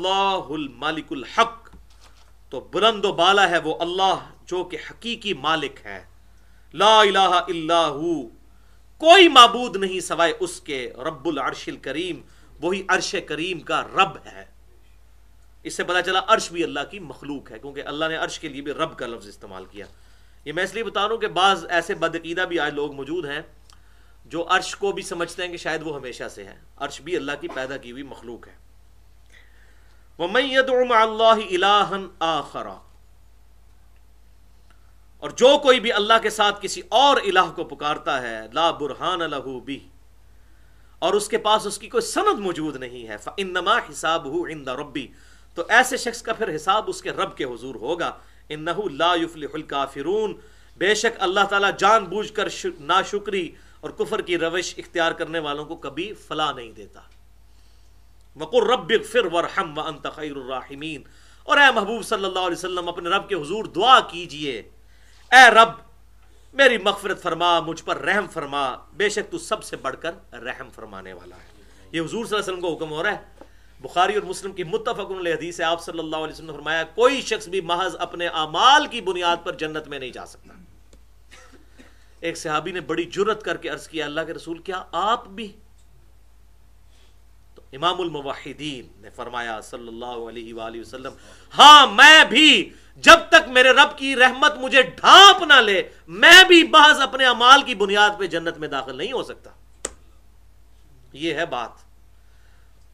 मालिकुल हक तो बुलंद बाला है वो अल्लाह जो कि हकीकी मालिक है ला इलाहा इल्लाहू कोई मबूद नहीं सवाए उसके रब्बुल अरशिल करीम वही अरश करीम का रब है इससे पता चला अर्श भी अल्लाह की मखलूक है क्योंकि अल्लाह ने अर्श के लिए भी रब का लफ्ज़ इस्तेमाल किया ये मैं इसलिए बता रहा हूं कि बाज़ ऐसे बदकीदा भी आज लोग मौजूद हैं जो अर्श को भी समझते हैं कि शायद वो हमेशा से है अर्श भी अल्लाह की पैदा की हुई मखलूक है वमैदम अल्लाह आखरा और जो कोई भी अल्लाह के साथ किसी और इलाह को पुकारता है ला बुरहान लहू बी और उसके पास उसकी कोई सनद मौजूद नहीं है नमा हिसाब हु इंदा रब्बी तो ऐसे शख्स का फिर हिसाब उसके रब के हजूर होगा इन काफिरून बेशक अल्लाह ताला ना शुक्री और कुफर की रविश इख्तियार करने वालों को कभी फला नहीं देता वक़ुर रब फिर वरहम व अंत खैरमीन और ए महबूब सल्लल्लाहु अलैहि वसल्लम अपने रब के हुजूर दुआ कीजिए ए रब मेरी मफफरत फरमा मुझ पर रहम फरमा बेशक तू सबसे बढ़कर रहम फरमाने वाला है ये हजूर वसल्लम को हुक्म हो रहा है बुखारी और मुस्लिम की मुतफ़ुल हदीस है आप सल्ला ने फरमाया कोई शख्स भी महज अपने अमाल की बुनियाद पर जन्नत में नहीं जा सकता एक सहाबी ने बड़ी जुरत करके अर्ज किया अल्लाह के रसूल क्या आप भी इमामुल मुवाहिदीन ने फरमाया सल्लल्लाहु अलैहि वसल्लम हाँ मैं भी जब तक मेरे रब की रहमत मुझे ढांप ना ले मैं भी बहस अपने अमाल की बुनियाद पे जन्नत में दाखिल नहीं हो सकता ये है बात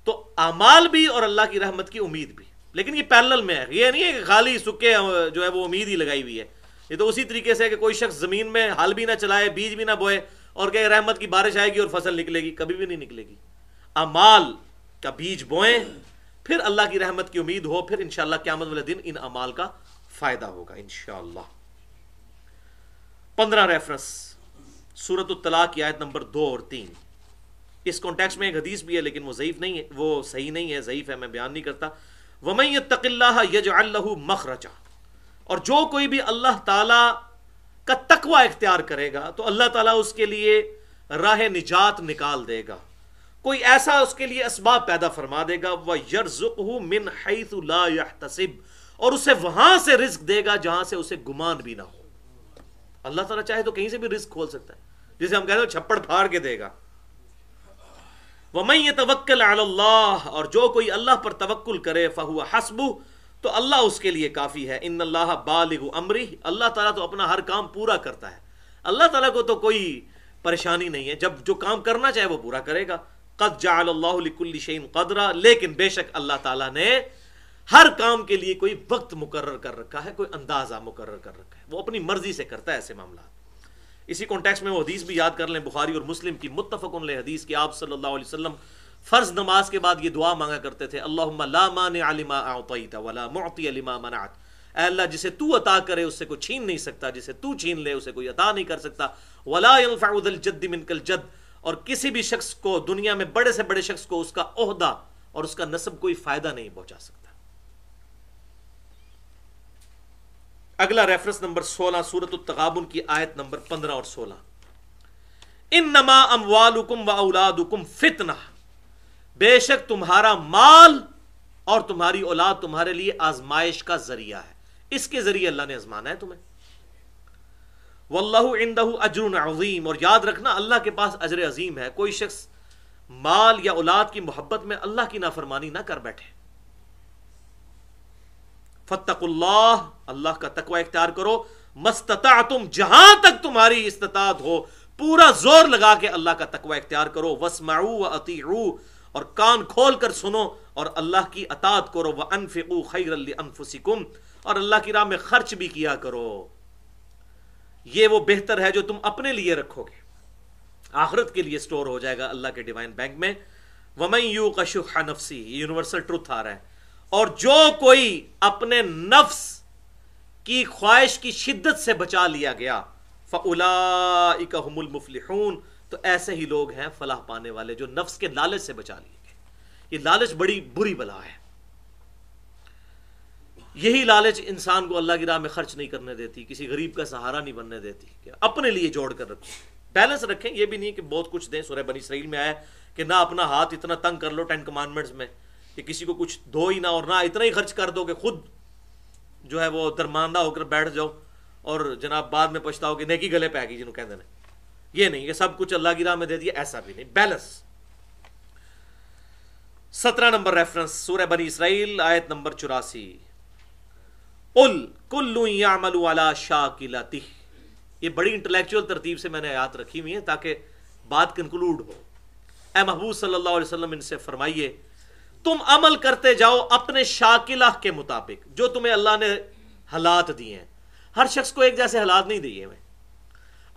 तो अमाल भी और अल्लाह की रहमत की उम्मीद भी लेकिन ये पैरेलल में है ये नहीं है कि खाली सुक्के जो है वो उम्मीद ही लगाई हुई है ये तो उसी तरीके से है कि कोई शख्स जमीन में हल भी ना चलाए बीज भी ना बोए और कहे रहमत की बारिश आएगी और फसल निकलेगी कभी भी नहीं निकलेगी अमाल का बीज बोएं फिर अल्लाह की रहमत की उम्मीद हो फिर इंशाल्लाह क्यामत वाले दिन इन अमाल का फायदा होगा इंशाल्लाह पंद्रह रेफरेंस सूरत तलाक की आयत नंबर दो और तीन इस कॉन्टेक्स्ट में एक हदीस भी है लेकिन वो ज़यीफ नहीं है वो सही नहीं है ज़यीफ है मैं बयान नहीं करता वमई तकल्ला यजअल्लहु मखरजा और जो कोई भी अल्लाह ताला का तकवा इख्तियार करेगा तो अल्लाह ताला उसके लिए राह निजात निकाल देगा कोई ऐसा उसके लिए इसबाब पैदा फरमा देगा वह यरजुक मिन हैतसिब और उसे वहां से रिस्क देगा जहां से उसे गुमान भी ना हो अल्लाह ताला चाहे तो कहीं से भी रिस्क खोल सकता है जिसे हम कहते हैं छप्पड़ फाड़ के देगा वमई तवक्ल अल्लाह और जो कोई अल्लाह पर तवक्ल करे फ़हुआ हसबू तो अल्लाह उसके लिए काफ़ी है इन अल्लाह बालग अमरी अल्लाह ताला तो अपना हर काम पूरा करता है अल्लाह ताला को तो कोई परेशानी नहीं है जब जो काम करना चाहे वो पूरा करेगा कद जाकुल्लिशन कदरा लेकिन बेशक अल्लाह ताला ने हर काम के लिए कोई वक्त मुकर कर रखा है कोई अंदाजा मुकर कर रखा है वो अपनी मर्जी से करता है ऐसे मामला इसी कॉन्टेक्स्ट में वो हदीस भी याद कर लें बुखारी और मुस्लिम की मुतफ़ हदीस के आप सल्लल्लाहु अलैहि वसल्लम फ़र्ज़ नमाज के बाद ये दुआ मांगा करते थे अल्लाह ला मान आलिमा आउता वला मोती अलिमा मनात अल्लाह जिसे तू अता करे उससे कोई छीन नहीं सकता जिसे तू छीन ले उसे कोई अता नहीं कर सकता वला जद्दी मिनकल जद और किसी भी शख्स को दुनिया में बड़े से बड़े शख्स को उसका ओहदा और उसका नस्ब कोई फायदा नहीं पहुंचा सकता अगला रेफरेंस नंबर 16 सूरत तगाबुन की आयत नंबर 15 और 16 इन नमा अमवालुकुम व औलादुकुम फितना बेशक तुम्हारा माल और तुम्हारी औलाद तुम्हारे लिए आजमाइश का जरिया है इसके जरिए अल्लाह ने आजमाना है तुम्हें वल्लह अजर अजीम और याद रखना अल्लाह के पास अजर अजीम है कोई शख्स माल या औलाद की मोहब्बत में अल्लाह की नाफरमानी ना कर बैठे फतकुल्लाह अल्लाह का तकवा इख्तियार करो मस्तता तुम जहां तक तुम्हारी इस्तात हो पूरा जोर लगा के अल्लाह का तकवा इख्तियार करो वसमाऊ व अतीऊ और कान खोल कर सुनो और अल्लाह की अतात करो वह अनफिकु खैर अनफुसिकुम और अल्लाह की राह में खर्च भी किया करो ये वो बेहतर है जो तुम अपने लिए रखोगे आखरत के लिए स्टोर हो जाएगा अल्लाह के डिवाइन बैंक में वमई यू का शुखा नफसी यूनिवर्सल ट्रुथ आ रहा है और जो कोई अपने नफ्स की ख्वाहिश की शिद्दत से बचा लिया गया फ़लाकमल मुफलिहून तो ऐसे ही लोग हैं फलाह पाने वाले जो नफ्स के लालच से बचा लिए गए ये लालच बड़ी बुरी बला है यही लालच इंसान को अल्लाह की राह में खर्च नहीं करने देती किसी गरीब का सहारा नहीं बनने देती कि अपने लिए जोड़ कर रखो बैलेंस रखें ये भी नहीं कि बहुत कुछ दें सुरह बनी इसराइल में आया कि ना अपना हाथ इतना तंग कर लो टेन कमांडमेंट्स में कि किसी को कुछ दो ही ना और ना इतना ही खर्च कर दो कि खुद जो है वो दरमानदा होकर बैठ जाओ और जनाब बाद में पछताओ कि नेकी गले पे आ गई जिन्होंने कह ये नहीं ये सब कुछ अल्लाह की राह में दे दिया ऐसा भी नहीं बैलेंस सत्रह नंबर रेफरेंस सूर्य बनी इसराइल आयत नंबर चौरासी उल कुल्लू यामलू अला शाकिलती ये बड़ी इंटेलेक्चुअल तरतीब से मैंने आयात रखी हुई है ताकि बात कंक्लूड हो ए महबूब सल्लल्लाहु अलैहि वसल्लम इनसे फरमाइए तुम अमल करते जाओ अपने शाकिला के मुताबिक जो तुम्हें अल्लाह ने हालात दिए हैं हर शख्स को एक जैसे हालात नहीं दिए हुए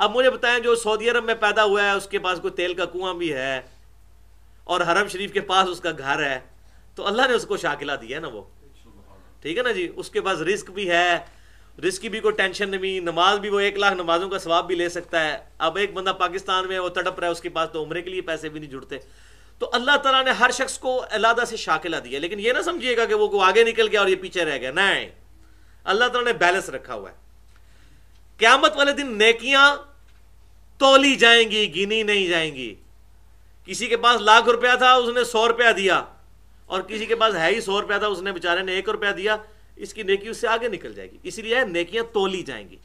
अब मुझे बताएं जो सऊदी अरब में पैदा हुआ है उसके पास कोई तेल का कुआं भी है और हरम शरीफ के पास उसका घर है तो अल्लाह ने उसको शाकिला दिया है ना वो ठीक है ना जी उसके पास रिस्क भी है रिस्क की भी कोई टेंशन नहीं नमाज भी वो एक लाख नमाजों का स्वाब भी ले सकता है अब एक बंदा पाकिस्तान में वो तड़प रहा है उसके पास तो उम्र के लिए पैसे भी नहीं जुड़ते तो अल्लाह तला ने हर शख्स को अलादा से शाकिला दिया लेकिन ये ना समझिएगा कि वो को आगे निकल गया और ये पीछे रह गया नहीं अल्लाह तला ने बैलेंस रखा हुआ है क्यामत वाले दिन नेकियां तोली जाएंगी गिनी नहीं जाएंगी किसी के पास लाख रुपया था उसने सौ रुपया दिया और किसी के पास है ही सौ रुपया था उसने बेचारे ने एक रुपया दिया इसकी नेकी उससे आगे निकल जाएगी इसलिए नेकियां तोली जाएंगी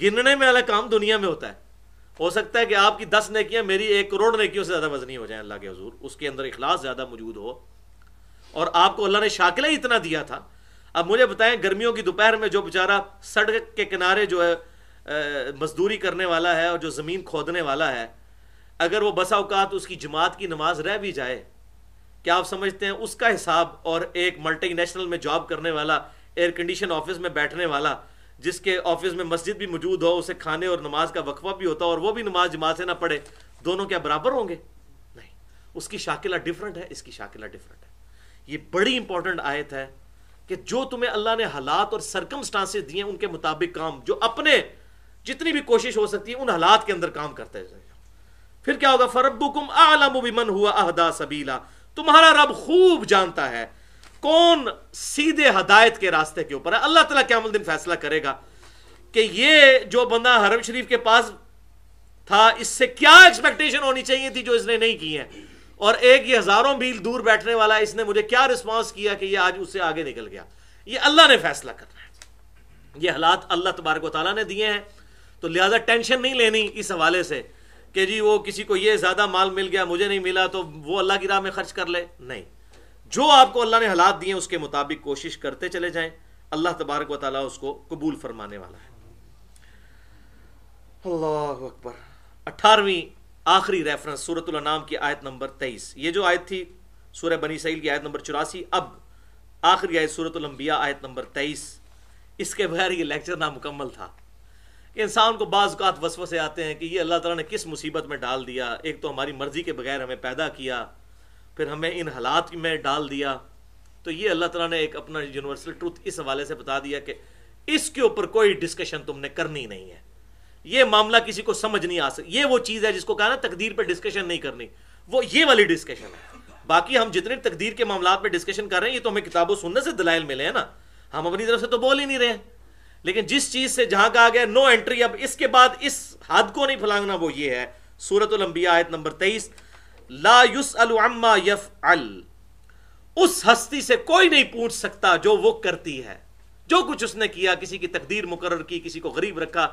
गिनने में वाला काम दुनिया में होता है हो सकता है कि आपकी दस नेकियां मेरी एक करोड़ नेकियों से ज़्यादा वजनी हो जाए अल्लाह के हजूर उसके अंदर इखलास ज़्यादा मौजूद हो और आपको अल्लाह ने शाकिल ही इतना दिया था अब मुझे बताएं गर्मियों की दोपहर में जो बेचारा सड़क के किनारे जो है मजदूरी करने वाला है और जो ज़मीन खोदने वाला है अगर वो बसा अवकात उसकी जमात की नमाज रह भी जाए क्या आप समझते हैं उसका हिसाब और एक मल्टीनेशनल में जॉब करने वाला एयर कंडीशन ऑफिस में बैठने वाला जिसके ऑफिस में मस्जिद भी मौजूद हो उसे खाने और नमाज का वकफा भी होता हो और वो भी नमाज जमात से ना पढ़े दोनों क्या बराबर होंगे नहीं उसकी शाकिला डिफरेंट है इसकी शाकिला डिफरेंट है ये बड़ी इंपॉर्टेंट आयत है कि जो तुम्हें अल्लाह ने हालात और सरकमस्टांसेस दिए उनके मुताबिक काम जो अपने जितनी भी कोशिश हो सकती है उन हालात के अंदर काम करते हैं फिर क्या होगा फरबुकुम आलम हुआ अहदा सबीला तुम्हारा रब खूब जानता है कौन सीधे हदायत के रास्ते के ऊपर है अल्लाह तला क्या दिन फैसला करेगा कि ये जो बंदा हरम शरीफ के पास था इससे क्या एक्सपेक्टेशन होनी चाहिए थी जो इसने नहीं की है और एक ये हजारों मील दूर बैठने वाला इसने मुझे क्या रिस्पॉन्स किया कि ये आज उससे आगे निकल गया ये अल्लाह ने फैसला करना है ये हालात अल्लाह तबारक ने दिए हैं तो लिहाजा टेंशन नहीं लेनी इस हवाले से कि जी वो किसी को ये ज़्यादा माल मिल गया मुझे नहीं मिला तो वो अल्लाह की राह में खर्च कर ले नहीं जो आपको अल्लाह ने हालात दिए उसके मुताबिक कोशिश करते चले जाए अल्लाह तबारक व उसको कबूल फरमाने वाला है अल्लाह अकबर अठारहवीं आखिरी रेफरेंस सूरतुल्नाम की आयत नंबर तेईस ये जो आयत थी सूर्य बनी सईल की आयत नंबर चौरासी अब आखिरी आयत सूरतलम्बिया आयत नंबर तेईस इसके बगैर ये लेक्चर नामुकम्मल था कि इंसान को बाज़ात वसव से आते हैं कि ये अल्लाह ताला ने किस मुसीबत में डाल दिया एक तो हमारी मर्ज़ी के बगैर हमें पैदा किया फिर हमें इन हालात में डाल दिया तो ये अल्लाह ताला ने एक अपना यूनिवर्सल ट्रूथ इस हवाले से बता दिया कि इसके ऊपर कोई डिस्कशन तुमने करनी नहीं है ये मामला किसी को समझ नहीं आ सकता ये वो चीज़ है जिसको कहा ना तकदीर पर डिस्कशन नहीं करनी वो ये वाली डिस्कशन है बाकी हम जितने तकदीर के मामला पर डिस्कशन कर रहे हैं ये तो हमें किताबों सुनने से दलाइल मिले हैं ना हम अपनी तरफ से तो बोल ही नहीं रहे हैं लेकिन जिस चीज से जहां कहा गया नो एंट्री अब इसके बाद इस हद को नहीं फैलांगना वो ये है सूरत आयत नंबर तेईस ला युस अलमा यफ अल उस हस्ती से कोई नहीं पूछ सकता जो वो करती है जो कुछ उसने किया किसी की तकदीर मुकर की किसी को गरीब रखा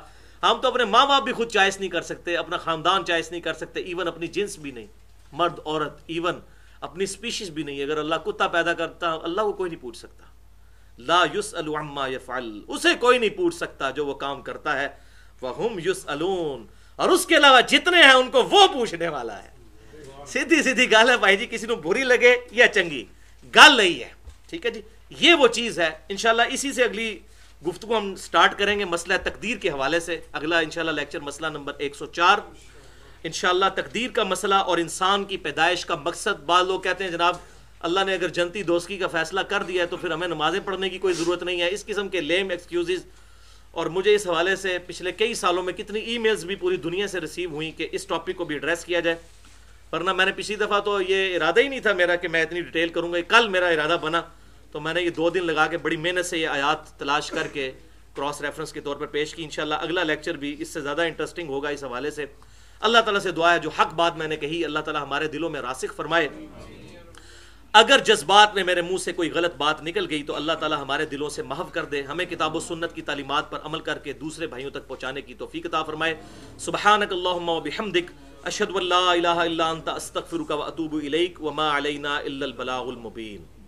हम तो अपने माँ बाप भी खुद चॉइस नहीं कर सकते अपना खानदान चॉइस नहीं कर सकते इवन अपनी जिन्स भी नहीं मर्द औरत इवन अपनी स्पीशीज भी नहीं अगर अल्लाह कुत्ता पैदा करता अल्लाह को कोई नहीं पूछ सकता ला युस अम्मा यफ़ल उसे कोई नहीं पूछ सकता जो वो काम करता है वह हम युस अलून और उसके अलावा जितने हैं उनको वो पूछने वाला है सीधी सीधी गाल है भाई जी किसी को बुरी लगे या चंगी गाल नहीं है ठीक है जी ये वो चीज़ है इनशाला इसी से अगली गुफ्तु हम स्टार्ट करेंगे मसला तकदीर के हवाले से अगला इनशाला लेक्चर मसला नंबर एक सौ चार इनशाला तकदीर का मसला और इंसान की पैदाइश का मकसद बाद लोग कहते हैं जनाब अल्लाह ने अगर जनती दोस्ती का फैसला कर दिया है तो फिर हमें नमाज़ें पढ़ने की कोई ज़रूरत नहीं है इस किस्म के लेम एक्सक्यूज़ और मुझे इस हवाले से पिछले कई सालों में कितनी ईमेल्स भी पूरी दुनिया से रिसीव हुई कि इस टॉपिक को भी एड्रेस किया जाए वरना मैंने पिछली दफ़ा तो ये इरादा ही नहीं था मेरा कि मैं इतनी डिटेल करूँगा कल मेरा इरादा बना तो मैंने ये दो दिन लगा के बड़ी मेहनत से ये आयात तलाश करके क्रॉस रेफरेंस के तौर पर पेश की इन अगला लेक्चर भी इससे ज़्यादा इंटरेस्टिंग होगा इस हवाले से अल्लाह ताला से दुआ है जो हक बात मैंने कही अल्लाह ताला हमारे दिलों में रासिक फरमाए अगर जज्बात में मेरे मुंह से कोई गलत बात निकल गई तो अल्लाह ताला हमारे दिलों से महव कर दे हमें किताब सुन्नत की तालीमत पर अमल करके दूसरे भाइयों तक पहुँचाने की तोफ़ी कता फ़रमाए सुबहानकल्लाबिहमदिक अशद अस्तफ़िर व अतूब इलैक वमा अलैना इल्लल बलागुल मुबीन